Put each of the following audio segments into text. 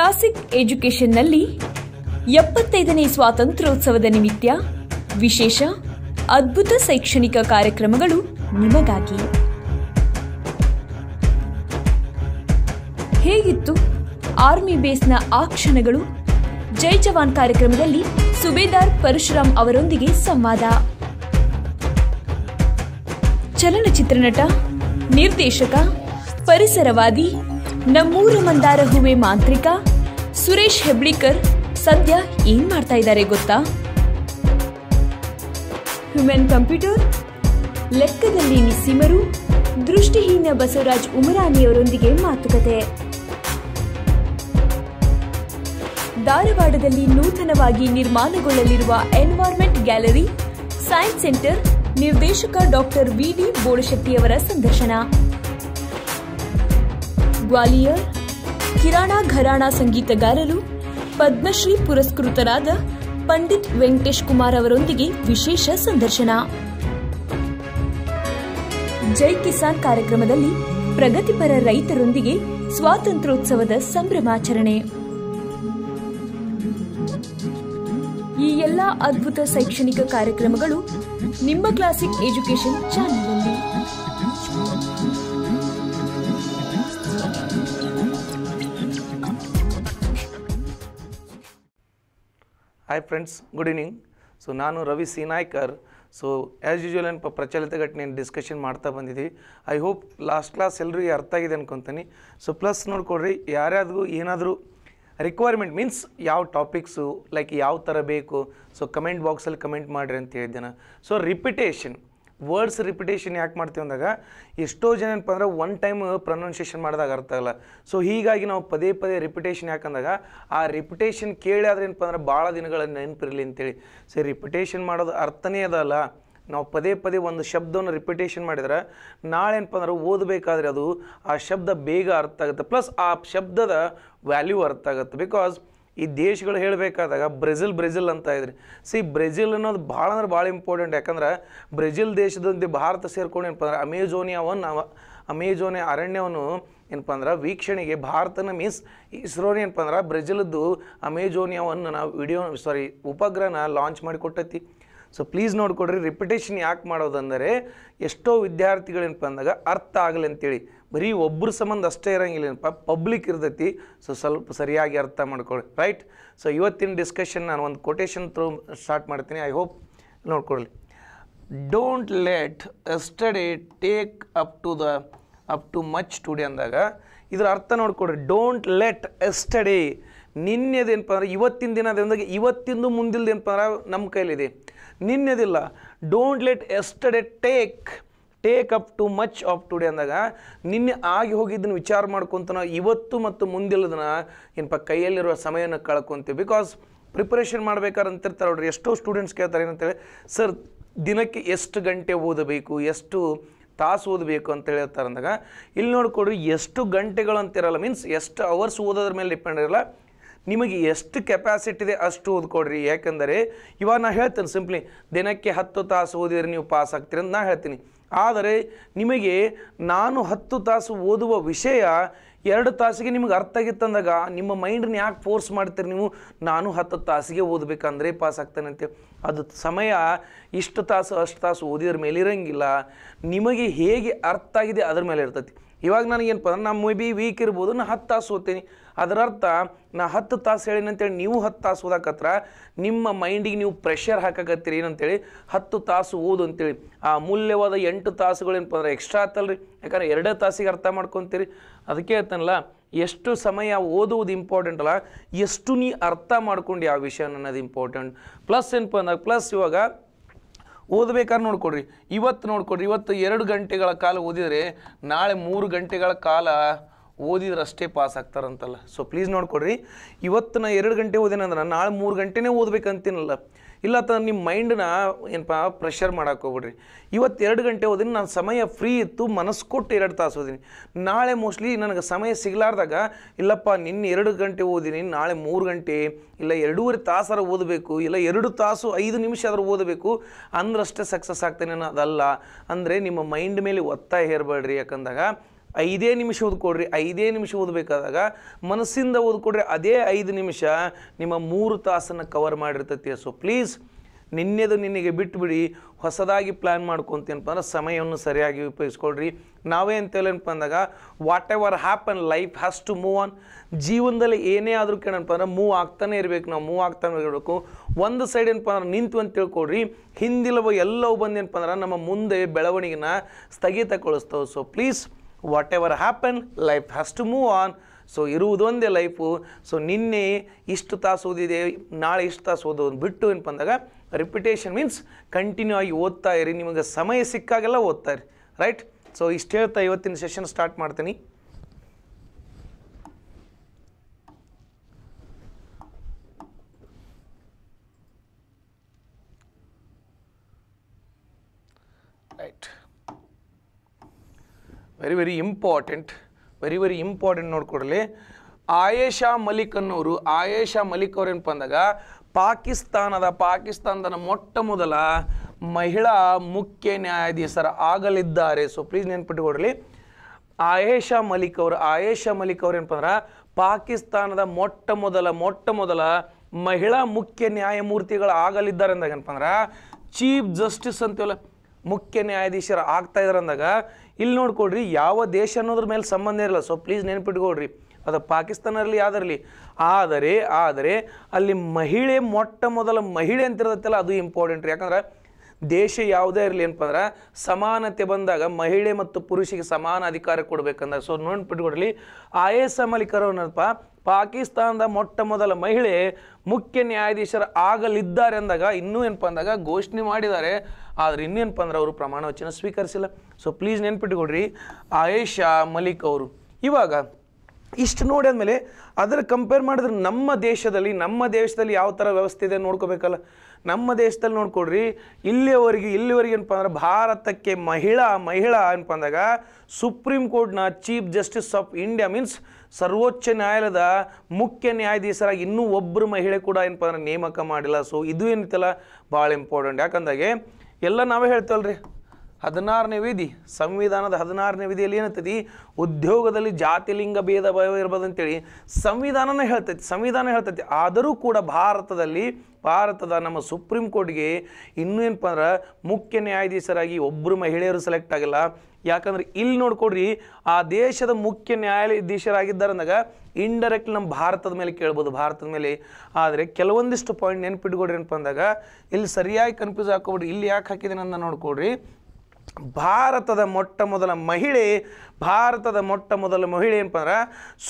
classic ಎಜುಕೇಷನ್ನಲ್ಲಿ ಎಪ್ಪತ್ತೈದನೇ ಸ್ವಾತಂತ್ರ್ಯೋತ್ಸವದ ನಿಮಿತ್ತ ವಿಶೇಷ ಅದ್ಭುತ ಶೈಕ್ಷಣಿಕ ಕಾರ್ಯಕ್ರಮಗಳು ನಿಮಗಾಗಿ ಹೇಗಿತ್ತು ಆರ್ಮಿ ಬೇಸ್ನ ಆ ಕ್ಷಣಗಳು ಜೈ ಜವಾನ್ ಕಾರ್ಯಕ್ರಮದಲ್ಲಿ ಸುಬೇದಾರ್ ಪರಶುರಾಮ್ ಅವರೊಂದಿಗೆ ಸಂವಾದ ಚಲನಚಿತ್ರ ನಟ ನಿರ್ದೇಶಕ ಪರಿಸರವಾದಿ ನಮ್ಮೂರು ಮಂದಾರ ಹೂವೆ ಮಾಂತ್ರಿಕ ಸುರೇಶ್ ಹೆಬ್ಳಿಕರ್ ಸದ್ಯ ಏನ್ ಮಾಡ್ತಾ ಇದ್ದಾರೆ ಗೊತ್ತಾ ಹ್ಯೂಮನ್ ಕಂಪ್ಯೂಟರ್ ಲೆಕ್ಕದಲ್ಲಿ ನಿಸ್ಸಿಮರು ದೃಷ್ಟಿಹೀನ ಬಸವರಾಜ್ ಉಮರಾನಿಯವರೊಂದಿಗೆ ಮಾತುಕತೆ ಧಾರವಾಡದಲ್ಲಿ ನೂತನವಾಗಿ ನಿರ್ಮಾಣಗೊಳ್ಳಲಿರುವ ಎನ್ವೈರ್ಮೆಂಟ್ ಗ್ಯಾಲರಿ ಸೈನ್ಸ್ ಸೆಂಟರ್ ನಿರ್ದೇಶಕ ಡಾಕ್ಟರ್ ವಿಡಿ ಬೋಳಶೆಟ್ಟಿಯವರ ಸಂದರ್ಶನ ಗ್ವಾಲಿಯರ್ ಕಿರಾಣ ಘರಾಣ ಸಂಗೀತಗಾರರು ಪದ್ಮಶ್ರೀ ಪುರಸ್ಕೃತರಾದ ಪಂಡಿತ್ ವೆಂಕಟೇಶ್ ಕುಮಾರ್ ಅವರೊಂದಿಗೆ ವಿಶೇಷ ಸಂದರ್ಶನ ಜೈ ಕಿಸಾನ್ ಕಾರ್ಯಕ್ರಮದಲ್ಲಿ ಪ್ರಗತಿಪರ ರೈತರೊಂದಿಗೆ ಸ್ವಾತಂತ್ರ್ಯೋತ್ಸವದ ಸಂಭ್ರಮಾಚರಣೆ ಈ ಎಲ್ಲಾ ಅದ್ಭುತ ಶೈಕ್ಷಣಿಕ ಕಾರ್ಯಕ್ರಮಗಳು ನಿಮ್ಮ ಕ್ಲಾಸಿಕ್ ಎಜುಕೇಶನ್ ಚಾನೆಲ್ನಲ್ಲಿ hi friends good evening so ನಾನು Ravi C Naikar so as usual ಏನು ಪ್ರಚಲಿತ ಘಟನೆಯನ್ನು ಡಿಸ್ಕಷನ್ ಮಾಡ್ತಾ ಬಂದಿದ್ದೀವಿ ಐ ಹೋಪ್ ಲಾಸ್ಟ್ ಕ್ಲಾಸ್ ಎಲ್ಲರಿಗೂ ಅರ್ಥ ಆಗಿದೆ ಅನ್ಕೊತೀನಿ ಸೊ ಪ್ಲಸ್ ನೋಡ್ಕೊಡ್ರಿ ಯಾರ್ಯಾರಿಗೂ ಏನಾದರೂ ರಿಕ್ವೈರ್ಮೆಂಟ್ ಮೀನ್ಸ್ ಯಾವ ಟಾಪಿಕ್ಸು ಲೈಕ್ ಯಾವ ಥರ ಬೇಕು ಸೊ ಕಮೆಂಟ್ ಬಾಕ್ಸಲ್ಲಿ ಕಮೆಂಟ್ ಮಾಡಿರಿ ಅಂತ ಹೇಳಿದ್ದೆ ಸೊ ರಿಪಿಟೇಷನ್ ವರ್ಡ್ಸ್ ರಿಪಿಟೇಷನ್ ಯಾಕೆ ಮಾಡ್ತೀವಿ ಅಂದಾಗ ಎಷ್ಟೋ ಜನ ಏನಪ್ಪ ಅಂದ್ರೆ ಒನ್ ಟೈಮ್ ಪ್ರೊನೌನ್ಸಿಯೇಷನ್ ಮಾಡಿದಾಗ ಅರ್ಥ ಆಗಲ್ಲ ಸೊ ಹೀಗಾಗಿ ನಾವು ಪದೇ ಪದೇ ರಿಪಿಟೇಷನ್ ಯಾಕಂದಾಗ ಆ ರಿಪಿಟೇಷನ್ ಕೇಳಿ ಆದರೆ ಏನಪ್ಪ ಅಂದ್ರೆ ಭಾಳ ದಿನಗಳ ನೆನಪಿರಲಿ ಅಂತೇಳಿ ಸೊ ರಿಪಿಟೇಷನ್ ಮಾಡೋದು ಅರ್ಥನೇ ಅದಲ್ಲ ನಾವು ಪದೇ ಪದೇ ಒಂದು ಶಬ್ದವನ್ನು ರಿಪಿಟೇಷನ್ ಮಾಡಿದ್ರೆ ನಾಳೆ ಏನಪ್ಪ ಅಂದ್ರೆ ಓದಬೇಕಾದ್ರೆ ಅದು ಆ ಶಬ್ದ ಬೇಗ ಅರ್ಥ ಆಗುತ್ತೆ ಪ್ಲಸ್ ಆ ಶಬ್ದದ ವ್ಯಾಲ್ಯೂ ಅರ್ಥ ಆಗುತ್ತೆ ಬಿಕಾಸ್ ಈ ದೇಶಗಳು ಹೇಳಬೇಕಾದಾಗ ಬ್ರೆಜಿಲ್ ಬ್ರೆಜಿಲ್ ಅಂತ ಇದ್ರಿ ಸಿ ಬ್ರೆಜಿಲ್ ಅನ್ನೋದು ಭಾಳ ಅಂದ್ರೆ ಭಾಳ ಇಂಪಾರ್ಟೆಂಟ್ ಯಾಕಂದ್ರೆ ಬ್ರೆಜಿಲ್ ದೇಶದಂತೆ ಭಾರತ ಸೇರ್ಕೊಂಡು ಏನಪ್ಪ ಅಂದ್ರೆ ಅಮೆಜೋನಿಯಾವನ್ನು ಅಮೆಜೋನಿಯ ಅರಣ್ಯವನ್ನು ಏನಪ್ಪ ಅಂದ್ರೆ ವೀಕ್ಷಣೆಗೆ ಭಾರತನ ಮೀನ್ಸ್ ಇಸ್ರೋನ ಏನಪ್ಪ ಅಂದ್ರೆ ಬ್ರೆಜಿಲ್ದು ಅಮೆಜೋನಿಯಾವನ್ನು ನಾವು ವಿಡಿಯೋ ಸಾರಿ ಉಪಗ್ರಹನ ಲಾಂಚ್ ಮಾಡಿ ಮಾಡಿಕೊಟ್ಟೈತಿ ಸೊ ಪ್ಲೀಸ್ ನೋಡಿಕೊಡ್ರಿ ರಿಪಿಟೇಷನ್ ಯಾಕೆ ಮಾಡೋದಂದರೆ ಎಷ್ಟೋ ವಿದ್ಯಾರ್ಥಿಗಳೇನಪ್ಪ ಅಂದಾಗ ಅರ್ಥ ಆಗಲಿ ಅಂತೇಳಿ ಬರೀ ಒಬ್ಬರ ಸಂಬಂಧ ಅಷ್ಟೇ ಇರೋಂಗಿಲ್ಲ ಏನಪ್ಪ ಪಬ್ಲಿಕ್ ಇರ್ತೈತಿ ಸೊ ಸ್ವಲ್ಪ ಸರಿಯಾಗಿ ಅರ್ಥ ಮಾಡ್ಕೊಳ್ಳಿ ರೈಟ್ ಸೊ ಇವತ್ತಿನ ಡಿಸ್ಕಷನ್ ನಾನು ಒಂದು ಕೊಟೇಶನ್ ಥ್ರೂ ಸ್ಟಾರ್ಟ್ ಮಾಡ್ತೀನಿ ಐ ಹೋಪ್ ನೋಡ್ಕೊಳ್ಳಿ don't let yesterday take up to the up to much today ಅಂದಾಗ ಇದರ ಅರ್ಥ ನೋಡ್ಕೊಡ್ರಿ ಡೋಂಟ್ ಲೆಟ್ ಎಸ್ಟಡೇ ನಿನ್ನೆದೇನಪ್ಪ ಅಂದ್ರೆ ಇವತ್ತಿನ ದಿನ ಇವತ್ತಿಂದು ಮುಂದಿಲ್ದೇನಪ್ಪ ಅಂದ್ರೆ ನಮ್ಮ ಕೈಲಿದೆ ನಿನ್ನೆದಿಲ್ಲ don't let yesterday take take up to much of today ಅಂದಾಗ ನಿನ್ನೆ ಆಗಿ ಹೋಗಿದ್ದನ್ನು ವಿಚಾರ ಮಾಡ್ಕೊತ ನಾವು ಇವತ್ತು ಮತ್ತು ಮುಂದಿಲ್ಲದನ್ನ ಏನಪ್ಪ ಕೈಯಲ್ಲಿರುವ ಸಮಯನ ಕಳ್ಕೊತೀವಿ ಬಿಕಾಸ್ ಪ್ರಿಪರೇಷನ್ ಮಾಡ್ಬೇಕಾದ್ರೆ ಅಂತಿರ್ತಾರೆ ನೋಡ್ರಿ ಎಷ್ಟೋ ಸ್ಟೂಡೆಂಟ್ಸ್ ಕೇಳ್ತಾರೆ ಏನಂತೇಳಿ ಸರ್ ದಿನಕ್ಕೆ ಎಷ್ಟು ಗಂಟೆ ಓದಬೇಕು ಎಷ್ಟು ತಾಸು ಓದಬೇಕು ಅಂತ ಹೇಳ್ತಾರೆ ಅಂದಾಗ ಇಲ್ಲಿ ನೋಡ್ಕೊಡ್ರಿ ಎಷ್ಟು ಗಂಟೆಗಳು ಅಂತಿರಲ್ಲ ಮೀನ್ಸ್ ಎಷ್ಟು ಅವರ್ಸ್ ಓದೋದ್ರ ಮೇಲೆ ಡಿಪೆಂಡ್ ಇರಲ್ಲ ನಿಮಗೆ ಎಷ್ಟು ಕೆಪಾಸಿಟಿ ಇದೆ ಅಷ್ಟು ಓದ್ಕೊಡ್ರಿ ಯಾಕೆಂದರೆ ಇವಾಗ ನಾನು ಹೇಳ್ತೇನೆ ಸಿಂಪ್ಲಿ ದಿನಕ್ಕೆ ಹತ್ತು ತಾಸು ಓದಿದರೆ ನೀವು ಪಾಸ್ ಆಗ್ತೀರಿ ಅಂತ ನಾನು ಹೇಳ್ತೀನಿ ಆದರೆ ನಿಮಗೆ ನಾನು ಹತ್ತು ತಾಸು ಓದುವ ವಿಷಯ ಎರಡು ತಾಸಿಗೆ ನಿಮಗೆ ಅರ್ಥ ಆಗಿತ್ತಂದಾಗ ನಿಮ್ಮ ಮೈಂಡ್ನ ಯಾಕೆ ಫೋರ್ಸ್ ಮಾಡ್ತೀರಿ ನೀವು ನಾನು ಹತ್ತು ತಾಸಿಗೆ ಓದಬೇಕಂದ್ರೆ ಪಾಸ್ ಆಗ್ತಾನೆ ಅದು ಸಮಯ ಇಷ್ಟು ತಾಸು ಅಷ್ಟು ತಾಸು ಓದಿದ್ರ ಮೇಲೆ ಇರೋಂಗಿಲ್ಲ ನಿಮಗೆ ಹೇಗೆ ಅರ್ಥ ಆಗಿದೆ ಅದ್ರ ಮೇಲೆ ಇರ್ತೈತಿ ಇವಾಗ ನನಗೇನಪ್ಪ ಅಂದ್ರೆ ನಾನು ಮೇ ಬಿ ವೀಕ್ ಇರ್ಬೋದು ನಾನು ಹತ್ತು ತಾಸು ಓದ್ತೀನಿ ಅದರರ್ಥ ನಾ ಹತ್ತು ತಾಸು ಹೇಳಿನಂತೇಳಿ ನೀವು ಹತ್ತು ತಾಸು ಓದಾಕತ್ರ ನಿಮ್ಮ ಮೈಂಡಿಗೆ ನೀವು ಪ್ರೆಷರ್ ಹಾಕಕತ್ತೀರಿ ಏನಂತೇಳಿ ಹತ್ತು ತಾಸು ಓದು ಅಂತೇಳಿ ಆ ಅಮೂಲ್ಯವಾದ ಎಂಟು ತಾಸುಗಳೇನಪ್ಪ ಅಂದ್ರೆ ಎಕ್ಸ್ಟ್ರಾ ಆತಲ್ರಿ ಯಾಕಂದ್ರೆ ಎರಡೇ ತಾಸಿಗೆ ಅರ್ಥ ಮಾಡ್ಕೊತೀರಿ ಅದಕ್ಕೆ ಹೇಳ್ತಾನಲ್ಲ ಎಷ್ಟು ಸಮಯ ಓದುವುದು ಇಂಪಾರ್ಟೆಂಟ್ ಅಲ್ಲ ಎಷ್ಟು ನೀ ಅರ್ಥ ಮಾಡ್ಕೊಂಡು ಯಾವ ವಿಷಯ ಅನ್ನೋದು ಇಂಪಾರ್ಟೆಂಟ್ ಪ್ಲಸ್ ಏನಪ್ಪ ಅಂದ್ರೆ ಪ್ಲಸ್ ಇವಾಗ ಓದಬೇಕಾದ್ರೆ ನೋಡ್ಕೊಡ್ರಿ ಇವತ್ತು ನೋಡ್ಕೊಡ್ರಿ ಇವತ್ತು ಎರಡು ಗಂಟೆಗಳ ಕಾಲ ಓದಿದರೆ ನಾಳೆ ಮೂರು ಗಂಟೆಗಳ ಕಾಲ ಓದಿದ್ರೆ ಅಷ್ಟೇ ಪಾಸ್ ಆಗ್ತಾರಂತಲ್ಲ ಸೊ ಪ್ಲೀಸ್ ನೋಡ್ಕೊಡ್ರಿ ಇವತ್ತು ನಾ ಎರಡು ಗಂಟೆ ಅಂದ್ರೆ ನಾಳೆ ಮೂರು ಗಂಟೆನೇ ಓದ್ಬೇಕಂತೀನಲ್ಲ ಇಲ್ಲ ತ ನಿಮ್ಮ ಮೈಂಡನ್ನ ಏನಪ್ಪ ಪ್ರೆಷರ್ ಮಾಡಕ್ಕೆ ಹೋಗ್ಬಿಡ್ರಿ ಇವತ್ತು ಎರಡು ಗಂಟೆ ಓದಿನಿ ನಾನು ಸಮಯ ಫ್ರೀ ಇತ್ತು ಮನಸ್ಸು ಕೊಟ್ಟು ಎರಡು ತಾಸು ಓದಿನಿ ನಾಳೆ ಮೋಸ್ಟ್ಲಿ ನನಗೆ ಸಮಯ ಸಿಗಲಾರ್ದಾಗ ಇಲ್ಲಪ್ಪ ನಿನ್ನೆ ಎರಡು ಗಂಟೆ ಓದಿನಿ ನಾಳೆ ಮೂರು ಗಂಟೆ ಇಲ್ಲ ಎರಡೂವರೆ ತಾಸಾರ ಓದಬೇಕು ಇಲ್ಲ ಎರಡು ತಾಸು ಐದು ನಿಮಿಷ ಆದರೂ ಓದಬೇಕು ಅಂದ್ರಷ್ಟೇ ಸಕ್ಸಸ್ ಆಗ್ತೇನೆ ಅದಲ್ಲ ಅಂದರೆ ನಿಮ್ಮ ಮೈಂಡ್ ಮೇಲೆ ಒತ್ತಾಯ ಹೇರಬೇಡ್ರಿ ಯಾಕಂದಾಗ ಐದೇ ನಿಮಿಷ ಓದ್ಕೊಡ್ರಿ ಐದೇ ನಿಮಿಷ ಓದಬೇಕಾದಾಗ ಮನಸ್ಸಿಂದ ಓದ್ಕೊಡ್ರಿ ಅದೇ ಐದು ನಿಮಿಷ ನಿಮ್ಮ ಮೂರು ತಾಸನ್ನು ಕವರ್ ಮಾಡಿರ್ತೈತಿ ಸೊ ಪ್ಲೀಸ್ ನಿನ್ನೆದು ನಿನಗೆ ಬಿಟ್ಟುಬಿಡಿ ಹೊಸದಾಗಿ ಪ್ಲ್ಯಾನ್ ಮಾಡ್ಕೊತೀನಪ್ಪ ಅಂದ್ರೆ ಸಮಯವನ್ನು ಸರಿಯಾಗಿ ಉಪಯೋಗಿಸ್ಕೊಳ್ರಿ ನಾವೇ ಅಂತೇಳೇನಪ್ಪ ಅಂದಾಗ whatever happen life has to move on ಜೀವನದಲ್ಲಿ ಏನೇ ಆದರೂ ಕೇಳಪ್ಪ ಅಂದ್ರೆ ಮೂವ್ ಆಗ್ತಾನೆ ಇರಬೇಕು ನಾವು ಮೂವ್ ಆಗ್ತಾನೆ ಇರಬೇಕು ಒಂದು ಸೈಡ್ ಏನಪ್ಪ ಅಂದ್ರೆ ನಿಂತು ಅಂತ ತಿಳ್ಕೊಳ್ರಿ ಹಿಂದಿಲವ ಎಲ್ಲವೂ ಬಂದೇನಪ್ಪ ಅಂದ್ರೆ ನಮ್ಮ ಮುಂದೆ ಬೆಳವಣಿಗೆನ ಸ್ಥಗಿತಗೊಳಿಸ್ತವೆ so please whatever happen life has to move on so ಇರುವುದೊಂದೇ ಲೈಫು ಸೊ ನಿನ್ನೆ ಇಷ್ಟು ತಾಸು ಓದಿದೆ ನಾಳೆ ಇಷ್ಟು ತಾಸು ಓದೋದು ಬಿಟ್ಟು ಏನಪ್ಪ ಅಂದಾಗ ರಿಪಿಟೇಷನ್ ಮೀನ್ಸ್ ಕಂಟಿನ್ಯೂ ಆಗಿ ಓದ್ತಾ ಇರಿ ನಿಮಗೆ ಸಮಯ ಸಿಕ್ಕಾಗೆಲ್ಲ ಓದ್ತಾ ಇರಿ ರೈಟ್ ಸೊ ಇಷ್ಟು ಹೇಳ್ತಾ ಇವತ್ತಿನ ಸೆಷನ್ ಸ್ಟಾರ್ಟ್ ಮಾಡ್ತೀನಿ very very important very very important ನೋಡ್ಕೊಡ್ಲಿ ಆಯೇಷಾ ಮಲಿಕ್ ಅನ್ನೋರು ಆಯೇಷಾ ಮಲಿಕ್ ಅವ್ರೇನಪ್ಪ ಅಂದಾಗ ಪಾಕಿಸ್ತಾನದ ಪಾಕಿಸ್ತಾನದ ಮೊಟ್ಟ ಮೊದಲ ಮಹಿಳಾ ಮುಖ್ಯ ನ್ಯಾಯಾಧೀಶರ ಆಗಲಿದ್ದಾರೆ ಸೊ ಪ್ಲೀಸ್ ಕೊಡಲಿ ಆಯೇಷಾ ಮಲಿಕ್ ಅವರು ಆಯೇಷಾ ಮಲಿಕ್ ಏನಪ್ಪ ಅಂದ್ರೆ ಪಾಕಿಸ್ತಾನದ ಮೊಟ್ಟ ಮೊದಲ ಮೊಟ್ಟ ಮೊದಲ ಮಹಿಳಾ ಮುಖ್ಯ ನ್ಯಾಯಮೂರ್ತಿಗಳು ಆಗಲಿದ್ದಾರೆ ಅಂದಾಗ ಏನಪ್ಪ ಅಂದ್ರೆ ಚೀಫ್ ಜಸ್ಟಿಸ್ ಅಂತೀವಲ್ಲ ಮುಖ್ಯ ನ್ಯಾಯಾಧೀಶರು ಆಗ್ತಾ ಇದ್ದಾರೆ ಅಂದಾಗ ಇಲ್ಲಿ ನೋಡ್ಕೊಡ್ರಿ ಯಾವ ದೇಶ ಅನ್ನೋದ್ರ ಮೇಲೆ ಸಂಬಂಧ ಇರಲ್ಲ ಸೊ ಪ್ಲೀಸ್ ನೆನ್ಪಿಟ್ಕೊಡ್ರಿ ಅದು ಪಾಕಿಸ್ತಾನ ಇರಲಿ ಯಾವ್ದಿರಲಿ ಆದರೆ ಆದರೆ ಅಲ್ಲಿ ಮಹಿಳೆ ಮೊಟ್ಟ ಮೊದಲ ಮಹಿಳೆ ಅಂತ ಇರತ್ತಲ್ಲ ಅದು ಇಂಪಾರ್ಟೆಂಟ್ ರೀ ಯಾಕಂದ್ರೆ ದೇಶ ಯಾವುದೇ ಇರಲಿ ಏನಪ್ಪ ಅಂದ್ರೆ ಸಮಾನತೆ ಬಂದಾಗ ಮಹಿಳೆ ಮತ್ತು ಪುರುಷಿಗೆ ಸಮಾನ ಅಧಿಕಾರ ಕೊಡಬೇಕಂದ್ರೆ ಸೊ ಆ ಐ ಎಸ್ ಎಮ್ ಅಲ್ಲಿ ಪಾಕಿಸ್ತಾನದ ಮೊಟ್ಟ ಮೊದಲ ಮಹಿಳೆ ಮುಖ್ಯ ನ್ಯಾಯಾಧೀಶರು ಆಗಲಿದ್ದಾರೆ ಅಂದಾಗ ಇನ್ನೂ ಏನಪ್ಪ ಅಂದಾಗ ಘೋಷಣೆ ಮಾಡಿದ್ದಾರೆ ಆದರೆ ಇನ್ನೇನಪ್ಪ ಅಂದ್ರೆ ಅವರು ಪ್ರಮಾಣ ವಚನ ಸ್ವೀಕರಿಸಿಲ್ಲ ಸೊ ಪ್ಲೀಸ್ ನೆನ್ಪಿಟ್ಕೊಡ್ರಿ ಆಯೇಷಾ ಮಲಿಕ್ ಅವರು ಇವಾಗ ಇಷ್ಟು ನೋಡಿ ಆದಮೇಲೆ ಅದರ ಕಂಪೇರ್ ಮಾಡಿದ್ರೆ ನಮ್ಮ ದೇಶದಲ್ಲಿ ನಮ್ಮ ದೇಶದಲ್ಲಿ ಯಾವ ಥರ ವ್ಯವಸ್ಥೆ ಇದೆ ನೋಡ್ಕೋಬೇಕಲ್ಲ ನಮ್ಮ ದೇಶದಲ್ಲಿ ನೋಡ್ಕೊಡ್ರಿ ಇಲ್ಲಿಯವರೆಗೆ ಇಲ್ಲಿವರೆಗೆ ಏನಪ್ಪ ಅಂದ್ರೆ ಭಾರತಕ್ಕೆ ಮಹಿಳಾ ಮಹಿಳಾ ಏನಪ್ಪ ಅಂದಾಗ ಸುಪ್ರೀಂ ಕೋರ್ಟ್ನ chief justice of India means ಸರ್ವೋಚ್ಚ ನ್ಯಾಯಾಲಯದ ಮುಖ್ಯ ನ್ಯಾಯಾಧೀಶರಾಗಿ ಇನ್ನೂ ಒಬ್ಬರು ಮಹಿಳೆ ಕೂಡ ಏನಪ್ಪ ಅಂದ್ರೆ ನೇಮಕ ಮಾಡಿಲ್ಲ ಸೊ ಇದು ಏನಿತ್ತಲ್ಲ ಭಾಳ ಇಂಪಾರ್ಟೆಂಟ್ ಯಾಕಂದಾಗೆ ಎಲ್ಲ ನಾವೇ ರೀ ಹದಿನಾರನೇ ವಿಧಿ ಸಂವಿಧಾನದ ಹದಿನಾರನೇ ವಿಧಿಯಲ್ಲಿ ಏನಂತೈತಿ ಉದ್ಯೋಗದಲ್ಲಿ ಜಾತಿ ಲಿಂಗ ಭೇದ ಭಾವ ಇರ್ಬೋದು ಅಂತೇಳಿ ಸಂವಿಧಾನನೇ ಹೇಳ್ತೈತಿ ಸಂವಿಧಾನ ಹೇಳ್ತೈತಿ ಆದರೂ ಕೂಡ ಭಾರತದಲ್ಲಿ ಭಾರತದ ನಮ್ಮ ಸುಪ್ರೀಂ ಕೋರ್ಟ್ಗೆ ಇನ್ನೂ ಏನಪ್ಪ ಅಂದ್ರೆ ಮುಖ್ಯ ನ್ಯಾಯಾಧೀಶರಾಗಿ ಒಬ್ಬರು ಮಹಿಳೆಯರು ಸೆಲೆಕ್ಟ್ ಆಗಿಲ್ಲ ಯಾಕಂದ್ರೆ ಇಲ್ಲಿ ನೋಡ್ಕೊಡ್ರಿ ಆ ದೇಶದ ಮುಖ್ಯ ನ್ಯಾಯಾಧೀಶರಾಗಿದ್ದಾರೆ ಅಂದಾಗ ಇಂಡೈರೆಕ್ಟ್ ನಮ್ಮ ಭಾರತದ ಮೇಲೆ ಕೇಳ್ಬೋದು ಭಾರತದ ಮೇಲೆ ಆದರೆ ಕೆಲವೊಂದಿಷ್ಟು ಪಾಯಿಂಟ್ ನೆನ್ಪಿಟ್ಕೊಡ್ರಿ ಏನಪ್ಪ ಅಂದಾಗ ಇಲ್ಲಿ ಸರಿಯಾಗಿ ಕನ್ಫ್ಯೂಸ್ ಹಾಕೋಬಿಡಿ ಇಲ್ಲಿ ಯಾಕೆ ಹಾಕಿದ್ದೀನಿ ಅಂತ ನೋಡ್ಕೊಡ್ರಿ ಭಾರತದ ಮೊಟ್ಟ ಮೊದಲ ಮಹಿಳೆ ಭಾರತದ ಮೊಟ್ಟ ಮೊದಲ ಮಹಿಳೆ ಏನಪ್ಪ ಅಂದ್ರೆ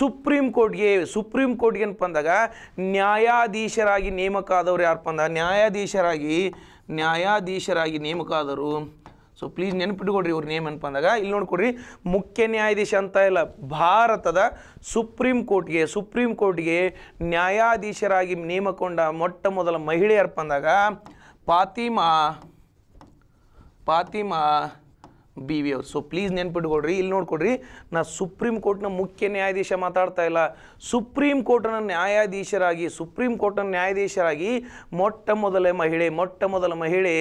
ಸುಪ್ರೀಂ ಕೋರ್ಟ್ಗೆ ಸುಪ್ರೀಂ ಕೋರ್ಟ್ಗೆ ಏನಪ್ಪ ಅಂದಾಗ ನ್ಯಾಯಾಧೀಶರಾಗಿ ನೇಮಕ ಆದವ್ರು ಯಾರಪ್ಪ ಅಂದ ನ್ಯಾಯಾಧೀಶರಾಗಿ ನ್ಯಾಯಾಧೀಶರಾಗಿ ನೇಮಕ ಆದರು ಸೊ ಪ್ಲೀಸ್ ನೆನಪಿಟ್ಕೊಡ್ರಿ ಇವ್ರ ನೇಮ್ ಏನಪ್ಪ ಅಂದಾಗ ಇಲ್ಲಿ ನೋಡ್ಕೊಡ್ರಿ ಮುಖ್ಯ ನ್ಯಾಯಾಧೀಶ ಅಂತ ಇಲ್ಲ ಭಾರತದ ಸುಪ್ರೀಂ ಕೋರ್ಟ್ಗೆ ಸುಪ್ರೀಂ ಕೋರ್ಟ್ಗೆ ನ್ಯಾಯಾಧೀಶರಾಗಿ ನೇಮಕೊಂಡ ಮೊಟ್ಟ ಮೊದಲ ಮಹಿಳೆಯರ್ಪ ಅಂದಾಗ ಪಾತಿಮಾ ಪಾತಿಮಾ ಬಿ ವಿ ಅವರು ಸೊ ಪ್ಲೀಸ್ ನೆನ್ಪಿಟ್ಕೊಳ್ರಿ ಇಲ್ಲಿ ನೋಡ್ಕೊಡ್ರಿ ನಾ ಸುಪ್ರೀಂ ಕೋರ್ಟ್ನ ಮುಖ್ಯ ನ್ಯಾಯಾಧೀಶ ಮಾತಾಡ್ತಾ ಇಲ್ಲ ಸುಪ್ರೀಂ ಕೋರ್ಟ್ನ ನ್ಯಾಯಾಧೀಶರಾಗಿ ಸುಪ್ರೀಂ ಕೋರ್ಟ್ನ ನ್ಯಾಯಾಧೀಶರಾಗಿ ಮೊಟ್ಟ ಮೊದಲ ಮಹಿಳೆ ಮೊಟ್ಟ ಮೊದಲ ಮಹಿಳೆ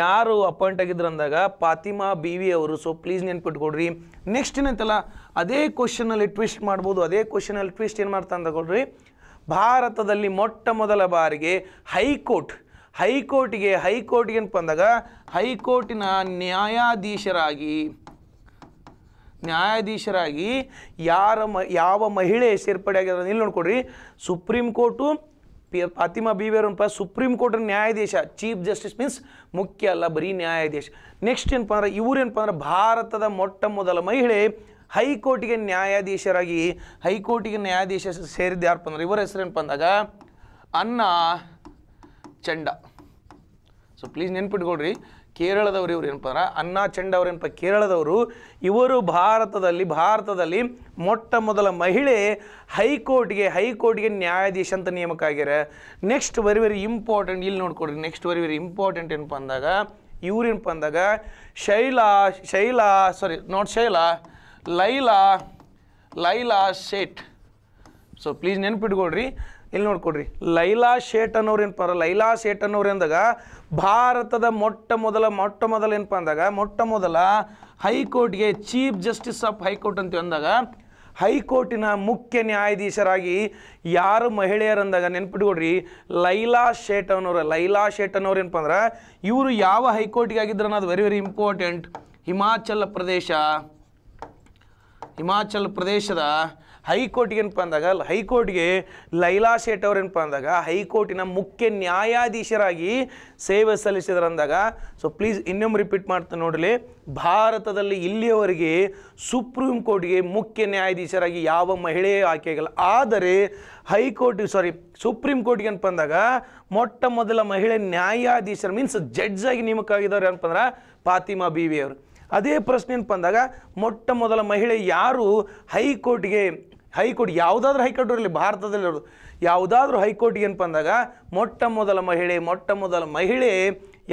ಯಾರು ಅಪಾಯಿಂಟ್ ಆಗಿದ್ರು ಅಂದಾಗ ಫಾತಿಮಾ ಬಿ ವಿ ಅವರು ಸೊ ಪ್ಲೀಸ್ ನೆನ್ಪಿಟ್ಕೊಡ್ರಿ ನೆಕ್ಸ್ಟ್ ಏನಂತಲ್ಲ ಅದೇ ಕ್ವಶನಲ್ಲಿ ಟ್ವಿಸ್ಟ್ ಮಾಡ್ಬೋದು ಅದೇ ಕ್ವಶನಲ್ಲಿ ಟ್ವಿಸ್ಟ್ ಏನು ಮಾಡ್ತಾ ಅಂತ ಕೊಡ್ರಿ ಭಾರತದಲ್ಲಿ ಮೊಟ್ಟ ಮೊದಲ ಬಾರಿಗೆ ಹೈಕೋರ್ಟ್ ಹೈಕೋರ್ಟಿಗೆ ಹೈಕೋರ್ಟಿಗೆ ಅಂತ ಬಂದಾಗ ಹೈಕೋರ್ಟಿನ ನ್ಯಾಯಾಧೀಶರಾಗಿ ನ್ಯಾಯಾಧೀಶರಾಗಿ ಯಾರ ಮ ಯಾವ ಮಹಿಳೆ ಸೇರ್ಪಡೆ ಆಗಿರೋದು ಇಲ್ಲಿ ನೋಡ್ಕೊಡ್ರಿ ಸುಪ್ರೀಂ ಕೋರ್ಟು ಪಿ ಫಾತಿಮಾ ಬೀವೇರಪ್ಪ ಸುಪ್ರೀಂ ಕೋರ್ಟ್ ನ್ಯಾಯಾಧೀಶ ಚೀಫ್ ಜಸ್ಟಿಸ್ ಮೀನ್ಸ್ ಮುಖ್ಯ ಅಲ್ಲ ಬರೀ ನ್ಯಾಯಾಧೀಶ ನೆಕ್ಸ್ಟ್ ಏನಪ್ಪ ಅಂದ್ರೆ ಇವರೇನಪ್ಪ ಅಂದ್ರೆ ಭಾರತದ ಮೊಟ್ಟ ಮೊದಲ ಮಹಿಳೆ ಹೈಕೋರ್ಟಿಗೆ ನ್ಯಾಯಾಧೀಶರಾಗಿ ಹೈಕೋರ್ಟಿಗೆ ನ್ಯಾಯಾಧೀಶ ಸೇರಿದ ಯಾರಪ್ಪ ಅಂದ್ರೆ ಇವರ ಹೆಸರೇನಪ್ಪ ಅಂದಾಗ ಅನ್ನ ಚಂಡ ಸೊ ಪ್ಲೀಸ್ ನೆನ್ಪಿಟ್ಕೊಳ್ರಿ ಕೇರಳದವರು ಇವರು ಏನಪ್ಪ ಅಂದ್ರೆ ಅಣ್ಣಾ ಚೆಂಡ ಅವರು ಏನಪ್ಪ ಕೇರಳದವರು ಇವರು ಭಾರತದಲ್ಲಿ ಭಾರತದಲ್ಲಿ ಮೊಟ್ಟ ಮೊದಲ ಮಹಿಳೆ ಹೈಕೋರ್ಟ್ಗೆ ಹೈಕೋರ್ಟ್ಗೆ ನ್ಯಾಯಾಧೀಶ ಅಂತ ನೇಮಕ ಆಗ್ಯಾರ ನೆಕ್ಸ್ಟ್ ವೆರಿ ವೆರಿ ಇಂಪಾರ್ಟೆಂಟ್ ಇಲ್ಲಿ ನೋಡ್ಕೊಡ್ರಿ ನೆಕ್ಸ್ಟ್ ವೆರಿ ವೆರಿ ಇಂಪಾರ್ಟೆಂಟ್ ಏನಪ್ಪ ಅಂದಾಗ ಇವ್ರೇನಪ್ಪ ಅಂದಾಗ ಶೈಲಾ ಶೈಲಾ ಸಾರಿ ನೋಡಿ ಶೈಲಾ ಲೈಲಾ ಲೈಲಾ ಶೇಟ್ ಸೊ ಪ್ಲೀಸ್ ನೆನ್ಪಿಟ್ಕೊಳ್ರಿ ಇಲ್ಲಿ ನೋಡ್ಕೊಡ್ರಿ ಲೈಲಾ ಶೇಟ್ ಅನ್ನೋರು ಏನಪ್ಪ ಅಂದ್ರೆ ಲೈಲಾ ಶೇಟ್ ಅನ್ನೋರು ಎಂದಾಗ ಭಾರತದ ಮೊಟ್ಟ ಮೊದಲ ಮೊಟ್ಟ ಮೊದಲ ಏನಪ್ಪ ಅಂದಾಗ ಮೊಟ್ಟ ಮೊದಲ ಹೈಕೋರ್ಟ್ಗೆ ಚೀಫ್ ಜಸ್ಟಿಸ್ ಆಫ್ ಹೈಕೋರ್ಟ್ ಅಂತ ಅಂದಾಗ ಹೈಕೋರ್ಟಿನ ಮುಖ್ಯ ನ್ಯಾಯಾಧೀಶರಾಗಿ ಯಾರು ಮಹಿಳೆಯರಂದಾಗ ನೆನ್ಪಿಟ್ಕೊಡ್ರಿ ಲೈಲಾ ಶೇಟ್ ಅನ್ನೋರು ಲೈಲಾ ಶೇಟ್ ಅನ್ನೋರು ಏನಪ್ಪ ಅಂದ್ರೆ ಇವರು ಯಾವ ಹೈಕೋರ್ಟ್ಗೆ ಆಗಿದ್ರು ಅನ್ನೋದು ವೆರಿ ವೆರಿ ಇಂಪಾರ್ಟೆಂಟ್ ಹಿಮಾಚಲ ಪ್ರದೇಶ ಹಿಮಾಚಲ ಪ್ರದೇಶದ ಹೈಕೋರ್ಟ್ಗೆ ಏನಪ್ಪ ಅಂದಾಗ ಹೈಕೋರ್ಟ್ಗೆ ಲೈಲಾ ಶೇಟ್ ಅವ್ರೇನಪ್ಪ ಅಂದಾಗ ಹೈಕೋರ್ಟಿನ ಮುಖ್ಯ ನ್ಯಾಯಾಧೀಶರಾಗಿ ಸೇವೆ ಸಲ್ಲಿಸಿದ್ರಂದಾಗ ಸೊ ಪ್ಲೀಸ್ ಇನ್ನೊಮ್ಮೆ ರಿಪೀಟ್ ಮಾಡ್ತಾ ನೋಡಲಿ ಭಾರತದಲ್ಲಿ ಇಲ್ಲಿಯವರೆಗೆ ಸುಪ್ರೀಂ ಕೋರ್ಟ್ಗೆ ಮುಖ್ಯ ನ್ಯಾಯಾಧೀಶರಾಗಿ ಯಾವ ಮಹಿಳೆಯೇ ಆಗಿಲ್ಲ ಆದರೆ ಹೈಕೋರ್ಟ್ ಸಾರಿ ಸುಪ್ರೀಂ ಕೋರ್ಟ್ಗೆ ಏನಪ್ಪ ಅಂದಾಗ ಮೊಟ್ಟ ಮೊದಲ ಮಹಿಳೆ ನ್ಯಾಯಾಧೀಶರು ಮೀನ್ಸ್ ಜಡ್ಜ್ ಆಗಿ ನೇಮಕ ಆಗಿದ್ದವ್ರು ಏನಪ್ಪ ಅಂದ್ರೆ ಫಾತಿಮಾ ಬಿವಿ ಅವರು ಅದೇ ಪ್ರಶ್ನೆ ಏನಪ್ಪ ಅಂದಾಗ ಮೊಟ್ಟ ಮೊದಲ ಮಹಿಳೆ ಯಾರು ಹೈಕೋರ್ಟ್ಗೆ ಹೈಕೋರ್ಟ್ ಯಾವುದಾದ್ರೂ ಹೈಕೋರ್ಟ್ ಇರಲಿ ಭಾರತದಲ್ಲಿರೋದು ಯಾವುದಾದ್ರೂ ಹೈಕೋರ್ಟ್ ಏನಪ್ಪ ಅಂದಾಗ ಮೊಟ್ಟ ಮೊದಲ ಮಹಿಳೆ ಮೊಟ್ಟ ಮೊದಲ ಮಹಿಳೆ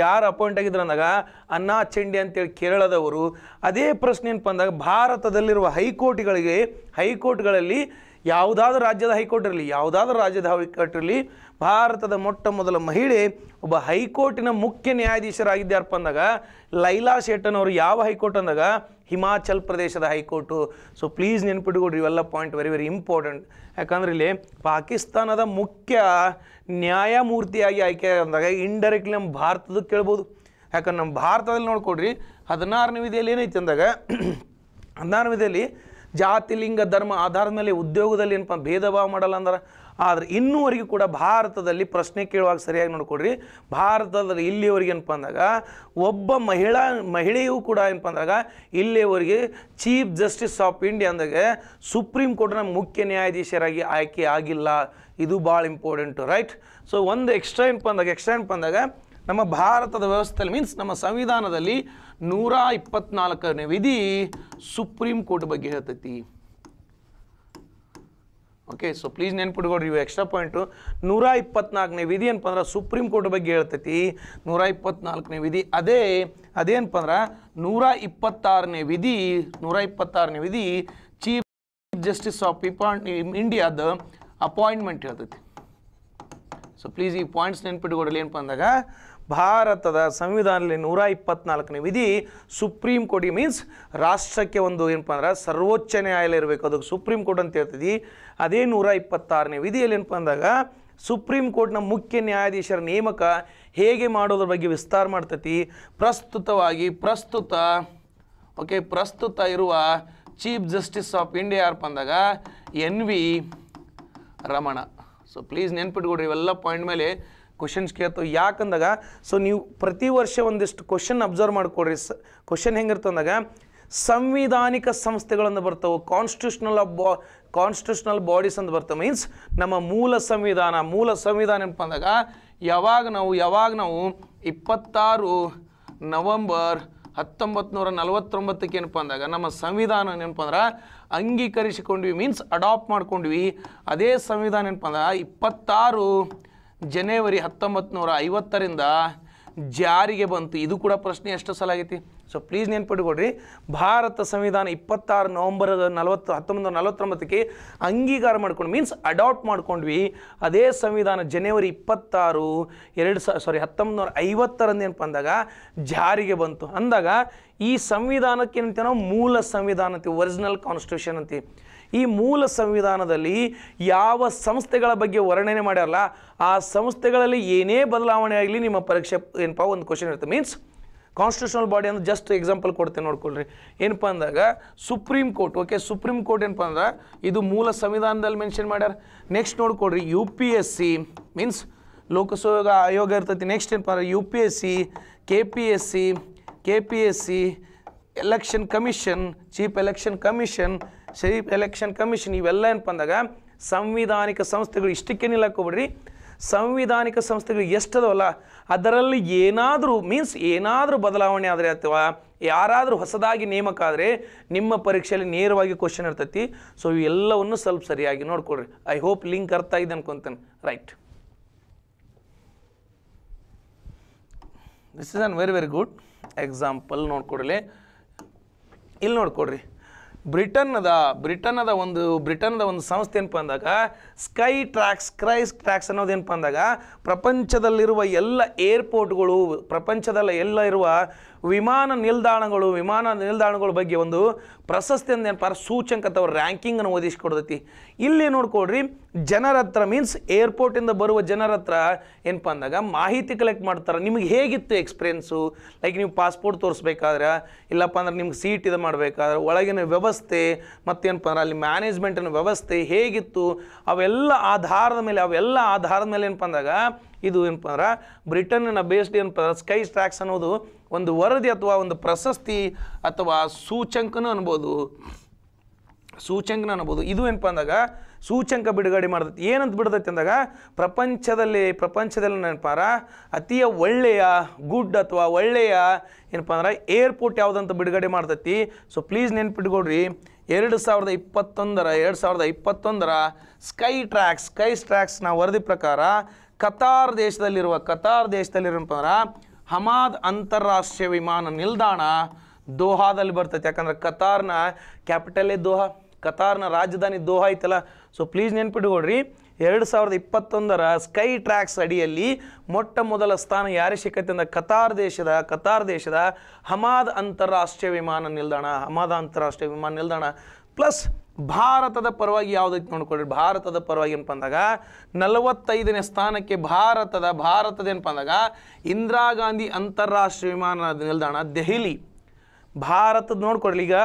ಯಾರು ಅಪಾಯಿಂಟ್ ಆಗಿದ್ರು ಅಂದಾಗ ಅನ್ನಾ ಚೆಂಡಿ ಅಂತೇಳಿ ಕೇರಳದವರು ಅದೇ ಪ್ರಶ್ನೆ ಏನಪ್ಪ ಅಂದಾಗ ಭಾರತದಲ್ಲಿರುವ ಹೈಕೋರ್ಟ್ಗಳಿಗೆ ಹೈಕೋರ್ಟ್ಗಳಲ್ಲಿ ಯಾವುದಾದ್ರೂ ರಾಜ್ಯದ ಹೈಕೋರ್ಟ್ ಇರಲಿ ಯಾವುದಾದ್ರೂ ರಾಜ್ಯದ ಹೈಕೋರ್ಟ್ ಇರಲಿ ಭಾರತದ ಮೊಟ್ಟ ಮೊದಲ ಮಹಿಳೆ ಒಬ್ಬ ಹೈಕೋರ್ಟಿನ ಮುಖ್ಯ ನ್ಯಾಯಾಧೀಶರಾಗಿದ್ದಾರಪ್ಪ ಅಂದಾಗ ಲೈಲಾ ಶೇಟನ್ ಅವರು ಯಾವ ಹೈಕೋರ್ಟ್ ಅಂದಾಗ ಹಿಮಾಚಲ್ ಪ್ರದೇಶದ ಹೈಕೋರ್ಟು ಸೊ ಪ್ಲೀಸ್ ನೆನ್ಪಿಟ್ಕೊಡ್ರಿ ಇವೆಲ್ಲ ಪಾಯಿಂಟ್ ವೆರಿ ವೆರಿ ಇಂಪಾರ್ಟೆಂಟ್ ಯಾಕಂದ್ರೆ ಇಲ್ಲಿ ಪಾಕಿಸ್ತಾನದ ಮುಖ್ಯ ನ್ಯಾಯಮೂರ್ತಿಯಾಗಿ ಆಯ್ಕೆ ಅಂದಾಗ ಇಂಡೈರೆಕ್ಟ್ಲಿ ನಮ್ಮ ಭಾರತದ ಕೇಳ್ಬೋದು ಯಾಕಂದ್ರೆ ನಮ್ಮ ಭಾರತದಲ್ಲಿ ನೋಡ್ಕೊಡ್ರಿ ಹದಿನಾರನೇ ವಿಧಿಯಲ್ಲಿ ಏನೈತೆ ಅಂದಾಗ ಹದಿನಾರನೇ ವಿಧಿಯಲ್ಲಿ ಜಾತಿ ಲಿಂಗ ಧರ್ಮ ಆಧಾರದ ಮೇಲೆ ಉದ್ಯೋಗದಲ್ಲಿ ಏನಪ್ಪ ಭೇದ ಭಾವ ಮಾಡಲ್ಲ ಅಂದ್ರೆ ಆದರೆ ಇನ್ನೂವರೆಗೂ ಕೂಡ ಭಾರತದಲ್ಲಿ ಪ್ರಶ್ನೆ ಕೇಳುವಾಗ ಸರಿಯಾಗಿ ನೋಡ್ಕೊಡ್ರಿ ಭಾರತದಲ್ಲಿ ಇಲ್ಲಿಯವರೆಗೆ ಏನಪ್ಪ ಅಂದಾಗ ಒಬ್ಬ ಮಹಿಳಾ ಮಹಿಳೆಯೂ ಕೂಡ ಏನಪ್ಪ ಅಂದಾಗ ಇಲ್ಲಿಯವರೆಗೆ ಚೀಫ್ ಜಸ್ಟಿಸ್ ಆಫ್ ಇಂಡಿಯಾ ಅಂದಾಗ ಸುಪ್ರೀಂ ಕೋರ್ಟ್ನ ಮುಖ್ಯ ನ್ಯಾಯಾಧೀಶರಾಗಿ ಆಯ್ಕೆ ಆಗಿಲ್ಲ ಇದು ಭಾಳ ಇಂಪಾರ್ಟೆಂಟು ರೈಟ್ ಸೊ ಒಂದು ಎಕ್ಸ್ಟ್ರಾ ಏನಪ್ಪ ಅಂದಾಗ ಎಕ್ಸ್ಟ್ರಾ ಏನಪ್ಪ ಅಂದಾಗ ನಮ್ಮ ಭಾರತದ ವ್ಯವಸ್ಥೆಯಲ್ಲಿ ಮೀನ್ಸ್ ನಮ್ಮ ಸಂವಿಧಾನದಲ್ಲಿ ನೂರ ಇಪ್ಪತ್ನಾಲ್ಕನೇ ವಿಧಿ ಸುಪ್ರೀಂ ಕೋರ್ಟ್ ಬಗ್ಗೆ ಹೇಳ್ತೈತಿ ಓಕೆ ಸೊ ಪ್ಲೀಸ್ ನೆನ್ಪಿಟ್ಕೊಡ್ರಿ ಇವು ಎಕ್ಸ್ಟ್ರಾ ಪಾಯಿಂಟು ನೂರ ಇಪ್ಪತ್ನಾಲ್ಕನೇ ವಿಧಿ ಏನಪ್ಪ ಅಂದ್ರೆ ಸುಪ್ರೀಂ ಕೋರ್ಟ್ ಬಗ್ಗೆ ಹೇಳ್ತೈತಿ ನೂರ ಇಪ್ಪತ್ನಾಲ್ಕನೇ ವಿಧಿ ಅದೇ ಅದೇನಪ್ಪ ಅಂದ್ರೆ ನೂರ ಇಪ್ಪತ್ತಾರನೇ ವಿಧಿ ನೂರ ಇಪ್ಪತ್ತಾರನೇ ವಿಧಿ ಚೀಫ್ ಜಸ್ಟಿಸ್ ಆಫ್ ಪೀಪಾನ್ ಇಂಡಿಯಾದ ಅಪಾಯಿಂಟ್ಮೆಂಟ್ ಹೇಳ್ತೈತಿ ಸೊ ಪ್ಲೀಸ್ ಈ ಪಾಯಿಂಟ್ಸ್ ನೆನ್ಪಿಟ್ಕೊಡ್ರಿ ಏನಪ್ಪ ಅಂದಾಗ ಭಾರತದ ಸಂವಿಧಾನದಲ್ಲಿ ನೂರ ಇಪ್ಪತ್ನಾಲ್ಕನೇ ವಿಧಿ ಸುಪ್ರೀಂ ಕೋರ್ಟ್ ಮೀನ್ಸ್ ರಾಷ್ಟ್ರಕ್ಕೆ ಒಂದು ಏನಪ್ಪ ಅಂದ್ರೆ ಸರ್ವೋಚ್ಚ ನ್ಯಾಯಾಲಯ ಇರಬೇಕು ಅದಕ್ಕೆ ಸುಪ್ರೀಂ ಕೋರ್ಟ್ ಅಂತ ಹೇಳ್ತಿದ್ವಿ ಅದೇ ನೂರ ಇಪ್ಪತ್ತಾರನೇ ವಿಧಿಯಲ್ಲಿ ಏನಪ್ಪ ಅಂದಾಗ ಸುಪ್ರೀಂ ಕೋರ್ಟ್ನ ಮುಖ್ಯ ನ್ಯಾಯಾಧೀಶರ ನೇಮಕ ಹೇಗೆ ಮಾಡೋದ್ರ ಬಗ್ಗೆ ವಿಸ್ತಾರ ಮಾಡ್ತೈತಿ ಪ್ರಸ್ತುತವಾಗಿ ಪ್ರಸ್ತುತ ಓಕೆ ಪ್ರಸ್ತುತ ಇರುವ ಚೀಫ್ ಜಸ್ಟಿಸ್ ಆಫ್ ಇಂಡಿಯಾ ಯಾರಪ್ಪ ಅಂದಾಗ N V Ramana so please ನೆನ್ಪಿಟ್ಕೊಡ್ರಿ ಇವೆಲ್ಲ ಪಾಯಿಂಟ್ ಮೇಲೆ ಕ್ವಶನ್ಸ್ ಕೇಳ್ತೇವೆ ಯಾಕಂದಾಗ ಸೊ ನೀವು ಪ್ರತಿ ವರ್ಷ ಒಂದಿಷ್ಟು ಕ್ವಶನ್ ಅಬ್ಸರ್ವ್ ಮಾಡಿಕೊಡ್ರಿ ಸ ಕ್ವಶನ್ ಹೆಂಗಿರ್ತಂದಾಗ ಸಂವಿಧಾನಿಕ ಸಂಸ್ಥೆಗಳನ್ನು ಬರ್ತವೆ ಕಾನ್ಸ್ಟಿಟ್ಯೂಷನಲ್ ಬಾ ಕಾನ್ಸ್ಟಿಟ್ಯೂಷನಲ್ ಬಾಡೀಸ್ ಅಂತ ಬರ್ತವೆ ಮೀನ್ಸ್ ನಮ್ಮ ಮೂಲ ಸಂವಿಧಾನ ಮೂಲ ಸಂವಿಧಾನ ಏನಪ್ಪ ಅಂದಾಗ ಯಾವಾಗ ನಾವು ಯಾವಾಗ ನಾವು ಇಪ್ಪತ್ತಾರು ನವಂಬರ್ ಹತ್ತೊಂಬತ್ತು ನೂರ ನಲವತ್ತೊಂಬತ್ತಕ್ಕೆ ಏನಪ್ಪ ಅಂದಾಗ ನಮ್ಮ ಸಂವಿಧಾನ ಏನಪ್ಪ ಅಂದ್ರೆ ಅಂಗೀಕರಿಸಿಕೊಂಡ್ವಿ ಮೀನ್ಸ್ ಅಡಾಪ್ಟ್ ಮಾಡ್ಕೊಂಡ್ವಿ ಅದೇ ಸಂವಿಧಾನ ಏನಪ್ಪ ಅಂದ್ರೆ ಇಪ್ಪತ್ತಾರು ಜನವರಿ ಹತ್ತೊಂಬತ್ತು ನೂರ ಐವತ್ತರಿಂದ ಜಾರಿಗೆ ಬಂತು ಇದು ಕೂಡ ಪ್ರಶ್ನೆ ಎಷ್ಟು ಸಲ ಆಗೈತಿ ಸೊ ಪ್ಲೀಸ್ ನೆನ್ಪಿಟ್ಕೊಡ್ರಿ ಭಾರತ ಸಂವಿಧಾನ ಇಪ್ಪತ್ತಾರು ನವಂಬರ್ ನಲವತ್ತು ಹತ್ತೊಂಬತ್ತು ನೂರ ನಲವತ್ತೊಂಬತ್ತಕ್ಕೆ ಅಂಗೀಕಾರ ಮಾಡ್ಕೊಂಡು ಮೀನ್ಸ್ ಅಡಾಪ್ಟ್ ಮಾಡ್ಕೊಂಡ್ವಿ ಅದೇ ಸಂವಿಧಾನ ಜನವರಿ ಇಪ್ಪತ್ತಾರು ಎರಡು ಸ ಸಾರಿ ಹತ್ತೊಂಬತ್ತು ನೂರ ಐವತ್ತರಂದು ಏನಪ್ಪ ಅಂದಾಗ ಜಾರಿಗೆ ಬಂತು ಅಂದಾಗ ಈ ಸಂವಿಧಾನಕ್ಕೆ ಏನಂತೀವಿ ನಾವು ಮೂಲ ಸಂವಿಧಾನ ಅಂತೀವಿ ಒರಿಜಿನಲ್ ಕಾನ್ಸ್ಟಿಟ್ಯೂಷನ್ ಅಂತೀವಿ ಈ ಮೂಲ ಸಂವಿಧಾನದಲ್ಲಿ ಯಾವ ಸಂಸ್ಥೆಗಳ ಬಗ್ಗೆ ವರ್ಣನೆ ಮಾಡ್ಯಾರಲ್ಲ ಆ ಸಂಸ್ಥೆಗಳಲ್ಲಿ ಏನೇ ಬದಲಾವಣೆ ಆಗಲಿ ನಿಮ್ಮ ಪರೀಕ್ಷೆ ಏನಪ್ಪ ಒಂದು ಕ್ವಶನ್ ಇರುತ್ತೆ ಮೀನ್ಸ್ ಕಾನ್ಸ್ಟಿಟ್ಯೂಷನಲ್ ಬಾಡಿ ಅಂದ್ರೆ ಜಸ್ಟ್ ಎಕ್ಸಾಂಪಲ್ ಕೊಡ್ತೇನೆ ನೋಡ್ಕೊಳ್ರಿ ಏನಪ್ಪ ಅಂದಾಗ supreme court okay supreme court ಏನಪ್ಪ ಅಂದ್ರೆ ಇದು ಮೂಲ ಸಂವಿಧಾನದಲ್ಲಿ ಮೆನ್ಷನ್ ಮಾಡ್ಯಾರ ನೆಕ್ಸ್ಟ್ ನೋಡ್ಕೊಳ್ರಿ U P S C means ಲೋಕಸಭಾ ಆಯೋಗ ಇರ್ತೈತಿ ನೆಕ್ಸ್ಟ್ ಏನಪ್ಪ ಅಂದ್ರೆ U P S C K P S C K P S C election commission chief election commission ಶರೀಫ್ ಎಲೆಕ್ಷನ್ ಕಮಿಷನ್ ಇವೆಲ್ಲ ಏನಪ್ಪ ಅಂದಾಗ ಸಂವಿಧಾನಿಕ ಸಂಸ್ಥೆಗಳು ಇಷ್ಟಕ್ಕೆ ನಿಲ್ಲಕೋಬಿಡ್ರಿ ಸಂವಿಧಾನಿಕ ಸಂಸ್ಥೆಗಳು ಎಷ್ಟದವಲ್ಲ ಅದರಲ್ಲಿ ಏನಾದರೂ ಮೀನ್ಸ್ ಏನಾದರೂ ಬದಲಾವಣೆ ಆದರೆ ಅಥವಾ ಯಾರಾದರೂ ಹೊಸದಾಗಿ ನೇಮಕ ಆದರೆ ನಿಮ್ಮ ಪರೀಕ್ಷೆಯಲ್ಲಿ ನೇರವಾಗಿ ಕ್ವಶನ್ ಇರ್ತೈತಿ ಸೊ ಇವೆಲ್ಲವನ್ನು ಸ್ವಲ್ಪ ಸರಿಯಾಗಿ ನೋಡ್ಕೊಳ್ರಿ ಐ ಹೋಪ್ ಲಿಂಕ್ ಅರ್ಥ ಆಗಿದೆ ಅನ್ಕೊತಾನೆ right this is an very very good example ನೋಡ್ಕೊಡ್ಲಿ ಇಲ್ಲಿ ನೋಡ್ಕೊಡ್ರಿ ಬ್ರಿಟನ್ನದ ಬ್ರಿಟನ್ನದ ಒಂದು ಬ್ರಿಟನ್ನದ ಒಂದು ಸಂಸ್ಥೆ ಏನಪ್ಪ ಅಂದಾಗ ಸ್ಕೈ ಟ್ರ್ಯಾಕ್ಸ್ ಕ್ರೈಸ್ ಟ್ರ್ಯಾಕ್ಸ್ ಅನ್ನೋದೇನಪ್ಪ ಅಂದಾಗ ಪ್ರಪಂಚದಲ್ಲಿರುವ ಎಲ್ಲ ಏರ್ಪೋರ್ಟ್ಗಳು ಪ್ರಪಂಚದಲ್ಲಿ ಎಲ್ಲ ಇರುವ ವಿಮಾನ ನಿಲ್ದಾಣಗಳು ವಿಮಾನ ನಿಲ್ದಾಣಗಳ ಬಗ್ಗೆ ಒಂದು ಪ್ರಶಸ್ತಿಯಿಂದ ಏನಪ್ಪ ಸೂಚಂಕ ಅಥವಾ ರ್ಯಾಂಕಿಂಗನ್ನು ಓದಿಸ್ಕೊಡ್ತೈತಿ ಇಲ್ಲಿ ನೋಡ್ಕೊಡ್ರಿ ಜನರ ಹತ್ರ ಮೀನ್ಸ್ ಏರ್ಪೋರ್ಟಿಂದ ಬರುವ ಜನರ ಹತ್ರ ಏನಪ್ಪ ಅಂದಾಗ ಮಾಹಿತಿ ಕಲೆಕ್ಟ್ ಮಾಡ್ತಾರೆ ನಿಮಗೆ ಹೇಗಿತ್ತು ಎಕ್ಸ್ಪೀರಿಯೆನ್ಸು ಲೈಕ್ ನೀವು ಪಾಸ್ಪೋರ್ಟ್ ತೋರಿಸ್ಬೇಕಾದ್ರೆ ಇಲ್ಲಪ್ಪ ಅಂದ್ರೆ ನಿಮ್ಗೆ ಸೀಟ್ ಇದು ಮಾಡಬೇಕಾದ್ರೆ ಒಳಗಿನ ವ್ಯವಸ್ಥೆ ಮತ್ತೇನಪ್ಪ ಅಂದ್ರೆ ಅಲ್ಲಿ ಮ್ಯಾನೇಜ್ಮೆಂಟಿನ ವ್ಯವಸ್ಥೆ ಹೇಗಿತ್ತು ಅವೆಲ್ಲ ಆಧಾರದ ಮೇಲೆ ಅವೆಲ್ಲ ಆಧಾರದ ಮೇಲೆ ಏನಪ್ಪ ಅಂದಾಗ ಇದು ಏನಪ್ಪ ಅಂದ್ರೆ ಬ್ರಿಟನ್ನ ಬೇಸ್ಡ್ ಏನಪ್ಪ ಸ್ಕೈ ಸ್ಟ್ರ್ಯಾಕ್ಸ್ ಅನ್ನೋದು ಒಂದು ವರದಿ ಅಥವಾ ಒಂದು ಪ್ರಶಸ್ತಿ ಅಥವಾ ಸೂಚಂಕನೂ ಅನ್ಬೋದು ಸೂಚಂಕನ ಅನ್ಬೋದು ಇದು ಏನಪ್ಪ ಅಂದಾಗ ಸೂಚಂಕ ಬಿಡುಗಡೆ ಮಾಡ್ತೈತಿ ಏನಂತ ಬಿಡ್ತೈತಿ ಅಂದಾಗ ಪ್ರಪಂಚದಲ್ಲಿ ಪ್ರಪಂಚದಲ್ಲಿ ನೆನಪಾರ ಅತಿಯ ಒಳ್ಳೆಯ ಗುಡ್ ಅಥವಾ ಒಳ್ಳೆಯ ಏನಪ್ಪ ಅಂದ್ರೆ ಏರ್ಪೋರ್ಟ್ ಯಾವುದಂತ ಬಿಡುಗಡೆ ಮಾಡ್ತೈತಿ ಸೊ ಪ್ಲೀಸ್ ನೆನ್ಪಿಟ್ಕೊಡ್ರಿ ಎರಡು ಸಾವಿರದ ಇಪ್ಪತ್ತೊಂದರ ಎರಡು ಸಾವಿರದ ಇಪ್ಪತ್ತೊಂದರ ಸ್ಕೈ ಟ್ರ್ಯಾಕ್ಸ್ ಸ್ಕೈ ಸ್ಟ್ರ್ಯಾಕ್ಸ್ನ ವರದಿ ಪ್ರಕಾರ ಕತಾರ್ ದೇಶದಲ್ಲಿರುವ ಕತಾರ್ ಏನಪ್ಪ ಅಂದ್ರೆ ಹಮಾದ್ ಅಂತಾರಾಷ್ಟ್ರೀಯ ವಿಮಾನ ನಿಲ್ದಾಣ ದೋಹಾದಲ್ಲಿ ಬರ್ತೈತೆ ಯಾಕಂದ್ರೆ ಕತಾರ್ನ ಕ್ಯಾಪಿಟಲೇ ದೋಹಾ ಕತಾರ್ನ ರಾಜಧಾನಿ ದೋಹಾ ಐತಲ್ಲ ಸೊ ಪ್ಲೀಸ್ ನೆನ್ಪಿಟ್ಕೊಡ್ರಿ ಎರಡು ಸಾವಿರದ ಇಪ್ಪತ್ತೊಂದರ ಸ್ಕೈ ಟ್ರ್ಯಾಕ್ಸ್ ಅಡಿಯಲ್ಲಿ ಮೊಟ್ಟ ಮೊದಲ ಸ್ಥಾನ ಯಾರೇ ಸಿಕ್ಕೈತೆ ಅಂದ್ರೆ ಕತಾರ್ ದೇಶದ ಕತಾರ್ ದೇಶದ ಹಮಾದ್ ಅಂತಾರಾಷ್ಟ್ರೀಯ ವಿಮಾನ ನಿಲ್ದಾಣ ಹಮಾದ್ ಅಂತಾರಾಷ್ಟ್ರೀಯ ವಿಮಾನ ನಿಲ್ದಾಣ ಪ್ಲಸ್ ಭಾರತದ ಪರವಾಗಿ ಯಾವುದಕ್ಕೆ ನೋಡ್ಕೊಳ್ಳಿ ಭಾರತದ ಪರವಾಗಿ ಏನಪ್ಪ ಅಂದಾಗ ನಲವತ್ತೈದನೇ ಸ್ಥಾನಕ್ಕೆ ಭಾರತದ ಭಾರತದ ಏನಪ್ಪ ಅಂದಾಗ ಇಂದಿರಾ ಗಾಂಧಿ ಅಂತಾರಾಷ್ಟ್ರೀಯ ವಿಮಾನ ನಿಲ್ದಾಣ ದೆಹಲಿ ಭಾರತದ ನೋಡ್ಕೊಳ್ಳಿ ಈಗ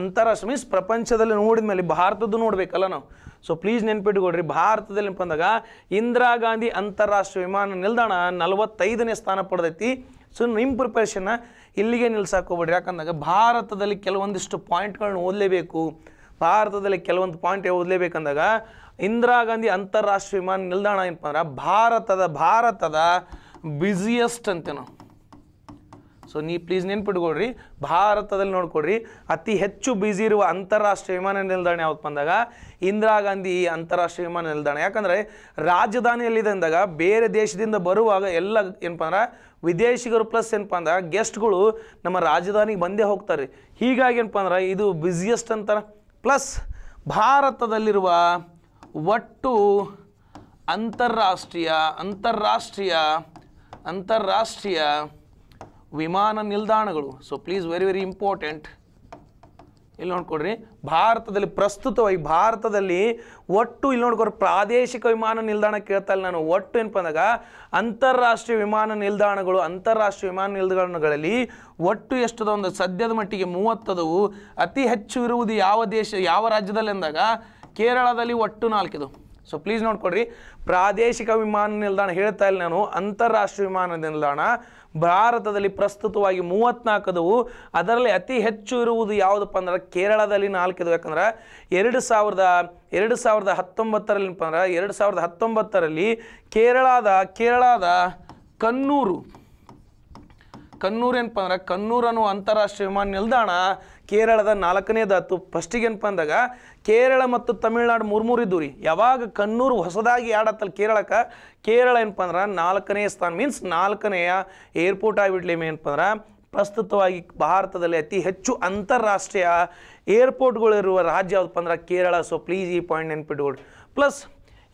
ಅಂತಾರಾಷ್ಟ್ರ ಮೀನ್ಸ್ ಪ್ರಪಂಚದಲ್ಲಿ ನೋಡಿದ ಮೇಲೆ ಭಾರತದ್ದು ನೋಡಬೇಕಲ್ಲ ನಾವು ಸೊ ಪ್ಲೀಸ್ ನೆನ್ಪಿಟ್ಕೊಡ್ರಿ ಭಾರತದಲ್ಲಿ ಏನಪ್ಪ ಅಂದಾಗ ಇಂದಿರಾ ಗಾಂಧಿ ಅಂತಾರಾಷ್ಟ್ರೀಯ ವಿಮಾನ ನಿಲ್ದಾಣ ನಲವತ್ತೈದನೇ ಸ್ಥಾನ ಪಡೆದೈತಿ ಸೊ ನಿಮ್ಮ ಪ್ರಿಪ್ರೇಷನ್ನ ಇಲ್ಲಿಗೆ ನಿಲ್ಸಾಕೋಬೇಡ್ರಿ ಯಾಕಂದಾಗ ಭಾರತದಲ್ಲಿ ಕೆಲವೊಂದಿಷ್ಟು ಪಾಯಿಂಟ್ಗಳನ್ನ ಓದಲೇಬೇಕು ಭಾರತದಲ್ಲಿ ಕೆಲವೊಂದು ಪಾಯಿಂಟ್ ಓದಲೇಬೇಕಂದಾಗ ಇಂದಿರಾ ಗಾಂಧಿ ಅಂತಾರಾಷ್ಟ್ರೀಯ ವಿಮಾನ ನಿಲ್ದಾಣ ಏನಪ್ಪ ಅಂದ್ರೆ ಭಾರತದ ಭಾರತದ ಬ್ಯುಸಿಯೆಸ್ಟ್ ಅಂತೇನು ನಾವು ಸೊ ನೀ ಪ್ಲೀಸ್ ನೆನ್ಪಿಟ್ಕೊಡ್ರಿ ಭಾರತದಲ್ಲಿ ನೋಡ್ಕೊಡ್ರಿ ಅತಿ ಹೆಚ್ಚು ಬ್ಯುಸಿ ಇರುವ ಅಂತಾರಾಷ್ಟ್ರೀಯ ವಿಮಾನ ನಿಲ್ದಾಣ ಯಾವ್ದು ಬಂದಾಗ ಇಂದಿರಾ ಗಾಂಧಿ ಅಂತಾರಾಷ್ಟ್ರೀಯ ವಿಮಾನ ನಿಲ್ದಾಣ ಯಾಕಂದರೆ ರಾಜಧಾನಿಯಲ್ಲಿದೆ ಅಂದಾಗ ಬೇರೆ ದೇಶದಿಂದ ಬರುವಾಗ ಎಲ್ಲ ಏನಪ್ಪ ಅಂದ್ರೆ ವಿದೇಶಿಗರು ಪ್ಲಸ್ ಏನಪ್ಪ ಅಂದ್ರೆ ಗೆಸ್ಟ್ಗಳು ನಮ್ಮ ರಾಜಧಾನಿಗೆ ಬಂದೇ ಹೋಗ್ತಾರೆ ಹೀಗಾಗಿ ಏನಪ್ಪ ಅಂದ್ರೆ ಇದು ಬ್ಯುಸಿಯೆಸ್ಟ್ ಅಂತಾರೆ ಪ್ಲಸ್ ಭಾರತದಲ್ಲಿರುವ ಒಟ್ಟು ಅಂತಾರಾಷ್ಟ್ರೀಯ ಅಂತಾರಾಷ್ಟ್ರೀಯ ಅಂತಾರಾಷ್ಟ್ರೀಯ ವಿಮಾನ ನಿಲ್ದಾಣಗಳು so please very very important ಇಲ್ಲಿ ನೋಡ್ಕೊಡ್ರಿ ಭಾರತದಲ್ಲಿ ಪ್ರಸ್ತುತವಾಗಿ ಭಾರತದಲ್ಲಿ ಒಟ್ಟು ಇಲ್ಲಿ ನೋಡ್ಕೊಡ್ರಿ ಪ್ರಾದೇಶಿಕ ವಿಮಾನ ನಿಲ್ದಾಣ ಕೇಳ್ತಾ ಇಲ್ಲ ನಾನು ಒಟ್ಟು ಏನಪ್ಪ ಅಂದಾಗ ಅಂತಾರಾಷ್ಟ್ರೀಯ ವಿಮಾನ ನಿಲ್ದಾಣಗಳು ಅಂತಾರಾಷ್ಟ್ರೀಯ ವಿಮಾನ ನಿಲ್ದಾಣಗಳಲ್ಲಿ ಒಟ್ಟು ಎಷ್ಟದ ಒಂದು ಸದ್ಯದ ಮಟ್ಟಿಗೆ ಮೂವತ್ತದವು ಅತಿ ಹೆಚ್ಚು ಇರುವುದು ಯಾವ ದೇಶ ಯಾವ ರಾಜ್ಯದಲ್ಲಿ ಅಂದಾಗ ಕೇರಳದಲ್ಲಿ ಒಟ್ಟು ನಾಲ್ಕಿದು ಸೊ ಪ್ಲೀಸ್ ನೋಡ್ಕೊಡ್ರಿ ಪ್ರಾದೇಶಿಕ ವಿಮಾನ ನಿಲ್ದಾಣ ಹೇಳ್ತಾ ಇಲ್ಲ ನಾನು ಅಂತಾರಾಷ್ಟ್ರೀಯ ವಿಮಾನ ನಿಲ್ದಾಣ ಭಾರತದಲ್ಲಿ ಪ್ರಸ್ತುತವಾಗಿ ಮೂವತ್ನಾಲ್ಕದವು ಅದರಲ್ಲಿ ಅತಿ ಹೆಚ್ಚು ಇರುವುದು ಯಾವುದಪ್ಪ ಅಂದ್ರೆ ಕೇರಳದಲ್ಲಿ ನಾಲ್ಕಿದ್ವು ಯಾಕಂದ್ರೆ ಎರಡು ಸಾವಿರದ ಎರಡು ಸಾವಿರದ ಹತ್ತೊಂಬತ್ತರಲ್ಲಿ ಅಂದ್ರೆ ಎರಡು ಸಾವಿರದ ಹತ್ತೊಂಬತ್ತರಲ್ಲಿ ಕೇರಳದ ಕೇರಳದ ಕನ್ನೂರು ಕನ್ನೂರು ಏನಪ್ಪ ಅಂದ್ರೆ ಕನ್ನೂರನ್ನು ಅಂತಾರಾಷ್ಟ್ರೀಯ ವಿಮಾನ ನಿಲ್ದಾಣ ಕೇರಳದ ನಾಲ್ಕನೇ ನಾಲ್ಕನೇದಾತು ಫಸ್ಟಿಗೆ ಏನಪ್ಪ ಅಂದಾಗ ಕೇರಳ ಮತ್ತು ತಮಿಳ್ನಾಡು ಮೂರು ಮೂರು ಇದ್ದು ರೀ ಯಾವಾಗ ಕಣ್ಣೂರು ಹೊಸದಾಗಿ ಆಡತ್ತಲ್ಲ ಕೇರಳಕ್ಕೆ ಕೇರಳ ಏನಪ್ಪ ಅಂದ್ರೆ ನಾಲ್ಕನೇ ಸ್ಥಾನ ಮೀನ್ಸ್ ನಾಲ್ಕನೆಯ ಏರ್ಪೋರ್ಟ್ ಆಗಿಬಿಡ್ಲಿ ಏನಪ್ಪ ಅಂದ್ರೆ ಪ್ರಸ್ತುತವಾಗಿ ಭಾರತದಲ್ಲಿ ಅತಿ ಹೆಚ್ಚು ಅಂತಾರಾಷ್ಟ್ರೀಯ ಏರ್ಪೋರ್ಟ್ಗಳಿರುವ ರಾಜ್ಯ ಯಾವುದಪ್ಪ ಅಂದ್ರೆ ಕೇರಳ ಸೊ ಪ್ಲೀಸ್ ಈ ಪಾಯಿಂಟ್ ನೆನ್ಪಿಟ್ಕೊಳ್ಳಿ ಪ್ಲಸ್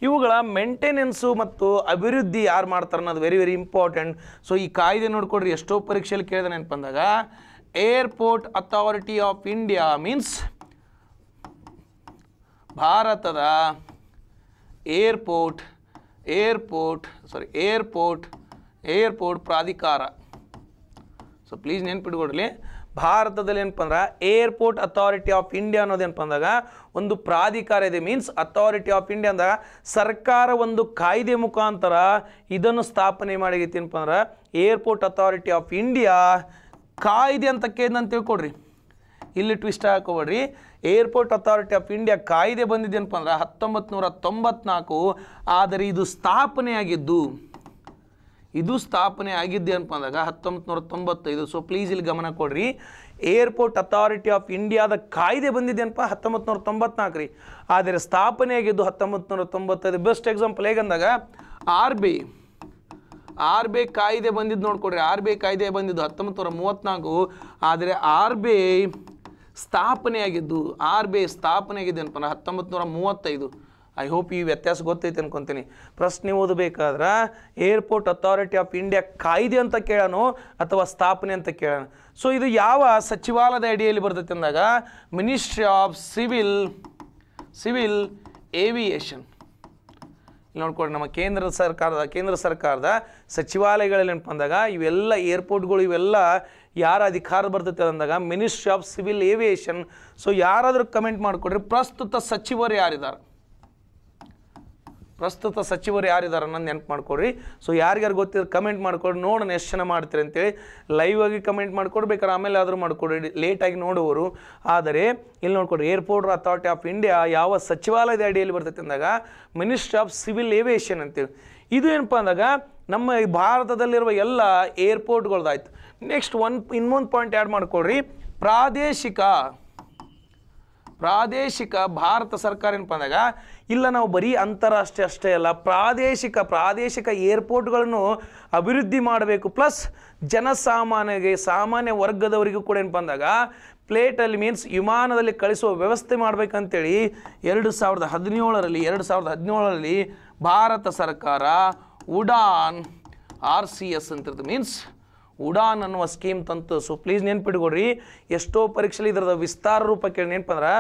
ಇವುಗಳ ಮೇಂಟೆನೆನ್ಸು ಮತ್ತು ಅಭಿವೃದ್ಧಿ ಯಾರು ಮಾಡ್ತಾರೆ ಅನ್ನೋದು ವೆರಿ ವೆರಿ ಇಂಪಾರ್ಟೆಂಟ್ ಸೊ ಈ ಕಾಯ್ದೆ ನೋಡಿಕೊಡ್ರಿ ಎಷ್ಟೋ ಪರೀಕ್ಷೆಯಲ್ಲಿ ಕೇಳಿದೆ ಅಂದಾಗ airport authority of India means ಭಾರತದ airport airport sorry airport airport ಪ್ರಾಧಿಕಾರ ಸೊ ಪ್ಲೀಸ್ ನೆನ್ಪಿಟ್ಕೊಡ್ರಿ ಭಾರತದಲ್ಲಿ ಏನಪ್ಪ ಅಂದ್ರೆ ಏರ್ಪೋರ್ಟ್ ಅಥಾರಿಟಿ ಆಫ್ ಇಂಡಿಯಾ ಅನ್ನೋದು ಅಂದಾಗ ಒಂದು ಪ್ರಾಧಿಕಾರ ಇದೆ ಮೀನ್ಸ್ ಅಥಾರಿಟಿ ಆಫ್ ಇಂಡಿಯಾ ಅಂದಾಗ ಸರ್ಕಾರ ಒಂದು ಕಾಯ್ದೆ ಮುಖಾಂತರ ಇದನ್ನು ಸ್ಥಾಪನೆ ಮಾಡಿ ಏನಪ್ಪ ಅಂದ್ರೆ ಏರ್ಪೋರ್ಟ್ ಅಥಾರಿಟಿ ಆಫ್ ಇಂಡಿಯಾ ಕಾಯ್ದೆ ಅಂತ ಅಂತ ತಿಳ್ಕೊಡ್ರಿ ಇಲ್ಲಿ ಟ್ವಿಸ್ಟ್ ಹಾಕೋಬೇಡ್ರಿ ಏರ್ಪೋರ್ಟ್ ಅಥಾರಿಟಿ ಆಫ್ ಇಂಡಿಯಾ ಕಾಯ್ದೆ ಬಂದಿದೆ ಅಂದ್ರೆ ಹತ್ತೊಂಬತ್ತು ನೂರ ತೊಂಬತ್ನಾಲ್ಕು ಆದರೆ ಇದು ಸ್ಥಾಪನೆ ಆಗಿದ್ದು ಇದು ಸ್ಥಾಪನೆ ಆಗಿದ್ದೆ ಅಂತ ಅಂದಾಗ ಹತ್ತೊಂಬತ್ತು ನೂರ ತೊಂಬತ್ತೈದು ಸೊ ಪ್ಲೀಸ್ ಇಲ್ಲಿ ಗಮನ ಕೊಡ್ರಿ ಏರ್ಪೋರ್ಟ್ ಅಥಾರಿಟಿ ಆಫ್ ಇಂಡಿಯಾದ ಕಾಯ್ದೆ ಬಂದಿದೆಯಪ್ಪ ಹತ್ತೊಂಬತ್ತು ನೂರ ತೊಂಬತ್ನಾಲ್ಕು ರೀ ಆದರೆ ಸ್ಥಾಪನೆಯಾಗಿದ್ದು ಹತ್ತೊಂಬತ್ತು ನೂರ ತೊಂಬತ್ತೈದು ಬೆಸ್ಟ್ ಎಕ್ಸಾಂಪಲ್ ಅಂದಾಗ R B R B I ಕಾಯ್ದೆ ಬಂದಿದ್ದು ನೋಡ್ಕೊಡ್ರಿ ಆರ್ ಬಿ ಐ ಕಾಯ್ದೆ ಬಂದಿದ್ದು ಹತ್ತೊಂಬತ್ತು ನೂರ ಮೂವತ್ತ್ನಾಲ್ಕು ಆದರೆ ಆರ್ ಬಿ ಐ ಸ್ಥಾಪನೆಯಾಗಿದ್ದು ಆರ್ ಬಿ ಐ ಸ್ಥಾಪನೆಯಾಗಿದೆ ಅನ್ಕೊಂಡ ಹತ್ತೊಂಬತ್ತು ನೂರ ಮೂವತ್ತೈದು ಐ ಹೋಪ್ ಈ ವ್ಯತ್ಯಾಸ ಗೊತ್ತೈತೆ ಅನ್ಕೊತೀನಿ ಪ್ರಶ್ನೆ ಓದಬೇಕಾದ್ರೆ ಏರ್ಪೋರ್ಟ್ ಅಥಾರಿಟಿ ಆಫ್ ಇಂಡಿಯಾ ಕಾಯ್ದೆ ಅಂತ ಕೇಳೋಣ ಅಥವಾ ಸ್ಥಾಪನೆ ಅಂತ ಕೇಳೋಣ ಸೊ ಇದು ಯಾವ ಸಚಿವಾಲಯದ ಅಡಿಯಲ್ಲಿ ಬರ್ತೈತೆ ಅಂದಾಗ ministry of civil civil aviation ಇಲ್ಲಿ ನೋಡ್ಕೊಳ್ರಿ ನಮ್ಮ ಕೇಂದ್ರ ಸರ್ಕಾರದ ಕೇಂದ್ರ ಸರ್ಕಾರದ ಸಚಿವಾಲಯಗಳಲ್ಲಿ ಅಂದಾಗ ಇವೆಲ್ಲ ಏರ್ಪೋರ್ಟ್ಗಳು ಇವೆಲ್ಲ ಯಾರ ಅಧಿಕಾರ ಬರ್ತೈತೆ ಅಂದಾಗ ministry of civil aviation so ಯಾರಾದರೂ ಕಮೆಂಟ್ ಮಾಡಿಕೊಡ್ರಿ ಪ್ರಸ್ತುತ ಸಚಿವರು ಯಾರಿದ್ದಾರೆ ಪ್ರಸ್ತುತ ಸಚಿವರು ಯಾರಿದ್ದಾರೆ ಅನ್ನೋದು ನೆನಪು ಮಾಡ್ಕೊಡ್ರಿ ಸೊ ಯಾರ್ಯಾರು ಗೊತ್ತಿದ್ರೆ ಕಮೆಂಟ್ ಮಾಡ್ಕೊಡಿ ನೋಡೋಣ ಎಷ್ಟು ಜನ ಮಾಡ್ತೀರಿ ಅಂತೇಳಿ ಲೈವ್ ಆಗಿ ಕಮೆಂಟ್ ಮಾಡ್ಕೊಡ್ಬೇಕಾದ್ರೆ ಆಮೇಲೆ ಆದರೂ ಮಾಡಿಕೊಡಿ ಲೇಟಾಗಿ ನೋಡುವರು ಆದರೆ ಇಲ್ಲಿ ನೋಡ್ಕೊಡಿ ಏರ್ಪೋರ್ಟ್ ಅಥಾರಿಟಿ ಆಫ್ ಇಂಡಿಯಾ ಯಾವ ಸಚಿವಾಲಯದ ಅಡಿಯಲ್ಲಿ ಬರ್ತೈತೆ ಅಂದಾಗ ಮಿನಿಸ್ಟ್ರಿ ಆಫ್ ಸಿವಿಲ್ ಏವಿಯೇಷನ್ ಅಂತೇಳಿ ಇದು ಏನಪ್ಪ ಅಂದಾಗ ನಮ್ಮ ಭಾರತದಲ್ಲಿರುವ ಎಲ್ಲ ಏರ್ಪೋರ್ಟ್ಗಳ್ದಾಯ್ತು ನೆಕ್ಸ್ಟ್ ಒನ್ ಇನ್ನೊಂದು ಪಾಯಿಂಟ್ ಆ್ಯಡ್ ಮಾಡಿಕೊಡ್ರಿ ಪ್ರಾದೇಶಿಕ ಪ್ರಾದೇಶಿಕ ಭಾರತ ಸರ್ಕಾರ ಏನಪ್ಪ ಅಂದಾಗ ಇಲ್ಲ ನಾವು ಬರೀ ಅಂತಾರಾಷ್ಟ್ರೀಯ ಅಷ್ಟೇ ಅಲ್ಲ ಪ್ರಾದೇಶಿಕ ಪ್ರಾದೇಶಿಕ ಏರ್ಪೋರ್ಟ್ಗಳನ್ನು ಅಭಿವೃದ್ಧಿ ಮಾಡಬೇಕು ಪ್ಲಸ್ ಜನಸಾಮಾನ್ಯರಿಗೆ ಸಾಮಾನ್ಯ ವರ್ಗದವರಿಗೂ ಕೂಡ ಏನು ಬಂದಾಗ ಪ್ಲೇಟಲ್ಲಿ ಮೀನ್ಸ್ ವಿಮಾನದಲ್ಲಿ ಕಳಿಸುವ ವ್ಯವಸ್ಥೆ ಮಾಡಬೇಕಂತೇಳಿ ಎರಡು ಸಾವಿರದ ಹದಿನೇಳರಲ್ಲಿ ಎರಡು ಸಾವಿರದ ಹದಿನೇಳರಲ್ಲಿ ಭಾರತ ಸರ್ಕಾರ ಉಡಾನ್ ಆರ್ ಸಿ ಎಸ್ ಅಂತಿರ್ತದೆ ಮೀನ್ಸ್ ಉಡಾನ್ ಅನ್ನುವ ಸ್ಕೀಮ್ ತಂತು ಸೊ ಪ್ಲೀಸ್ ನೆನ್ಪಿಟ್ಕೊಡ್ರಿ ಎಷ್ಟೋ ಪರೀಕ್ಷೆಲಿ ಇದ್ರದ ವಿಸ್ತಾರ ರೂಪಕ್ಕೆ ನೆನಪಂದ್ರೆ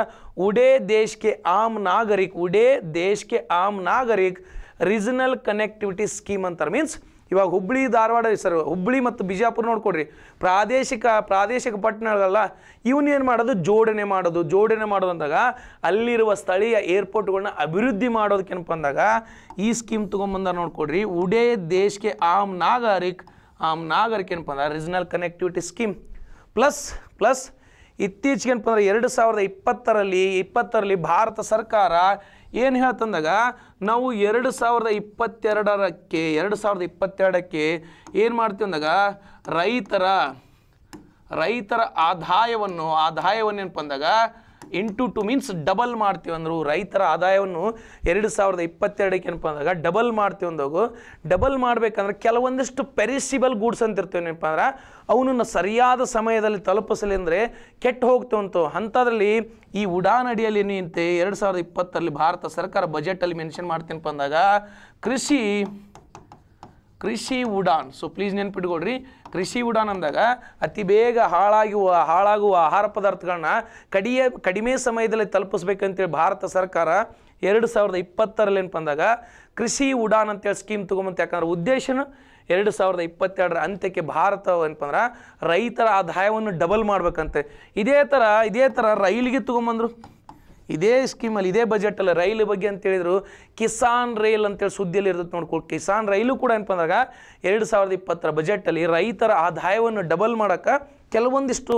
ಉಡೇ ದೇಶಕ್ಕೆ ಆಮ್ ನಾಗರಿಕ್ ಉಡೇ ದೇಶಕ್ಕೆ Aam Nagrik regional connectivity scheme ಅಂತಾರೆ ಮೀನ್ಸ್ ಇವಾಗ ಹುಬ್ಳಿ ಧಾರವಾಡ ಸರ್ ಹುಬ್ಳಿ ಮತ್ತು ಬಿಜಾಪುರ ನೋಡ್ಕೊಡ್ರಿ ಪ್ರಾದೇಶಿಕ ಪ್ರಾದೇಶಿಕ ಪಟ್ಟಣಗಳಲ್ಲ ಇವನ್ನೇನು ಮಾಡೋದು ಜೋಡಣೆ ಮಾಡೋದು ಜೋಡಣೆ ಮಾಡೋದು ಅಂದಾಗ ಅಲ್ಲಿರುವ ಸ್ಥಳೀಯ ಏರ್ಪೋರ್ಟ್ಗಳನ್ನ ಅಭಿವೃದ್ಧಿ ಮಾಡೋದಕ್ಕೆ ಏನಪ್ಪ ಅಂದಾಗ ಈ ಸ್ಕೀಮ್ ತೊಗೊಂಬಂದ ನೋಡ್ಕೊಡ್ರಿ ಉಡೇ ದೇಶಕ್ಕೆ ಆಮ್ ನಾಗರಿಕ್ ನಾಗರಿಕ ಏನಪ್ಪ ಅಂದ್ರೆ regional connectivity scheme plus plus ಇತ್ತೀಚೆಗೆ ಏನಪ್ಪ ಅಂದ್ರೆ ಎರಡು ಸಾವಿರದ ಇಪ್ಪತ್ತರಲ್ಲಿ ಇಪ್ಪತ್ತರಲ್ಲಿ ಭಾರತ ಸರ್ಕಾರ ಏನು ಹೇಳ್ತಂದಾಗ ನಾವು ಎರಡು ಸಾವಿರದ ಇಪ್ಪತ್ತೆರಡರಕ್ಕೆ ಎರಡು ಸಾವಿರದ ಇಪ್ಪತ್ತೆರಡಕ್ಕೆ ಏನು ಮಾಡ್ತೀವಂದಾಗ ರೈತರ ರೈತರ ಆದಾಯವನ್ನು ಆದಾಯವನ್ನು ಏನಪ್ಪ ಅಂದಾಗ ಇಂಟು ಟು ಮೀನ್ಸ್ ಡಬಲ್ ಮಾಡ್ತೀವಿ ಅಂದರು ರೈತರ ಆದಾಯವನ್ನು ಎರಡು ಸಾವಿರದ ಇಪ್ಪತ್ತೆರಡಕ್ಕೆ ಏನಪ್ಪ ಅಂದಾಗ ಡಬಲ್ ಮಾಡ್ತೀವಿ ಅಂದಾಗ ಡಬಲ್ ಮಾಡಬೇಕಂದ್ರೆ ಕೆಲವೊಂದಿಷ್ಟು ಪೆರಿಸಿಬಲ್ ಗೂಡ್ಸ್ ಅಂತ ಏನಪ್ಪ ಅಂದ್ರೆ ಅವನನ್ನು ಸರಿಯಾದ ಸಮಯದಲ್ಲಿ ತಲುಪಿಸಲಿ ಅಂದರೆ ಕೆಟ್ಟು ಅಂತ ಅಂಥದ್ರಲ್ಲಿ ಈ ಉಡಾನ್ ಅಡಿಯಲ್ಲಿ ಏನಂತೆ ಎರಡು ಸಾವಿರದ ಇಪ್ಪತ್ತರಲ್ಲಿ ಭಾರತ ಸರ್ಕಾರ ಬಜೆಟಲ್ಲಿ ಮೆನ್ಷನ್ ಮಾಡ್ತೀನಪ್ಪ ಅಂದಾಗ ಕೃಷಿ ಕೃಷಿ ಉಡಾನ್ ಸೊ ಪ್ಲೀಸ್ ನೆನ್ಪಿಟ್ಕೊಳ್ರಿ ಕೃಷಿ ಉಡಾನ್ ಅಂದಾಗ ಅತಿ ಬೇಗ ಹಾಳಾಗುವ ಹಾಳಾಗುವ ಆಹಾರ ಪದಾರ್ಥಗಳನ್ನ ಕಡಿಯ ಕಡಿಮೆ ಸಮಯದಲ್ಲಿ ತಲುಪಿಸ್ಬೇಕಂತೇಳಿ ಭಾರತ ಸರ್ಕಾರ ಎರಡು ಸಾವಿರದ ಇಪ್ಪತ್ತರಲ್ಲಿ ಏನು ಅಂದಾಗ ಕೃಷಿ ಉಡಾನ್ ಅಂತೇಳಿ ಸ್ಕೀಮ್ ತೊಗೊಂಬಂತ ಯಾಕಂದ್ರೆ ಉದ್ದೇಶನ ಎರಡು ಸಾವಿರದ ಇಪ್ಪತ್ತೆರಡರ ಅಂತ್ಯಕ್ಕೆ ಭಾರತ ಏನಪ್ಪಂದ್ರೆ ರೈತರ ಆದಾಯವನ್ನು ಡಬಲ್ ಮಾಡ್ಬೇಕಂತೆ ಇದೇ ಥರ ಇದೇ ಥರ ರೈಲಿಗೆ ತೊಗೊಂಬಂದರು ಇದೇ ಸ್ಕೀಮಲ್ಲಿ ಇದೇ ಬಜೆಟಲ್ಲಿ ರೈಲು ಬಗ್ಗೆ ಅಂತ ಹೇಳಿದ್ರು ಕಿಸಾನ್ ರೈಲ್ ಅಂತೇಳಿ ಸುದ್ದಿಯಲ್ಲಿ ಇರ್ತದೆ ನೋಡ್ಕೊಳ್ಳಿ ಕಿಸಾನ್ ರೈಲು ಕೂಡ ಏನಪ್ಪ ಅಂದಾಗ ಎರಡು ಸಾವಿರದ ಇಪ್ಪತ್ತರ ಬಜೆಟಲ್ಲಿ ರೈತರ ಆದಾಯವನ್ನು ಡಬಲ್ ಮಾಡೋಕ್ಕೆ ಕೆಲವೊಂದಿಷ್ಟು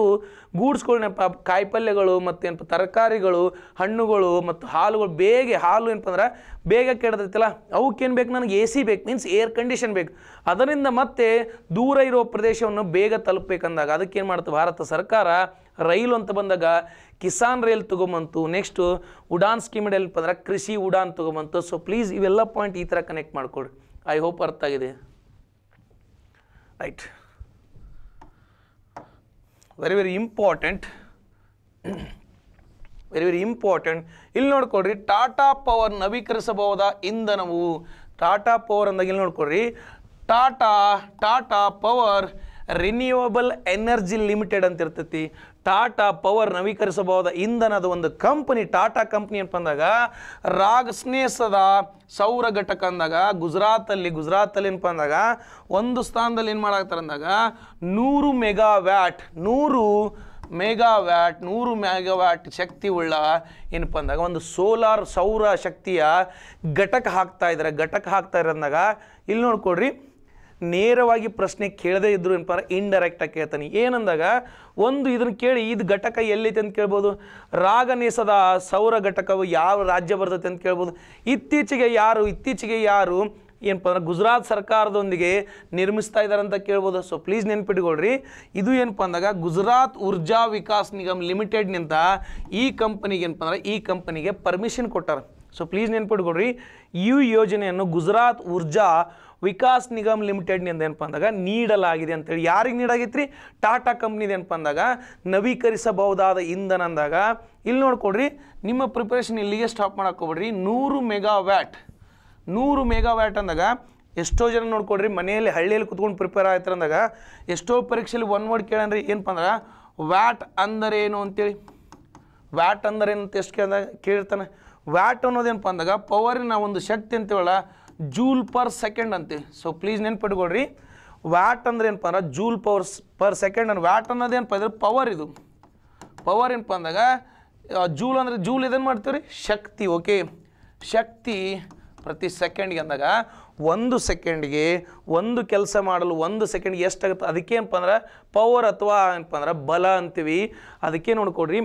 ಗೂಡ್ಸ್ಗಳೇನಪ್ಪ ಕಾಯಿಪಲ್ಯಗಳು ಮತ್ತು ಏನಪ್ಪ ತರಕಾರಿಗಳು ಹಣ್ಣುಗಳು ಮತ್ತು ಹಾಲುಗಳು ಬೇಗ ಹಾಲು ಏನಪ್ಪ ಅಂದ್ರೆ ಬೇಗ ಕೆಡದೈತಲ್ಲ ಅವಕ್ಕೇನು ಬೇಕು ನನಗೆ ಎ ಸಿ ಬೇಕು ಮೀನ್ಸ್ ಏರ್ ಕಂಡೀಷನ್ ಬೇಕು ಅದರಿಂದ ಮತ್ತೆ ದೂರ ಇರೋ ಪ್ರದೇಶವನ್ನು ಬೇಗ ತಲುಪಬೇಕಂದಾಗ ಅದಕ್ಕೇನು ಮಾಡ್ತು ಭಾರತ ಸರ್ಕಾರ ರೈಲು ಅಂತ ಬಂದಾಗ ಕಿಸಾನ್ ರೈಲ್ ತೊಗೊಂಬಂತು ನೆಕ್ಸ್ಟು ಉಡಾನ್ ಸ್ಕೀಮ್ ಹೇಳಪ್ಪ ಅಂದ್ರೆ ಕೃಷಿ ಉಡಾನ್ ತೊಗೊಂಬಂತು ಸೊ ಪ್ಲೀಸ್ ಇವೆಲ್ಲ ಪಾಯಿಂಟ್ ಈ ಥರ ಕನೆಕ್ಟ್ ಮಾಡಿಕೊಡ್ರಿ ಐ ಹೋಪ್ ಅರ್ಥ ಆಗಿದೆ right very very important very very important ಇಲ್ಲಿ ನೋಡ್ಕೊಡ್ರಿ ಟಾಟಾ ಪವರ್ ನವೀಕರಿಸಬಹುದ ಇಂಧನವು ಟಾಟಾ ಪವರ್ ಅಂದಾಗ ಇಲ್ಲಿ ನೋಡ್ಕೊಡ್ರಿ Tata Tata power renewable energy limited ಅಂತ ಇರ್ತೈತಿ ಟಾಟಾ ಪವರ್ ನವೀಕರಿಸಬಹುದಾದ ಇಂಧನದ ಒಂದು ಕಂಪನಿ ಟಾಟಾ ಕಂಪ್ನಿ ಬಂದಾಗ ರಾಗ ಸ್ನೇಸದ ಸೌರ ಘಟಕ ಅಂದಾಗ ಗುಜರಾತಲ್ಲಿ ಗುಜರಾತಲ್ಲಿ ಏನಪ್ಪ ಅಂದಾಗ ಒಂದು ಸ್ಥಾನದಲ್ಲಿ ಏನು ಮಾಡಾಕ್ತಾರೆ ಅಂದಾಗ ನೂರು ಮೆಗಾವ್ಯಾಟ್ ನೂರು ಮೆಗಾವ್ಯಾಟ್ ನೂರು ಮೆಗಾ ಶಕ್ತಿ ಉಳ್ಳ ಏನಪ್ಪ ಅಂದಾಗ ಒಂದು ಸೋಲಾರ್ ಸೌರ ಶಕ್ತಿಯ ಘಟಕ ಹಾಕ್ತಾ ಇದ್ದಾರೆ ಘಟಕ ಹಾಕ್ತಾ ಅಂದಾಗ ಇಲ್ಲಿ ನೋಡ್ಕೊಡ್ರಿ ನೇರವಾಗಿ ಪ್ರಶ್ನೆ ಕೇಳದೇ ಇದ್ರು ಏನಪ್ಪಾರ ಇಂಡೈರೆಕ್ಟಾಗಿ ಕೇಳ್ತಾನೆ ಏನಂದಾಗ ಒಂದು ಇದನ್ನು ಕೇಳಿ ಇದು ಘಟಕ ಎಲ್ಲೈತೆ ಅಂತ ಕೇಳ್ಬೋದು ರಾಗನೇಸದ ಸೌರ ಘಟಕವು ಯಾವ ರಾಜ್ಯ ಬರ್ತೈತೆ ಅಂತ ಕೇಳ್ಬೋದು ಇತ್ತೀಚೆಗೆ ಯಾರು ಇತ್ತೀಚೆಗೆ ಯಾರು ಏನಪ್ಪ ಅಂದ್ರೆ ಗುಜರಾತ್ ಸರ್ಕಾರದೊಂದಿಗೆ ನಿರ್ಮಿಸ್ತಾ ಇದ್ದಾರೆ ಅಂತ ಕೇಳ್ಬೋದು ಸೊ ಪ್ಲೀಸ್ ನೆನ್ಪಿಟ್ಕೊಳ್ರಿ ಇದು ಏನಪ್ಪ ಅಂದಾಗ ಗುಜರಾತ್ ಊರ್ಜಾ ವಿಕಾಸ್ ನಿಗಮ್ ಲಿಮಿಟೆಡ್ನಿಂದ ಈ ಕಂಪನಿಗೆ ಏನಪ್ಪ ಅಂದ್ರೆ ಈ ಕಂಪನಿಗೆ ಪರ್ಮಿಷನ್ ಕೊಟ್ಟಾರೆ ಸೊ ಪ್ಲೀಸ್ ನೆನ್ಪಿಟ್ಕೊಳ್ರಿ ಈ ಯೋಜನೆಯನ್ನು ಗುಜರಾತ್ ಊರ್ಜಾ ವಿಕಾಸ್ ನಿಗಮ್ ಲಿಮಿಟೆಡ್ನಿಂದ ಏನಪ್ಪ ಅಂದಾಗ ನೀಡಲಾಗಿದೆ ಅಂತೇಳಿ ಯಾರಿಗೆ ರೀ ಟಾಟಾ ಕಂಪ್ನಿದು ಏನಪ್ಪ ಅಂದಾಗ ನವೀಕರಿಸಬಹುದಾದ ಇಂಧನ ಅಂದಾಗ ಇಲ್ಲಿ ನೋಡ್ಕೊಡ್ರಿ ನಿಮ್ಮ ಪ್ರಿಪರೇಷನ್ ಇಲ್ಲಿಗೆ ಸ್ಟಾಪ್ ಹೋಗ್ಬಿಡ್ರಿ ನೂರು ಮೆಗಾ ವ್ಯಾಟ್ ನೂರು ಮೆಗಾ ವ್ಯಾಟ್ ಅಂದಾಗ ಎಷ್ಟೋ ಜನ ನೋಡ್ಕೊಡ್ರಿ ಮನೆಯಲ್ಲಿ ಹಳ್ಳಿಯಲ್ಲಿ ಕುತ್ಕೊಂಡು ಪ್ರಿಪೇರ್ ಆಯ್ತಾರೆ ಅಂದಾಗ ಎಷ್ಟೋ ಪರೀಕ್ಷೆಯಲ್ಲಿ ಒನ್ ವರ್ಡ್ ಕೇಳಂದ್ರೆ ಏನಪ್ಪ ಅಂದ್ರೆ ವ್ಯಾಟ್ ಏನು ಅಂತೇಳಿ ವ್ಯಾಟ್ ಅಂದರೇನು ಅಂತ ಎಷ್ಟು ಕೇಳಿದಾಗ ಕೇಳಿರ್ತಾನೆ ವ್ಯಾಟ್ ಅನ್ನೋದೇನಪ್ಪ ಅಂದಾಗ ಪವರಿನ ಒಂದು ಶಕ್ತಿ ಅಂತೇವಲ್ಲ ಜೂಲ್ ಪರ್ ಸೆಕೆಂಡ್ ಅಂತೀವಿ ಸೊ ಪ್ಲೀಸ್ ನೆನ್ಪಿಟ್ಕೊಳ್ರಿ ವ್ಯಾಟ್ ಅಂದ್ರೆ ಏನಪ್ಪ ಅಂದ್ರೆ ಜೂಲ್ ಪವರ್ ಪರ್ ಸೆಕೆಂಡ್ ಅಂದ್ರೆ ವ್ಯಾಟ್ ಅನ್ನೋದು ಏನಪ್ಪ ಇದ್ರೆ ಪವರ್ ಇದು ಪವರ್ ಏನಪ್ಪ ಅಂದಾಗ ಜೂಲ್ ಅಂದರೆ ಜೂಲ್ ಇದನ್ನು ಮಾಡ್ತೀವಿ ರೀ ಶಕ್ತಿ ಓಕೆ ಶಕ್ತಿ ಪ್ರತಿ ಸೆಕೆಂಡ್ಗೆ ಅಂದಾಗ ಒಂದು ಸೆಕೆಂಡ್ಗೆ ಒಂದು ಕೆಲಸ ಮಾಡಲು ಒಂದು ಸೆಕೆಂಡ್ಗೆ ಎಷ್ಟಾಗುತ್ತೆ ಅದಕ್ಕೇನಪ್ಪ ಅಂದ್ರೆ ಪವರ್ ಅಥವಾ ಏನಪ್ಪ ಅಂದ್ರೆ ಬಲ ಅಂತೀವಿ ಅದಕ್ಕೆ ನೋಡ್ಕೊಡ್ರಿ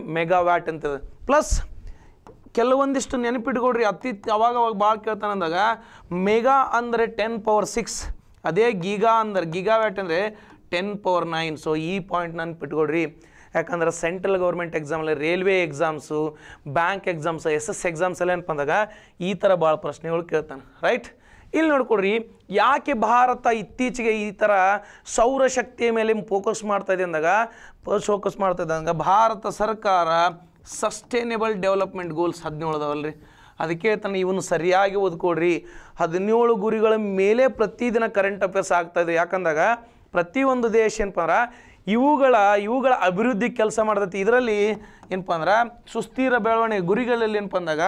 ವ್ಯಾಟ್ ಅಂತ ಪ್ಲಸ್ ಕೆಲವೊಂದಿಷ್ಟು ನೆನಪಿಟ್ಕೊಡ್ರಿ ಅತಿ ಅವಾಗ ಅವಾಗ ಭಾಳ ಕೇಳ್ತಾನೆ ಅಂದಾಗ ಮೆಗಾ ಅಂದರೆ ಟೆನ್ ಪವರ್ ಸಿಕ್ಸ್ ಅದೇ ಗೀಗಾ ಅಂದ್ರೆ ಗಿಗಾ ವ್ಯಾಟ್ ಅಂದರೆ ಟೆನ್ ಪವರ್ ನೈನ್ ಸೊ ಈ ಪಾಯಿಂಟ್ ನೆನಪಿಟ್ಕೊಡ್ರಿ ಯಾಕಂದ್ರೆ ಸೆಂಟ್ರಲ್ ಗೌರ್ಮೆಂಟ್ ಅಲ್ಲಿ railway exams bank exams S S exams ಎಲ್ಲ ಏನಪ್ಪ ಅಂದಾಗ ಈ ಥರ ಭಾಳ ಪ್ರಶ್ನೆಗಳು ಕೇಳ್ತಾನೆ ರೈಟ್ ಇಲ್ಲಿ ನೋಡ್ಕೊಡ್ರಿ ಯಾಕೆ ಭಾರತ ಇತ್ತೀಚೆಗೆ ಈ ಥರ ಸೌರಶಕ್ತಿಯ ಮೇಲೆ ಫೋಕಸ್ ಮಾಡ್ತಾ ಇದೆ ಅಂದಾಗ ಫೋಕಸ್ ಮಾಡ್ತಾ ಇದ್ದಂಗೆ ಭಾರತ ಸರ್ಕಾರ ಸಸ್ಟೈನೇಬಲ್ ಡೆವಲಪ್ಮೆಂಟ್ ಗೋಲ್ಸ್ ಹದಿನೇಳು ಅದಾವಲ್ಲ ರೀ ಅದಕ್ಕೆ ತನ್ನ ಇವನು ಸರಿಯಾಗಿ ಓದ್ಕೊಡ್ರಿ ಹದಿನೇಳು ಗುರಿಗಳ ಮೇಲೆ ಪ್ರತಿದಿನ ಕರೆಂಟ್ ಅಫೇರ್ಸ್ ಆಗ್ತಾಯಿದೆ ಯಾಕಂದಾಗ ಪ್ರತಿಯೊಂದು ದೇಶ ಏನಪ್ಪ ಅಂದ್ರೆ ಇವುಗಳ ಇವುಗಳ ಅಭಿವೃದ್ಧಿ ಕೆಲಸ ಮಾಡ್ತೈತಿ ಇದರಲ್ಲಿ ಏನಪ್ಪ ಅಂದ್ರೆ ಸುಸ್ಥಿರ ಬೆಳವಣಿಗೆ ಗುರಿಗಳಲ್ಲಿ ಏನಪ್ಪ ಅಂದಾಗ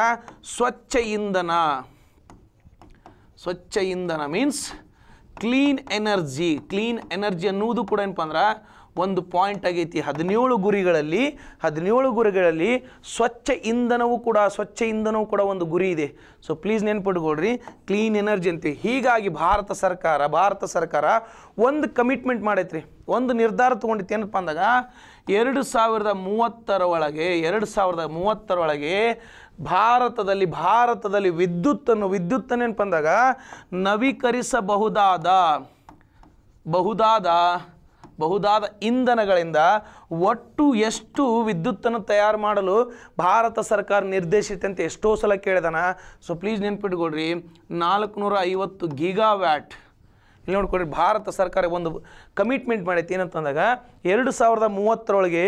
ಸ್ವಚ್ಛ ಇಂಧನ ಸ್ವಚ್ಛ ಇಂಧನ means clean energy clean energy ಅನ್ನುವುದು ಕೂಡ ಏನಪ್ಪ ಅಂದ್ರೆ ಒಂದು ಪಾಯಿಂಟ್ ಆಗೈತಿ ಹದಿನೇಳು ಗುರಿಗಳಲ್ಲಿ ಹದಿನೇಳು ಗುರಿಗಳಲ್ಲಿ ಸ್ವಚ್ಛ ಇಂಧನವೂ ಕೂಡ ಸ್ವಚ್ಛ ಇಂಧನವೂ ಕೂಡ ಒಂದು ಗುರಿ ಇದೆ ಸೊ ಪ್ಲೀಸ್ ನೆನ್ಪಿಟ್ಕೊಳ್ರಿ ಕ್ಲೀನ್ ಎನರ್ಜಿ ಅಂತ ಹೀಗಾಗಿ ಭಾರತ ಸರ್ಕಾರ ಭಾರತ ಸರ್ಕಾರ ಒಂದು ಕಮಿಟ್ಮೆಂಟ್ ಮಾಡೈತ್ರಿ ಒಂದು ನಿರ್ಧಾರ ತೊಗೊಂಡಿತ್ತು ಏನಪ್ಪ ಅಂದಾಗ ಎರಡು ಸಾವಿರದ ಮೂವತ್ತರ ಒಳಗೆ ಎರಡು ಸಾವಿರದ ಮೂವತ್ತರ ಒಳಗೆ ಭಾರತದಲ್ಲಿ ಭಾರತದಲ್ಲಿ ವಿದ್ಯುತ್ತನ್ನು ವಿದ್ಯುತ್ತನ್ನು ಏನಪ್ಪ ಅಂದಾಗ ನವೀಕರಿಸಬಹುದಾದ ಬಹುದಾದ ಬಹುದಾದ ಇಂಧನಗಳಿಂದ ಒಟ್ಟು ಎಷ್ಟು ವಿದ್ಯುತ್ತನ್ನು ತಯಾರು ಮಾಡಲು ಭಾರತ ಸರ್ಕಾರ ಅಂತ ಎಷ್ಟೋ ಸಲ ಕೇಳಿದಾನ ಸೊ ಪ್ಲೀಸ್ ನೆನ್ಪಿಟ್ಕೊಡ್ರಿ ನಾಲ್ಕುನೂರ ಐವತ್ತು ಗಿಗಾವ್ಯಾಟ್ ಇಲ್ಲಿ ನೋಡ್ಕೊಳ್ರಿ ಭಾರತ ಸರ್ಕಾರ ಒಂದು ಕಮಿಟ್ಮೆಂಟ್ ಮಾಡೈತಿ ಏನಂತಂದಾಗ ಎರಡು ಸಾವಿರದ ಮೂವತ್ತರೊಳಗೆ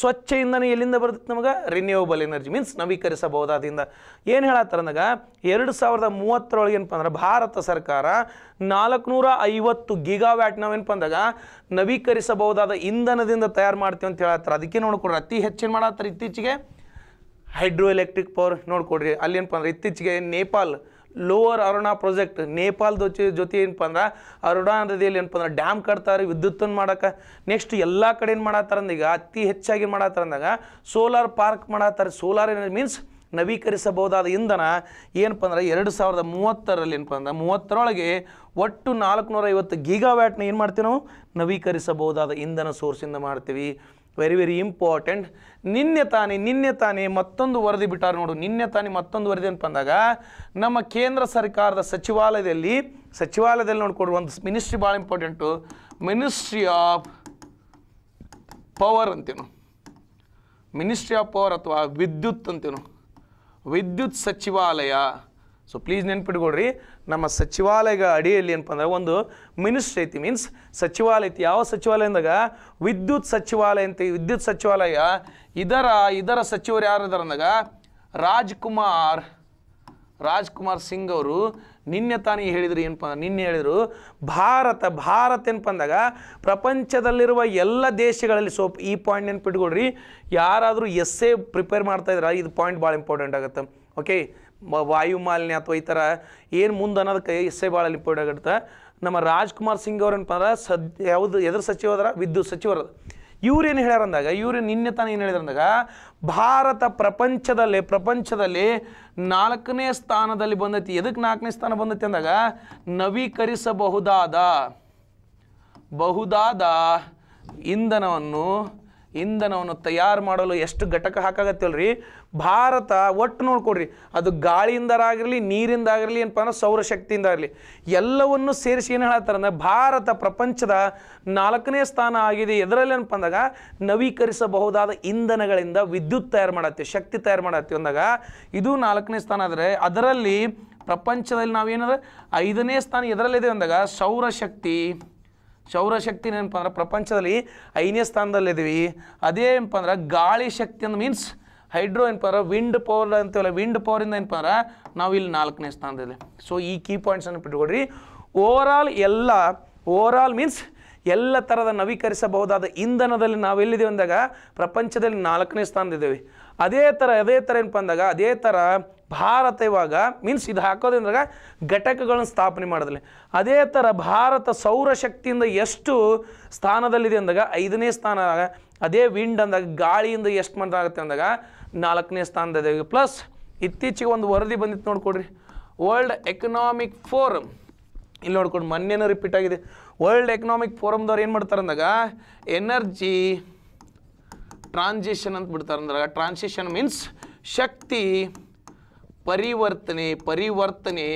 ಸ್ವಚ್ಛ ಇಂಧನ ಎಲ್ಲಿಂದ ಬರ್ತೈತೆ ನಮಗೆ ರಿನ್ಯೂವಬಲ್ ಎನರ್ಜಿ ಮೀನ್ಸ್ ನವೀಕರಿಸಬಹುದಾದಿಂದ ಏನು ಹೇಳತ್ತಾರೆ ಅಂದಾಗ ಎರಡು ಸಾವಿರದ ಮೂವತ್ತರೊಳಗೆ ಏನಪ್ಪ ಅಂದ್ರೆ ಭಾರತ ಸರ್ಕಾರ ನಾಲ್ಕುನೂರ ಐವತ್ತು ಗಿಗಾವ್ಯಾಟ್ ನಾವೇನಪ್ಪ ಅಂದಾಗ ನವೀಕರಿಸಬಹುದಾದ ಇಂಧನದಿಂದ ತಯಾರು ಮಾಡ್ತೀವಿ ಅಂತ ಹೇಳತ್ತಾರೆ ಅದಕ್ಕೆ ನೋಡ್ಕೊಡ್ರಿ ಅತಿ ಹೆಚ್ಚಿನ ಮಾಡತ್ತಾರೆ ಇತ್ತೀಚೆಗೆ ಹೈಡ್ರೋ ಎಲೆಕ್ಟ್ರಿಕ್ ಪವರ್ ನೋಡ್ಕೊಡ್ರಿ ಅಲ್ಲಿ ಏನಪ್ಪ ಅಂದ್ರೆ ಇತ್ತೀಚೆಗೆ ನೇಪಾಲ್ ಲೋವರ್ ಅರುಣಾ ಪ್ರಾಜೆಕ್ಟ್ ನೇಪಾಲ್ ಜೊತೆ ಏನಪ್ಪ ಅಂದ್ರೆ ಅರುಣಾ ನದಿಯಲ್ಲಿ ಏನಪ್ಪ ಅಂದ್ರೆ ಡ್ಯಾಮ್ ಕಟ್ತಾರೆ ವಿದ್ಯುತ್ತನ್ನು ಮಾಡೋಕೆ ನೆಕ್ಸ್ಟ್ ಎಲ್ಲ ಏನು ಮಾಡತ್ತಾರಂದ ಈಗ ಅತಿ ಹೆಚ್ಚಾಗಿ ಮಾಡತ್ತಾರಂದಾಗ ಸೋಲಾರ್ ಪಾರ್ಕ್ ಮಾಡತ್ತಾರೆ ಸೋಲಾರ್ ಮೀನ್ಸ್ ನವೀಕರಿಸಬಹುದಾದ ಇಂಧನ ಏನಪ್ಪ ಅಂದ್ರೆ ಎರಡು ಸಾವಿರದ ಮೂವತ್ತರಲ್ಲಿ ಏನಪ್ಪ ಅಂದ್ರೆ ಮೂವತ್ತರೊಳಗೆ ಒಟ್ಟು ನಾಲ್ಕುನೂರ ಐವತ್ತು ವ್ಯಾಟ್ನ ಏನು ಮಾಡ್ತೀವಿ ನಾವು ನವೀಕರಿಸಬಹುದಾದ ಇಂಧನ ಸೋರ್ಸಿಂದ ಮಾಡ್ತೀವಿ ವೆರಿ ವೆರಿ ಇಂಪಾರ್ಟೆಂಟ್ ನಿನ್ನೆ ತಾನೇ ನಿನ್ನೆ ತಾನೇ ಮತ್ತೊಂದು ವರದಿ ಬಿಟ್ಟಾರೆ ನೋಡು ನಿನ್ನೆ ತಾನೇ ಮತ್ತೊಂದು ವರದಿ ಅಂತ ಬಂದಾಗ ನಮ್ಮ ಕೇಂದ್ರ ಸರ್ಕಾರದ ಸಚಿವಾಲಯದಲ್ಲಿ ಸಚಿವಾಲಯದಲ್ಲಿ ನೋಡ್ಕೊಡು ಒಂದು ಮಿನಿಸ್ಟ್ರಿ ಭಾಳ ಇಂಪಾರ್ಟೆಂಟು ಮಿನಿಸ್ಟ್ರಿ ಆಫ್ ಪವರ್ ಅಂತೇನು ಮಿನಿಸ್ಟ್ರಿ ಆಫ್ ಪವರ್ ಅಥವಾ ವಿದ್ಯುತ್ ಅಂತೇನು ವಿದ್ಯುತ್ ಸಚಿವಾಲಯ ಸೊ ಪ್ಲೀಸ್ ನೆನ್ಪಿಟ್ಕೊಡ್ರಿ ನಮ್ಮ ಸಚಿವಾಲಯದ ಅಡಿಯಲ್ಲಿ ಏನಪ್ಪ ಅಂದ್ರೆ ಒಂದು ಮಿನಿಸ್ಟ್ರಿ ಐತಿ ಮೀನ್ಸ್ ಸಚಿವಾಲಯ ಐತಿ ಯಾವ ಸಚಿವಾಲಯ ಅಂದಾಗ ವಿದ್ಯುತ್ ಸಚಿವಾಲಯ ಅಂತ ವಿದ್ಯುತ್ ಸಚಿವಾಲಯ ಇದರ ಇದರ ಸಚಿವರು ಯಾರು ಇದಾರೆ ಅಂದಾಗ ರಾಜ್ಕುಮಾರ್ ರಾಜ್ಕುಮಾರ್ ಸಿಂಗ್ ಅವರು ನಿನ್ನೆ ತಾನೇ ಹೇಳಿದರು ಏನಪ್ಪ ನಿನ್ನೆ ಹೇಳಿದರು ಭಾರತ ಭಾರತ ಏನಪ್ಪ ಅಂದಾಗ ಪ್ರಪಂಚದಲ್ಲಿರುವ ಎಲ್ಲ ದೇಶಗಳಲ್ಲಿ ಸೊ ಈ ಪಾಯಿಂಟ್ ನೆನ್ಪಿಟ್ಕೊಡ್ರಿ ಯಾರಾದರೂ ಎಸ್ಸೇ ಪ್ರಿಪೇರ್ ಮಾಡ್ತಾಯಿದ್ರ ಇದು ಪಾಯಿಂಟ್ ಭಾಳ ಇಂಪಾರ್ಟೆಂಟ್ ಆಗುತ್ತೆ ಓಕೆ ವಾಯು ಮಾಲಿನ್ಯ ಅಥವಾ ಈ ಥರ ಏನು ಮುಂದೆ ಅನ್ನೋದಕ್ಕೆ ಎಸ್ಸೆ ಭಾಳ ಇಂಪಾರ್ಟೆಂಟ್ ಆಗುತ್ತೆ ನಮ್ಮ ರಾಜ್ಕುಮಾರ್ ಸಿಂಗ್ ಅವ್ರು ಏನಪ್ಪ ಅಂದ್ರೆ ಸದ್ ಯಾವುದು ಎದುರು ಸಚಿವ ಅದರ ವಿದ್ಯುತ್ ಸಚಿವರು ಇವ್ರೇನು ಹೇಳ್ಯಾರಂದಾಗ ಇವ್ರು ನಿನ್ನೆ ತಾನೇ ಏನು ಹೇಳಿದ್ರಂದಾಗ ಭಾರತ ಪ್ರಪಂಚದಲ್ಲಿ ಪ್ರಪಂಚದಲ್ಲಿ ನಾಲ್ಕನೇ ಸ್ಥಾನದಲ್ಲಿ ಬಂದೈತಿ ಎದಕ್ಕೆ ನಾಲ್ಕನೇ ಸ್ಥಾನ ಬಂದೈತಿ ಅಂದಾಗ ನವೀಕರಿಸಬಹುದಾದ ಬಹುದಾದ ಇಂಧನವನ್ನು ಇಂಧನವನ್ನು ತಯಾರು ಮಾಡಲು ಎಷ್ಟು ಘಟಕ ಹಾಕಾಗತ್ತಲ್ರಿ ಭಾರತ ಒಟ್ಟು ನೋಡ್ಕೊಡ್ರಿ ಅದು ಗಾಳಿಯಿಂದ ಆಗಿರಲಿ ನೀರಿಂದ ಆಗಿರಲಿ ಏನಪ್ಪ ಅಂದ್ರೆ ಸೌರಶಕ್ತಿಯಿಂದ ಆಗಲಿ ಎಲ್ಲವನ್ನು ಸೇರಿಸಿ ಏನು ಹೇಳ್ತಾರೆ ಅಂದರೆ ಭಾರತ ಪ್ರಪಂಚದ ನಾಲ್ಕನೇ ಸ್ಥಾನ ಆಗಿದೆ ಎದರಲ್ಲಿ ಏನಪ್ಪ ಅಂದಾಗ ನವೀಕರಿಸಬಹುದಾದ ಇಂಧನಗಳಿಂದ ವಿದ್ಯುತ್ ತಯಾರು ಮಾಡತ್ತೆ ಶಕ್ತಿ ತಯಾರು ಮಾಡತ್ತೆ ಅಂದಾಗ ಇದು ನಾಲ್ಕನೇ ಸ್ಥಾನ ಆದರೆ ಅದರಲ್ಲಿ ಪ್ರಪಂಚದಲ್ಲಿ ನಾವೇನಾದ್ರೆ ಐದನೇ ಸ್ಥಾನ ಎದರಲ್ಲಿದೆ ಅಂದಾಗ ಸೌರಶಕ್ತಿ ಸೌರಶಕ್ತಿ ಏನಪ್ಪ ಪ್ರಪಂಚದಲ್ಲಿ ಐದನೇ ಸ್ಥಾನದಲ್ಲಿದ್ದೀವಿ ಅದೇ ಏನಪ್ಪ ಅಂದ್ರೆ ಗಾಳಿ ಶಕ್ತಿ ಮೀನ್ಸ್ ಹೈಡ್ರೋ ಏನಪ್ಪ ಅಂದ್ರೆ ವಿಂಡ್ ಪವರ್ ಅಂತೀವಲ್ಲ ವಿಂಡ್ ಪವರಿಂದ ಏನಪ್ಪ ಅಂದ್ರೆ ನಾವು ಇಲ್ಲಿ ನಾಲ್ಕನೇ ಸ್ಥಾನದಲ್ಲಿ ಸೊ ಈ ಕೀ ಪಾಯಿಂಟ್ಸನ್ನು ಬಿಟ್ಟುಕೊಡ್ರಿ ಓವರ್ ಆಲ್ ಎಲ್ಲ ಓವರ್ ಆಲ್ ಮೀನ್ಸ್ ಎಲ್ಲ ಥರದ ನವೀಕರಿಸಬಹುದಾದ ಇಂಧನದಲ್ಲಿ ನಾವು ಎಲ್ಲಿದ್ದೀವಿ ಅಂದಾಗ ಪ್ರಪಂಚದಲ್ಲಿ ನಾಲ್ಕನೇ ಸ್ಥಾನದಿದ್ದೀವಿ ಅದೇ ಥರ ಅದೇ ಥರ ಏನಪ್ಪ ಅಂದಾಗ ಅದೇ ಥರ ಭಾರತ ಇವಾಗ ಮೀನ್ಸ್ ಇದು ಹಾಕೋದ್ರಿಂದ ಘಟಕಗಳನ್ನು ಸ್ಥಾಪನೆ ಮಾಡೋದಿಲ್ಲ ಅದೇ ಥರ ಭಾರತ ಸೌರಶಕ್ತಿಯಿಂದ ಎಷ್ಟು ಸ್ಥಾನದಲ್ಲಿದೆ ಅಂದಾಗ ಐದನೇ ಸ್ಥಾನ ಅದೇ ವಿಂಡ್ ಅಂದಾಗ ಗಾಳಿಯಿಂದ ಎಷ್ಟು ಆಗುತ್ತೆ ಅಂದಾಗ ನಾಲ್ಕನೇ ಸ್ಥಾನದ ಪ್ಲಸ್ ಇತ್ತೀಚೆಗೆ ಒಂದು ವರದಿ ಬಂದಿತ್ತು ನೋಡ್ಕೊಡ್ರಿ ವರ್ಲ್ಡ್ ಎಕನಾಮಿಕ್ ಫೋರಮ್ ಇಲ್ಲಿ ನೋಡ್ಕೊಂಡು ಮೊನ್ನೆನೂ ರಿಪೀಟ್ ಆಗಿದೆ ವರ್ಲ್ಡ್ ಎಕನಾಮಿಕ್ ಫೋರಮ್ದವ್ರು ಏನು ಮಾಡ್ತಾರೆ ಅಂದಾಗ ಎನರ್ಜಿ ಟ್ರಾನ್ಸಿಷನ್ ಅಂತ ಬಿಡ್ತಾರೆ ಅಂದಾಗ ಟ್ರಾನ್ಸಿಷನ್ ಮೀನ್ಸ್ ಶಕ್ತಿ ಪರಿವರ್ತನೆ ಪರಿವರ್ತನೆ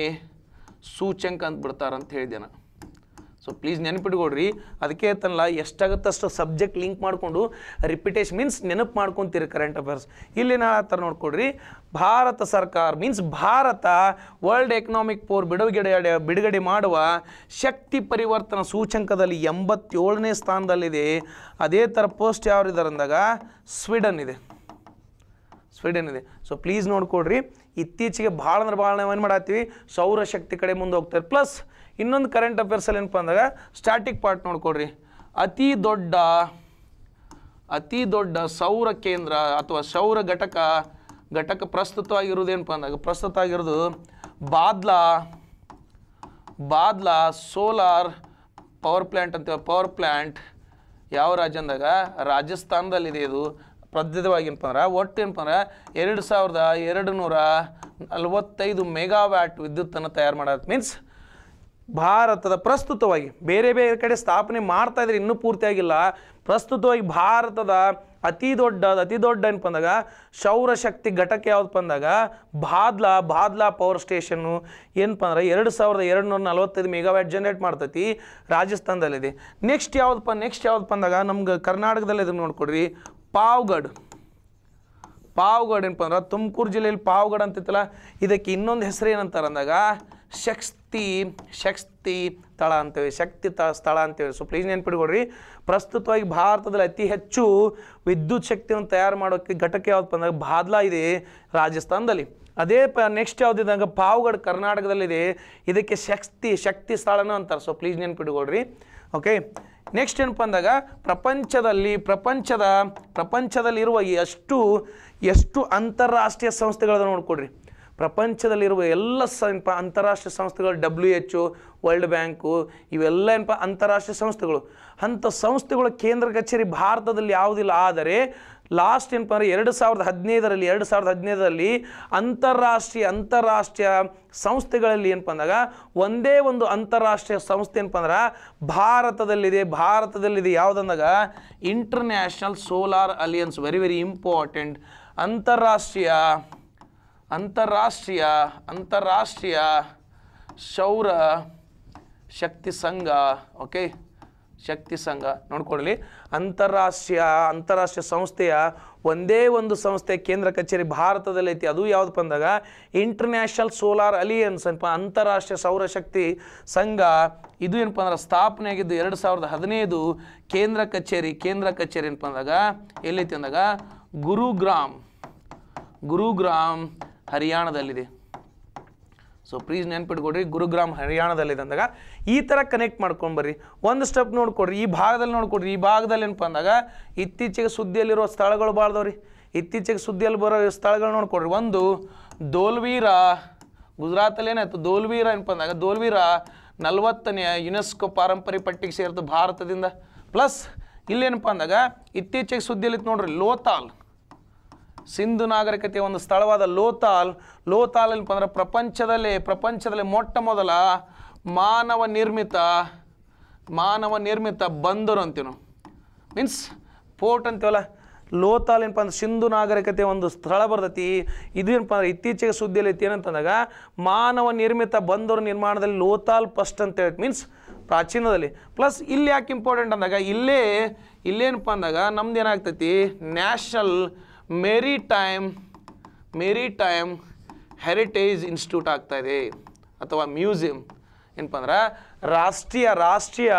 ಸೂಚ್ಯಂಕ ಅಂತ ಬಿಡ್ತಾರಂತ ಹೇಳಿದೆ ನಾನು ಸೊ ಪ್ಲೀಸ್ ನೆನಪಿಟ್ಕೊಡ್ರಿ ಅದಕ್ಕೆ ತನಲ್ಲ ಎಷ್ಟಾಗುತ್ತೆ ಅಷ್ಟು ಸಬ್ಜೆಕ್ಟ್ ಲಿಂಕ್ ಮಾಡಿಕೊಂಡು ರಿಪಿಟೇಷನ್ ಮೀನ್ಸ್ ನೆನಪು ಮಾಡ್ಕೊತೀರಿ ಕರೆಂಟ್ ಅಫೇರ್ಸ್ ಇಲ್ಲಿನ ಆ ಥರ ನೋಡ್ಕೊಡ್ರಿ ಭಾರತ ಸರ್ಕಾರ ಮೀನ್ಸ್ ಭಾರತ ವರ್ಲ್ಡ್ ಎಕನಾಮಿಕ್ ಫೋರ್ ಬಿಡುಗಡೆ ಬಿಡುಗಡೆ ಮಾಡುವ ಶಕ್ತಿ ಪರಿವರ್ತನೆ ಸೂಚಂಕದಲ್ಲಿ ಎಂಬತ್ತೇಳನೇ ಸ್ಥಾನದಲ್ಲಿದೆ ಅದೇ ಥರ ಪೋಸ್ಟ್ ಇದಾರೆ ಅಂದಾಗ ಸ್ವೀಡನ್ ಇದೆ ಸ್ವೀಡನ್ ಇದೆ ಸೊ ಪ್ಲೀಸ್ ನೋಡ್ಕೊಡ್ರಿ ಇತ್ತೀಚೆಗೆ ಭಾಳ ಅಂದ್ರೆ ಭಾಳ ನಾವು ಏನು ಸೌರ ಸೌರಶಕ್ತಿ ಕಡೆ ಮುಂದೆ ಹೋಗ್ತಾರೆ ಪ್ಲಸ್ ಇನ್ನೊಂದು ಕರೆಂಟ್ ಅಫೇರ್ಸಲ್ಲಿ ಏನಪ್ಪ ಅಂದಾಗ ಸ್ಟ್ಯಾಟಿಕ್ ಪಾರ್ಟ್ ನೋಡ್ಕೊಡ್ರಿ ಅತಿ ದೊಡ್ಡ ಅತಿ ದೊಡ್ಡ ಸೌರ ಕೇಂದ್ರ ಅಥವಾ ಸೌರ ಘಟಕ ಘಟಕ ಏನಪ್ಪ ಅಂದಾಗ ಪ್ರಸ್ತುತ ಆಗಿರೋದು Bhadla Bhadla solar power plant ಅಂತೇಳಿ ಪವರ್ ಪ್ಲ್ಯಾಂಟ್ ಯಾವ ರಾಜ್ಯ ಅಂದಾಗ ರಾಜಸ್ಥಾನದಲ್ಲಿದೆ ಇದು ಪ್ರದ್ಯದವಾಗಿ ಏನಪ್ಪ ಅಂದ್ರೆ ಒಟ್ಟು ಏನಪ್ಪ ಅಂದ್ರೆ ಎರಡು ಸಾವಿರದ ಎರಡು ನೂರ ನಲವತ್ತೈದು ಮೆಗಾವ್ಯಾಟ್ ವಿದ್ಯುತ್ತನ್ನು ತಯಾರು ಮಾಡೋದು ಮೀನ್ಸ್ ಭಾರತದ ಪ್ರಸ್ತುತವಾಗಿ ಬೇರೆ ಬೇರೆ ಕಡೆ ಸ್ಥಾಪನೆ ಮಾಡ್ತಾ ಇದ್ರೆ ಇನ್ನೂ ಪೂರ್ತಿಯಾಗಿಲ್ಲ ಪ್ರಸ್ತುತವಾಗಿ ಭಾರತದ ಅತಿ ದೊಡ್ಡ ಅತಿ ದೊಡ್ಡ ಏನಪ್ಪ ಅಂದಾಗ ಸೌರಶಕ್ತಿ ಘಟಕ ಯಾವ್ದಪ್ಪ ಅಂದಾಗ ಬಾದ್ಲಾ ಬಾದ್ಲಾ ಪವರ್ ಸ್ಟೇಷನ್ನು ಏನಪ್ಪ ಅಂದ್ರೆ ಎರಡು ಸಾವಿರದ ಎರಡು ನೂರ ನಲವತ್ತೈದು ಮೆಗಾವ್ಯಾಟ್ ಜನರೇಟ್ ಮಾಡ್ತೈತಿ ರಾಜಸ್ಥಾನದಲ್ಲಿದೆ ನೆಕ್ಸ್ಟ್ ಯಾವುದಪ್ಪ ನೆಕ್ಸ್ಟ್ ಯಾವುದಪ್ಪ ಅಂದಾಗ ನಮ್ಗೆ ಕರ್ನಾಟಕದಲ್ಲಿ ಇದನ್ನು ನೋಡ್ಕೊಡ್ರಿ ಪಾವ್ಗಡ್ ಪಾವ್ಗಡ್ ಏನಪ್ಪ ಅಂದ್ರೆ ತುಮಕೂರು ಜಿಲ್ಲೆಯಲ್ಲಿ ಪಾವ್ಗಡ್ ಅಂತಿತ್ತಲ್ಲ ಇದಕ್ಕೆ ಇನ್ನೊಂದು ಹೆಸರು ಏನಂತಾರೆ ಅಂದಾಗ ಶಕ್ತಿ ಶಕ್ತಿ ಸ್ಥಳ ಅಂತೇಳಿ ಶಕ್ತಿ ತ ಸ್ಥಳ ಅಂತೇವೆ ಸೊ ಪ್ಲೀಸ್ ನೆನ್ಪಿಡ್ಕೊಡ್ರಿ ಪ್ರಸ್ತುತವಾಗಿ ಭಾರತದಲ್ಲಿ ಅತಿ ಹೆಚ್ಚು ವಿದ್ಯುತ್ ಶಕ್ತಿಯನ್ನು ತಯಾರು ಮಾಡೋಕ್ಕೆ ಘಟಕ ಯಾವ್ದಪ್ಪ ಅಂದಾಗ ಬಾದ್ಲಾ ಇದೆ ರಾಜಸ್ಥಾನದಲ್ಲಿ ಅದೇ ಪ ನೆಕ್ಸ್ಟ್ ಯಾವುದಿದ್ದಾಗ ಪಾವ್ಗಡ್ ಕರ್ನಾಟಕದಲ್ಲಿದೆ ಇದಕ್ಕೆ ಶಕ್ತಿ ಶಕ್ತಿ ಸ್ಥಳನೂ ಅಂತಾರೆ ಸೊ ಪ್ಲೀಸ್ ನೆನ್ಪಿಡ್ಕೊಡ್ರಿ ಓಕೆ ನೆಕ್ಸ್ಟ್ ಏನಪ್ಪ ಅಂದಾಗ ಪ್ರಪಂಚದಲ್ಲಿ ಪ್ರಪಂಚದ ಪ್ರಪಂಚದಲ್ಲಿರುವ ಎಷ್ಟು ಎಷ್ಟು ಅಂತಾರಾಷ್ಟ್ರೀಯ ಸಂಸ್ಥೆಗಳನ್ನು ನೋಡ್ಕೊಡ್ರಿ ಪ್ರಪಂಚದಲ್ಲಿರುವ ಎಲ್ಲ ಸ ಅಂತಾರಾಷ್ಟ್ರೀಯ ಸಂಸ್ಥೆಗಳು ಡಬ್ಲ್ಯೂ ಎಚ್ ವರ್ಲ್ಡ್ ಬ್ಯಾಂಕು ಇವೆಲ್ಲ ಏನಪ್ಪ ಅಂತಾರಾಷ್ಟ್ರೀಯ ಸಂಸ್ಥೆಗಳು ಅಂಥ ಸಂಸ್ಥೆಗಳ ಕೇಂದ್ರ ಕಚೇರಿ ಭಾರತದಲ್ಲಿ ಯಾವುದಿಲ್ಲ ಆದರೆ ಲಾಸ್ಟ್ ಏನಪ್ಪ ಅಂದರೆ ಎರಡು ಸಾವಿರದ ಹದಿನೈದರಲ್ಲಿ ಎರಡು ಸಾವಿರದ ಹದಿನೈದರಲ್ಲಿ ಅಂತಾರಾಷ್ಟ್ರೀಯ ಅಂತಾರಾಷ್ಟ್ರೀಯ ಸಂಸ್ಥೆಗಳಲ್ಲಿ ಏನಪ್ಪ ಅಂದಾಗ ಒಂದೇ ಒಂದು ಅಂತಾರಾಷ್ಟ್ರೀಯ ಸಂಸ್ಥೆ ಏನಪ್ಪ ಅಂದ್ರೆ ಭಾರತದಲ್ಲಿದೆ ಭಾರತದಲ್ಲಿದೆ ಯಾವುದಂದಾಗ international solar alliance very very important ಅಂತಾರಾಷ್ಟ್ರೀಯ ಅಂತಾರಾಷ್ಟ್ರೀಯ ಅಂತಾರಾಷ್ಟ್ರೀಯ ಸೌರ ಶಕ್ತಿ ಸಂಘ ಓಕೆ ಶಕ್ತಿ ಸಂಘ ನೋಡ್ಕೊಳ್ಳಿ ಅಂತಾರಾಷ್ಟ್ರೀಯ ಅಂತಾರಾಷ್ಟ್ರೀಯ ಸಂಸ್ಥೆಯ ಒಂದೇ ಒಂದು ಸಂಸ್ಥೆ ಕೇಂದ್ರ ಕಚೇರಿ ಭಾರತದಲ್ಲಿ ಐತಿ ಅದು ಯಾವುದು ಅಂದಾಗ ಇಂಟರ್ನ್ಯಾಷನಲ್ ಸೋಲಾರ್ ಅಲಿಯನ್ಸ್ ಅನ್ಪ ಅಂತಾರಾಷ್ಟ್ರೀಯ ಸೌರಶಕ್ತಿ ಸಂಘ ಇದು ಏನಪ್ಪ ಅಂದ್ರೆ ಸ್ಥಾಪನೆ ಆಗಿದ್ದು ಎರಡು ಸಾವಿರದ ಹದಿನೈದು ಕೇಂದ್ರ ಕಚೇರಿ ಕೇಂದ್ರ ಕಚೇರಿ ಏನಪ್ಪ ಅಂದಾಗ ಎಲ್ಲೈತಿ ಅಂದಾಗ ಗುರುಗ್ರಾಮ್ ಗುರುಗ್ರಾಮ್ ಹರಿಯಾಣದಲ್ಲಿದೆ ಸೊ ಪ್ಲೀಸ್ ನೆನ್ಪಿಟ್ಕೊಡ್ರಿ ಗುರುಗ್ರಾಮ್ ಹರಿಯಾಣದಲ್ಲಿ ಅಂದಾಗ ಈ ಥರ ಕನೆಕ್ಟ್ ಮಾಡ್ಕೊಂಡು ಬರ್ರಿ ಒಂದು ಸ್ಟೆಪ್ ನೋಡ್ಕೊಡ್ರಿ ಈ ಭಾಗದಲ್ಲಿ ನೋಡ್ಕೊಡ್ರಿ ಈ ಭಾಗದಲ್ಲಿ ಏನಪ್ಪ ಅಂದಾಗ ಇತ್ತೀಚೆಗೆ ಸುದ್ದಿಯಲ್ಲಿರೋ ಸ್ಥಳಗಳು ಬಾಳ್ದವ್ರಿ ಇತ್ತೀಚೆಗೆ ಸುದ್ದಿಯಲ್ಲಿ ಬರೋ ಸ್ಥಳಗಳು ನೋಡ್ಕೊಡ್ರಿ ಒಂದು ದೋಲ್ವೀರ ಗುಜರಾತಲ್ಲಿ ಏನಾಯ್ತು ದೋಲ್ವೀರ ಏನಪ್ಪ ಅಂದಾಗ ದೋಲ್ವೀರ ನಲವತ್ತನೆಯ ಯುನೆಸ್ಕೋ ಪಾರಂಪರಿ ಪಟ್ಟಿಗೆ ಸೇರಿತು ಭಾರತದಿಂದ ಪ್ಲಸ್ ಇಲ್ಲೇನಪ್ಪ ಅಂದಾಗ ಇತ್ತೀಚೆಗೆ ಸುದ್ದಿಯಲ್ಲಿ ನೋಡ್ರಿ ಲೋತಾಲ್ ಸಿಂಧು ನಾಗರಿಕತೆಯ ಒಂದು ಸ್ಥಳವಾದ ಲೋತಾಲ್ ಲೋತಾಲ್ ಏನಪ್ಪ ಪ್ರಪಂಚದಲ್ಲಿ ಪ್ರಪಂಚದಲ್ಲಿ ಮೊಟ್ಟ ಮೊದಲ ಮಾನವ ನಿರ್ಮಿತ ಮಾನವ ನಿರ್ಮಿತ ಬಂದರು ಅಂತೀವಿ ನಾವು ಮೀನ್ಸ್ ಪೋರ್ಟ್ ಅಂತೀವಲ್ಲ ಲೋತಾಲ್ ಏನಪ್ಪ ಅಂದ್ರೆ ಸಿಂಧು ನಾಗರಿಕತೆ ಒಂದು ಸ್ಥಳ ಬರ್ತೈತಿ ಏನಪ್ಪ ಅಂದ್ರೆ ಇತ್ತೀಚೆಗೆ ಸುದ್ದಿಯಲ್ಲಿ ಐತಿ ಏನಂತಂದಾಗ ಮಾನವ ನಿರ್ಮಿತ ಬಂದರು ನಿರ್ಮಾಣದಲ್ಲಿ ಲೋತಾಲ್ ಫಸ್ಟ್ ಅಂತ ಹೇಳಿ ಮೀನ್ಸ್ ಪ್ರಾಚೀನದಲ್ಲಿ ಪ್ಲಸ್ ಇಲ್ಲಿ ಯಾಕೆ ಇಂಪಾರ್ಟೆಂಟ್ ಅಂದಾಗ ಇಲ್ಲೇ ಇಲ್ಲೇನಪ್ಪ ಅಂದಾಗ ನಮ್ದು ಏನಾಗ್ತೈತಿ national maritime maritime heritage institute ಆಗ್ತಾ ಇದೆ ಅಥವಾ ಮ್ಯೂಸಿಯಂ ಏನಪ್ಪ ಅಂದ್ರೆ ರಾಷ್ಟ್ರೀಯ ರಾಷ್ಟ್ರೀಯ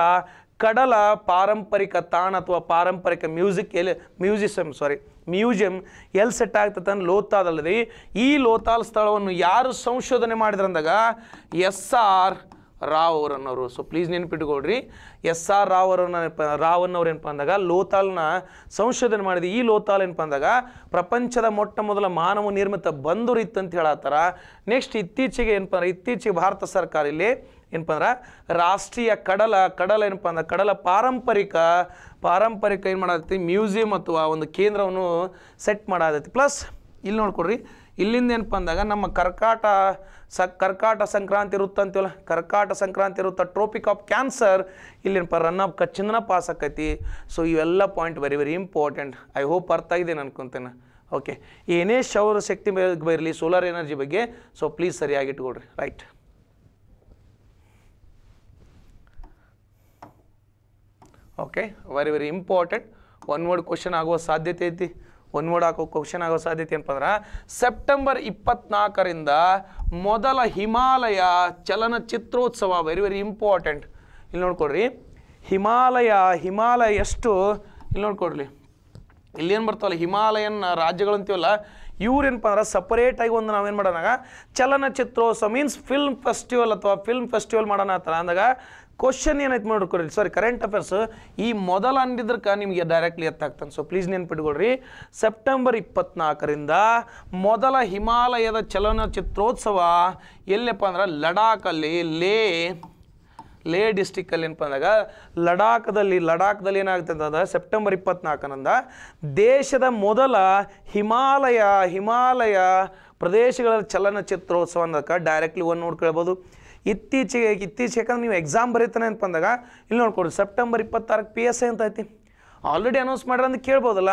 ಕಡಲ ಪಾರಂಪರಿಕ ತಾಣ ಅಥವಾ ಪಾರಂಪರಿಕ ಮ್ಯೂಸಿಕ್ ಎಲ್ಲಿ ಮ್ಯೂಸಿಸಮ್ ಸಾರಿ ಮ್ಯೂಸಿಯಂ ಎಲ್ಲಿ ಸೆಟ್ ಆಗ್ತದೆ ಲೋತಾದಲ್ಲದೆ ಈ ಲೋತಾಲ್ ಸ್ಥಳವನ್ನು ಯಾರು ಸಂಶೋಧನೆ ಮಾಡಿದ್ರಂದಾಗ ಎಸ್ ಆರ್ ರಾವ್ ಅವರನ್ನವರು ಸೊ ಪ್ಲೀಸ್ ನೆನ್ಪಿಟ್ಕೊಳ್ರಿ ಎಸ್ ಆರ್ ರಾವ್ ಅವರನ್ನ ರಾವನ್ನವ್ರು ಏನಪ್ಪ ಅಂದಾಗ ಲೋತಾಲ್ನ ಸಂಶೋಧನೆ ಮಾಡಿದ ಈ ಲೋತಾಲ್ ಏನಪ್ಪ ಅಂದಾಗ ಪ್ರಪಂಚದ ಮೊಟ್ಟ ಮೊದಲ ಮಾನವ ನಿರ್ಮಿತ ಬಂದರು ಅಂತ ಹೇಳತ್ತಾರ ನೆಕ್ಸ್ಟ್ ಇತ್ತೀಚೆಗೆ ಏನಪ್ಪ ಅಂದ್ರೆ ಇತ್ತೀಚೆಗೆ ಭಾರತ ಸರ್ಕಾರ ಇಲ್ಲಿ ಏನಪ್ಪ ಅಂದ್ರೆ ರಾಷ್ಟ್ರೀಯ ಕಡಲ ಕಡಲ ಏನಪ್ಪ ಅಂದ್ರೆ ಕಡಲ ಪಾರಂಪರಿಕ ಪಾರಂಪರಿಕ ಏನು ಮಾಡಿ ಮ್ಯೂಸಿಯಂ ಅಥವಾ ಒಂದು ಕೇಂದ್ರವನ್ನು ಸೆಟ್ ಮಾಡತ್ತೈತಿ ಪ್ಲಸ್ ಇಲ್ಲಿ ನೋಡ್ಕೊಡ್ರಿ ಇಲ್ಲಿಂದ ಏನಪ್ಪ ಅಂದಾಗ ನಮ್ಮ ಕರ್ಕಾಟ ಸ ಕರ್ಕಾಟ ಸಂಕ್ರಾಂತಿ ಇರುತ್ತೆ ಅಂತೀವಲ್ಲ ಕರ್ಕಾಟ ಸಂಕ್ರಾಂತಿ ಇರುತ್ತೆ ಟ್ರೋಪಿಕ್ ಆಫ್ ಕ್ಯಾನ್ಸರ್ ಇಲ್ಲಿನಪ್ಪ ರನ್ ಆಫ್ ಕಚ್ಚಿಂದನ ಪಾಸ್ ಆಕೈತಿ ಸೊ ಇವೆಲ್ಲ point very very important I hope ಅರ್ಥ ಆಗಿದೆ ಅನ್ಕೊತೇನೆ ಓಕೆ ಏನೇ ಶೌರ ಶಕ್ತಿ ಬರಲಿ ಸೋಲಾರ್ ಎನರ್ಜಿ ಬಗ್ಗೆ ಸೊ ಪ್ಲೀಸ್ ಸರಿಯಾಗಿ ಇಟ್ಕೊಡ್ರಿ right okay very very important one word question ಆಗುವ ಸಾಧ್ಯತೆ ಐತಿ ಒಂದು ವರ್ಡ್ ಹಾಕೋ ಕ್ವಶನ್ ಆಗೋ ಸಾಧ್ಯತೆ ಏನಪ್ಪ ಅಂದ್ರೆ ಸೆಪ್ಟೆಂಬರ್ ಇಪ್ಪತ್ನಾಲ್ಕರಿಂದ ಮೊದಲ ಹಿಮಾಲಯ ಚಲನಚಿತ್ರೋತ್ಸವ ವೆರಿ ವೆರಿ ಇಂಪಾರ್ಟೆಂಟ್ ಇಲ್ಲಿ ನೋಡ್ಕೊಡ್ರಿ ಹಿಮಾಲಯ ಹಿಮಾಲಯ ಎಷ್ಟು ಇಲ್ಲಿ ನೋಡ್ಕೊಡ್ರಿ ಇಲ್ಲೇನು ಬರ್ತಾವಲ್ಲ ಹಿಮಾಲಯನ್ ರಾಜ್ಯಗಳು ಅಂತೀವಲ್ಲ ಏನಪ್ಪ ಅಂದ್ರೆ ಸಪರೇಟಾಗಿ ಒಂದು ನಾವೇನು ಮಾಡೋಣ ಚಲನಚಿತ್ರೋತ್ಸವ ಮೀನ್ಸ್ ಫಿಲ್ಮ್ ಫೆಸ್ಟಿವಲ್ ಅಥವಾ ಫಿಲ್ಮ್ ಫೆಸ್ಟಿವಲ್ ಮಾಡೋಣ ಅಂತ ಅಂದಾಗ ಕ್ವಶನ್ ಏನಾಯ್ತು ಮಾಡ್ಕೊರಿ ಸಾರಿ ಕರೆಂಟ್ ಅಫೇರ್ಸ್ ಈ ಮೊದಲ ಅಂದಿದ್ರಕ್ಕ ನಿಮಗೆ ಡೈರೆಕ್ಟ್ಲಿ ಎತ್ತಾಗ್ತಾನೆ ಸೊ ಪ್ಲೀಸ್ ನೆನ್ಪಿಟ್ಕೊಳ್ರಿ ಸೆಪ್ಟೆಂಬರ್ ಇಪ್ಪತ್ನಾಲ್ಕರಿಂದ ಮೊದಲ ಹಿಮಾಲಯದ ಚಲನಚಿತ್ರೋತ್ಸವ ಎಲ್ಲಪ್ಪ ಅಂದ್ರೆ ಲಡಾಖಲ್ಲಿ ಲೇ ಲೇ ಡಿಸ್ಟಿಕ್ಕಲ್ಲಿ ಏನಪ್ಪ ಅಂದಾಗ ಲಡಾಖದಲ್ಲಿ ಲಡಾಖದಲ್ಲಿ ಏನಾಗುತ್ತೆ ಅಂತಂದ್ರೆ ಸೆಪ್ಟೆಂಬರ್ ಇಪ್ಪತ್ನಾಲ್ಕನಿಂದ ದೇಶದ ಮೊದಲ ಹಿಮಾಲಯ ಹಿಮಾಲಯ ಪ್ರದೇಶಗಳ ಚಲನಚಿತ್ರೋತ್ಸವ ಅನ್ನೋದಕ್ಕೆ ಡೈರೆಕ್ಟ್ಲಿ ಒಂದು ನೋಡ್ಕೊಳ್ಬೋದು ಇತ್ತೀಚೆಗೆ ಇತ್ತೀಚೆಗೆ ಯಾಕಂದ್ರೆ ನೀವು ಎಕ್ಸಾಮ್ ಬರೀತಾನೆ ಅಂತ ಬಂದಾಗ ಇಲ್ಲಿ ನೋಡ್ಕೊಡಿ ಸೆಪ್ಟೆಂಬರ್ ಇಪ್ಪತ್ತಾರಕ್ಕೆ ಪಿ ಎಸ್ ಐ ಅಂತ ಐತಿ ಆಲ್ರೆಡಿ ಅನೌನ್ಸ್ ಮಾಡ್ರೆ ಅಂತ ಕೇಳ್ಬೋದಲ್ಲ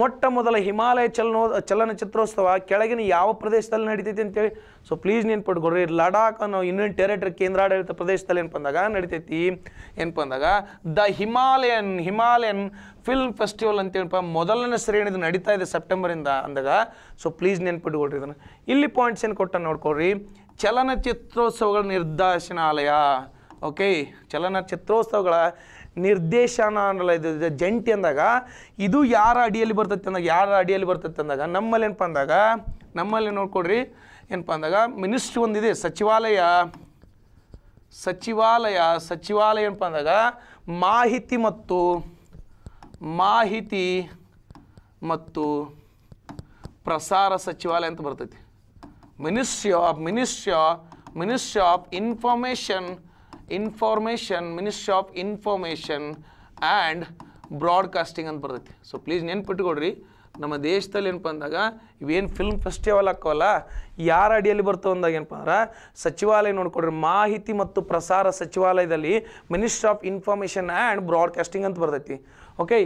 ಮೊಟ್ಟ ಮೊದಲ ಹಿಮಾಲಯ ಚಲನೋ ಚಲನಚಿತ್ರೋತ್ಸವ ಕೆಳಗಿನ ಯಾವ ಪ್ರದೇಶದಲ್ಲಿ ನಡೀತೈತಿ ಅಂತೇಳಿ ಸೊ ಪ್ಲೀಸ್ ನೆನ್ಪಿಟ್ಕೊಡ್ರಿ ಲಡಾಖ್ ಅನ್ನೋ ಯೂನಿಯನ್ ಟೆರಿಟರಿ ಕೇಂದ್ರಾಡಳಿತ ಪ್ರದೇಶದಲ್ಲಿ ಏನಪ್ಪ ಅಂದಾಗ ನಡೀತೈತಿ ಏನಪ್ಪ ಅಂದಾಗ the Himalayan Himalayan film festival ಅಂತೇಳಪ್ಪ ಮೊದಲನೇ ಇದು ನಡೀತಾ ಇದೆ ಸೆಪ್ಟೆಂಬರಿಂದ ಅಂದಾಗ ಸೊ ಪ್ಲೀಸ್ ನೆನ್ಪಿಟ್ಕೊಡ್ರಿ ಇದನ್ನು ಇಲ್ಲಿ ಪಾಯಿಂಟ್ಸ್ ಏನು ಕೊಟ್ಟ ನೋಡ್ಕೊಳ್ರಿ ಚಲನಚಿತ್ರೋತ್ಸವಗಳ ನಿರ್ದೇಶನಾಲಯ ಓಕೆ ಚಲನಚಿತ್ರೋತ್ಸವಗಳ ನಿರ್ದೇಶನಾಲಯದ ಜಂಟಿ ಅಂದಾಗ ಇದು ಯಾರ ಅಡಿಯಲ್ಲಿ ಬರ್ತೈತೆ ಅಂದಾಗ ಯಾರ ಅಡಿಯಲ್ಲಿ ಬರ್ತೈತೆ ಅಂದಾಗ ನಮ್ಮಲ್ಲಿ ಏನಪ್ಪ ಅಂದಾಗ ನಮ್ಮಲ್ಲಿ ನೋಡ್ಕೊಡ್ರಿ ಏನಪ್ಪ ಅಂದಾಗ ಮಿನಿಸ್ಟ್ರಿ ಒಂದಿದೆ ಸಚಿವಾಲಯ ಸಚಿವಾಲಯ ಸಚಿವಾಲಯ ಏನಪ್ಪ ಅಂದಾಗ ಮಾಹಿತಿ ಮತ್ತು ಮಾಹಿತಿ ಮತ್ತು ಪ್ರಸಾರ ಸಚಿವಾಲಯ ಅಂತ ಬರ್ತೈತಿ ministry of ministry ministry of information information ministry of information and broadcasting ಅಂತ ಬರ್ತೈತಿ ಸೊ ಪ್ಲೀಸ್ ನೆನ್ಪಿಟ್ಕೊಡ್ರಿ ನಮ್ಮ ದೇಶದಲ್ಲಿ ಏನಪ್ಪ ಅಂದಾಗ ಇವೇನು ಫಿಲ್ಮ್ ಫೆಸ್ಟಿವಲ್ ಹಾಕೋಲ್ಲ ಯಾರ ಅಡಿಯಲ್ಲಿ ಬರ್ತವೆ ಅಂದಾಗ ಏನಪ್ಪ ಅಂದ್ರೆ ಸಚಿವಾಲಯ ನೋಡ್ಕೊಡ್ರಿ ಮಾಹಿತಿ ಮತ್ತು ಪ್ರಸಾರ ಸಚಿವಾಲಯದಲ್ಲಿ ministry of information and broadcasting ಅಂತ ಬರ್ತೈತಿ ಓಕೆ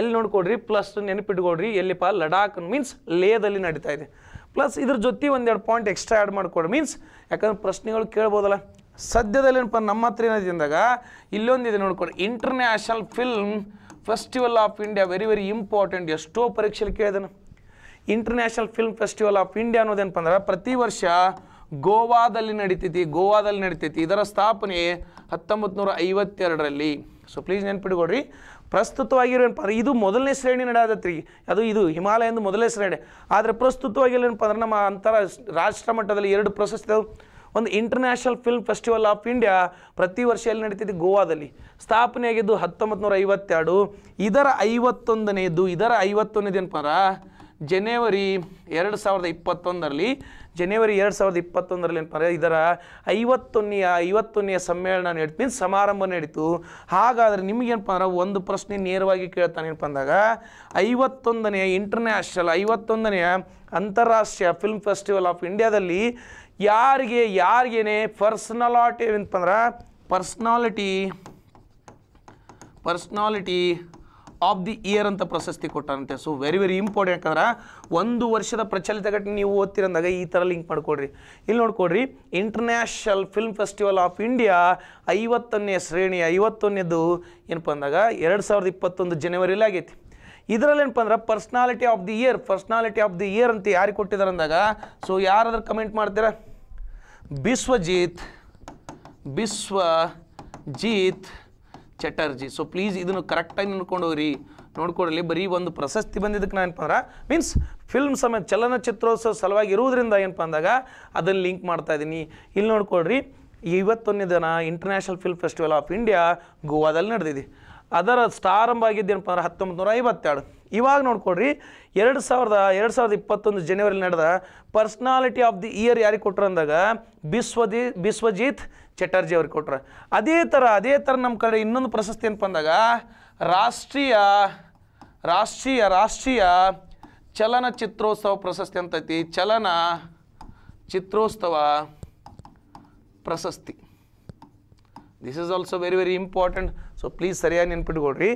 ಎಲ್ಲಿ ನೋಡ್ಕೊಡ್ರಿ ಪ್ಲಸ್ ನೆನಪಿಟ್ಕೊಡ್ರಿ ಎಲ್ಲಿಪ್ಪ ಲಡಾಖ್ ಮೀನ್ಸ್ ಲೇದಲ್ಲಿ ನಡೀತಾ ಇದೆ ಪ್ಲಸ್ ಇದ್ರ ಜೊತೆ ಒಂದೆರಡು ಪಾಯಿಂಟ್ ಎಕ್ಸ್ಟ್ರಾ ಆ್ಯಡ್ ಮಾಡ್ಕೊಡಿ ಮೀನ್ಸ್ ಯಾಕಂದ್ರೆ ಪ್ರಶ್ನೆಗಳು ಕೇಳ್ಬೋದಲ್ಲ ಸದ್ಯದಲ್ಲಿ ಏನಪ್ಪ ನಮ್ಮ ಹತ್ರ ಏನಾದಿಂದಾಗ ಇಲ್ಲೊಂದಿದೆ ನೋಡ್ಕೊಡಿ international film festival of India very very important ಎಷ್ಟೋ ಪರೀಕ್ಷೆಯಲ್ಲಿ ಕೇಳಿದನು international film festival of India ಅನ್ನೋದೇನಪ್ಪ ಅಂದ್ರೆ ಪ್ರತಿ ವರ್ಷ ಗೋವಾದಲ್ಲಿ ನಡೀತೈತಿ ಗೋವಾದಲ್ಲಿ ನಡೀತೈತಿ ಇದರ ಸ್ಥಾಪನೆ ಹತ್ತೊಂಬತ್ತು ನೂರ ಐವತ್ತೆರಡರಲ್ಲಿ ಸೊ ಪ್ಲೀಸ್ ನೆನ್ಪಿಟ್ಕೊಡ್ರಿ ಪ್ರಸ್ತುತವಾಗಿರೋ ಇದು ಮೊದಲನೇ ಶ್ರೇಣಿ ನಡೆಯದತ್ರಿ ಅದು ಇದು ಎಂದು ಮೊದಲನೇ ಶ್ರೇಣಿ ಆದರೆ ಪ್ರಸ್ತುತವಾಗಿ ಅಂದ್ರೆ ನಮ್ಮ ಅಂತರ ರಾಷ್ಟ್ರ ಮಟ್ಟದಲ್ಲಿ ಎರಡು ಪ್ರಶಸ್ತಿ ಒಂದು international film festival of India ಪ್ರತಿ ವರ್ಷ ಎಲ್ಲಿ ನಡೀತಿದ್ದು ಗೋವಾದಲ್ಲಿ ಸ್ಥಾಪನೆಯಾಗಿದ್ದು ಹತ್ತೊಂಬತ್ತು ನೂರ ಐವತ್ತೆರಡು ಇದರ ಐವತ್ತೊಂದನೇದು ಇದರ ಐವತ್ತೊಂದನೇದೇನಪ್ಪ ಜನವರಿ ಎರಡು ಸಾವಿರದ ಇಪ್ಪತ್ತೊಂದರಲ್ಲಿ ಜನವರಿ ಎರಡು ಸಾವಿರದ ಇಪ್ಪತ್ತೊಂದರಲ್ಲಿ ಏನಪ್ಪ ಇದರ ಐವತ್ತೊನ್ನೆಯ ಐವತ್ತೊನ್ನೆಯ ಸಮ್ಮೇಳನ ನಡೀತು ಮೀನ್ಸ್ ಸಮಾರಂಭ ನಡೀತು ಹಾಗಾದರೆ ನಿಮಗೇನಪ್ಪ ಅಂದ್ರೆ ಒಂದು ಪ್ರಶ್ನೆ ನೇರವಾಗಿ ಕೇಳ್ತಾನೆ ಏನಪ್ಪ ಅಂದಾಗ ಐವತ್ತೊಂದನೆಯ ಇಂಟರ್ನ್ಯಾಷನಲ್ ಐವತ್ತೊಂದನೆಯ ಅಂತಾರಾಷ್ಟ್ರೀಯ ಫಿಲ್ಮ್ ಫೆಸ್ಟಿವಲ್ ಆಫ್ ಇಂಡಿಯಾದಲ್ಲಿ ಯಾರಿಗೆ ಯಾರಿಗೇನೆ ಪರ್ಸ್ನಲಾಟಿ ಏನಪ್ಪ ಅಂದ್ರೆ personality personality of the year ಅಂತ ಪ್ರಶಸ್ತಿ ಕೊಟ್ಟಾರಂತೆ ಸೊ ವೆರಿ ವೆರಿ ಇಂಪಾರ್ಟೆಂಟ್ ಯಾಕಂದ್ರೆ ಒಂದು ವರ್ಷದ ಪ್ರಚಲಿತ ಘಟನೆ ನೀವು ಓದ್ತಿರಂದಾಗ ಈ ಥರ ಲಿಂಕ್ ಮಾಡಿಕೊಡ್ರಿ ಇಲ್ಲಿ ನೋಡ್ಕೊಡ್ರಿ international film festival of India ಐವತ್ತನೇ ಶ್ರೇಣಿ ಐವತ್ತೊಂದನೇದು ಏನಪ್ಪ ಅಂದಾಗ ಎರಡು ಸಾವಿರದ ಇಪ್ಪತ್ತೊಂದು ಜನವರಿಲಿ ಆಗೈತಿ ಇದರಲ್ಲಿ ಏನಪ್ಪ ಅಂದ್ರೆ personality of the year personality of the year ಅಂತ ಯಾರಿಗೆ ಕೊಟ್ಟಿದ್ದಾರೆ ಅಂದಾಗ ಸೊ ಯಾರಾದ್ರೂ ಕಮೆಂಟ್ ಮಾಡ್ತೀರಾ ಬಿಶ್ವಜಿತ್ ಜೀತ್ ಚಟರ್ಜಿ ಸೊ ಪ್ಲೀಸ್ ಇದನ್ನು ಕರೆಕ್ಟಾಗಿ ನೋಡ್ಕೊಂಡು ಹೋಗ್ರಿ ನೋಡ್ಕೊಳ್ಳಿ ಬರೀ ಒಂದು ಪ್ರಶಸ್ತಿ ಬಂದಿದ್ದಕ್ಕೆ ನಾನು ಏನಪ್ಪ ಅಂದ್ರೆ ಮೀನ್ಸ್ ಫಿಲ್ಮ್ ಸಮೇತ ಚಲನಚಿತ್ರೋತ್ಸವ ಸಲುವಾಗಿ ಇರುವುದರಿಂದ ಏನಪ್ಪ ಅಂದಾಗ ಅದನ್ನು ಲಿಂಕ್ ಮಾಡ್ತಾ ಇದ್ದೀನಿ ಇಲ್ಲಿ ನೋಡ್ಕೊಳ್ರಿ ಇವತ್ತೊಂದನೇ ದಿನ international film festival of India ಗೋವಾದಲ್ಲಿ ನಡೆದಿದೆ ಅದರ ಸ್ಟಾರಂಭ ಆಗಿದ್ದು ಏನಪ್ಪ ಅಂದ್ರೆ ಹತ್ತೊಂಬತ್ತು ನೂರ ಐವತ್ತೆರಡು ಇವಾಗ ನೋಡ್ಕೊಡ್ರಿ ಎರಡು ಸಾವಿರದ ಎರಡು ಸಾವಿರದ ಇಪ್ಪತ್ತೊಂದು ಜನವರಿಲಿ ನಡೆದ ಪರ್ಸ್ನಾಲಿಟಿ ಆಫ್ ದಿ ಇಯರ್ ಯಾರಿಗೆ ಕೊಟ್ಟರು ಅಂದಾಗ ಬಿಸ್ವದಿ ಬಿಸ್ವಜಿತ್ ಚಟರ್ಜಿ ಅವ್ರಿಗೆ ಕೊಟ್ಟರು ಅದೇ ಥರ ಅದೇ ಥರ ನಮ್ಮ ಕಡೆ ಇನ್ನೊಂದು ಪ್ರಶಸ್ತಿ ಏನಪ್ಪ ಅಂದಾಗ ರಾಷ್ಟ್ರೀಯ ರಾಷ್ಟ್ರೀಯ ರಾಷ್ಟ್ರೀಯ ಚಲನಚಿತ್ರೋತ್ಸವ ಪ್ರಶಸ್ತಿ ಅಂತೈತಿ ಚಲನ ಚಿತ್ರೋತ್ಸವ ಪ್ರಶಸ್ತಿ this is also very very important so please ಸರಿಯಾಗಿ ನೆನ್ಪಿಟ್ಕೊಳ್ರಿ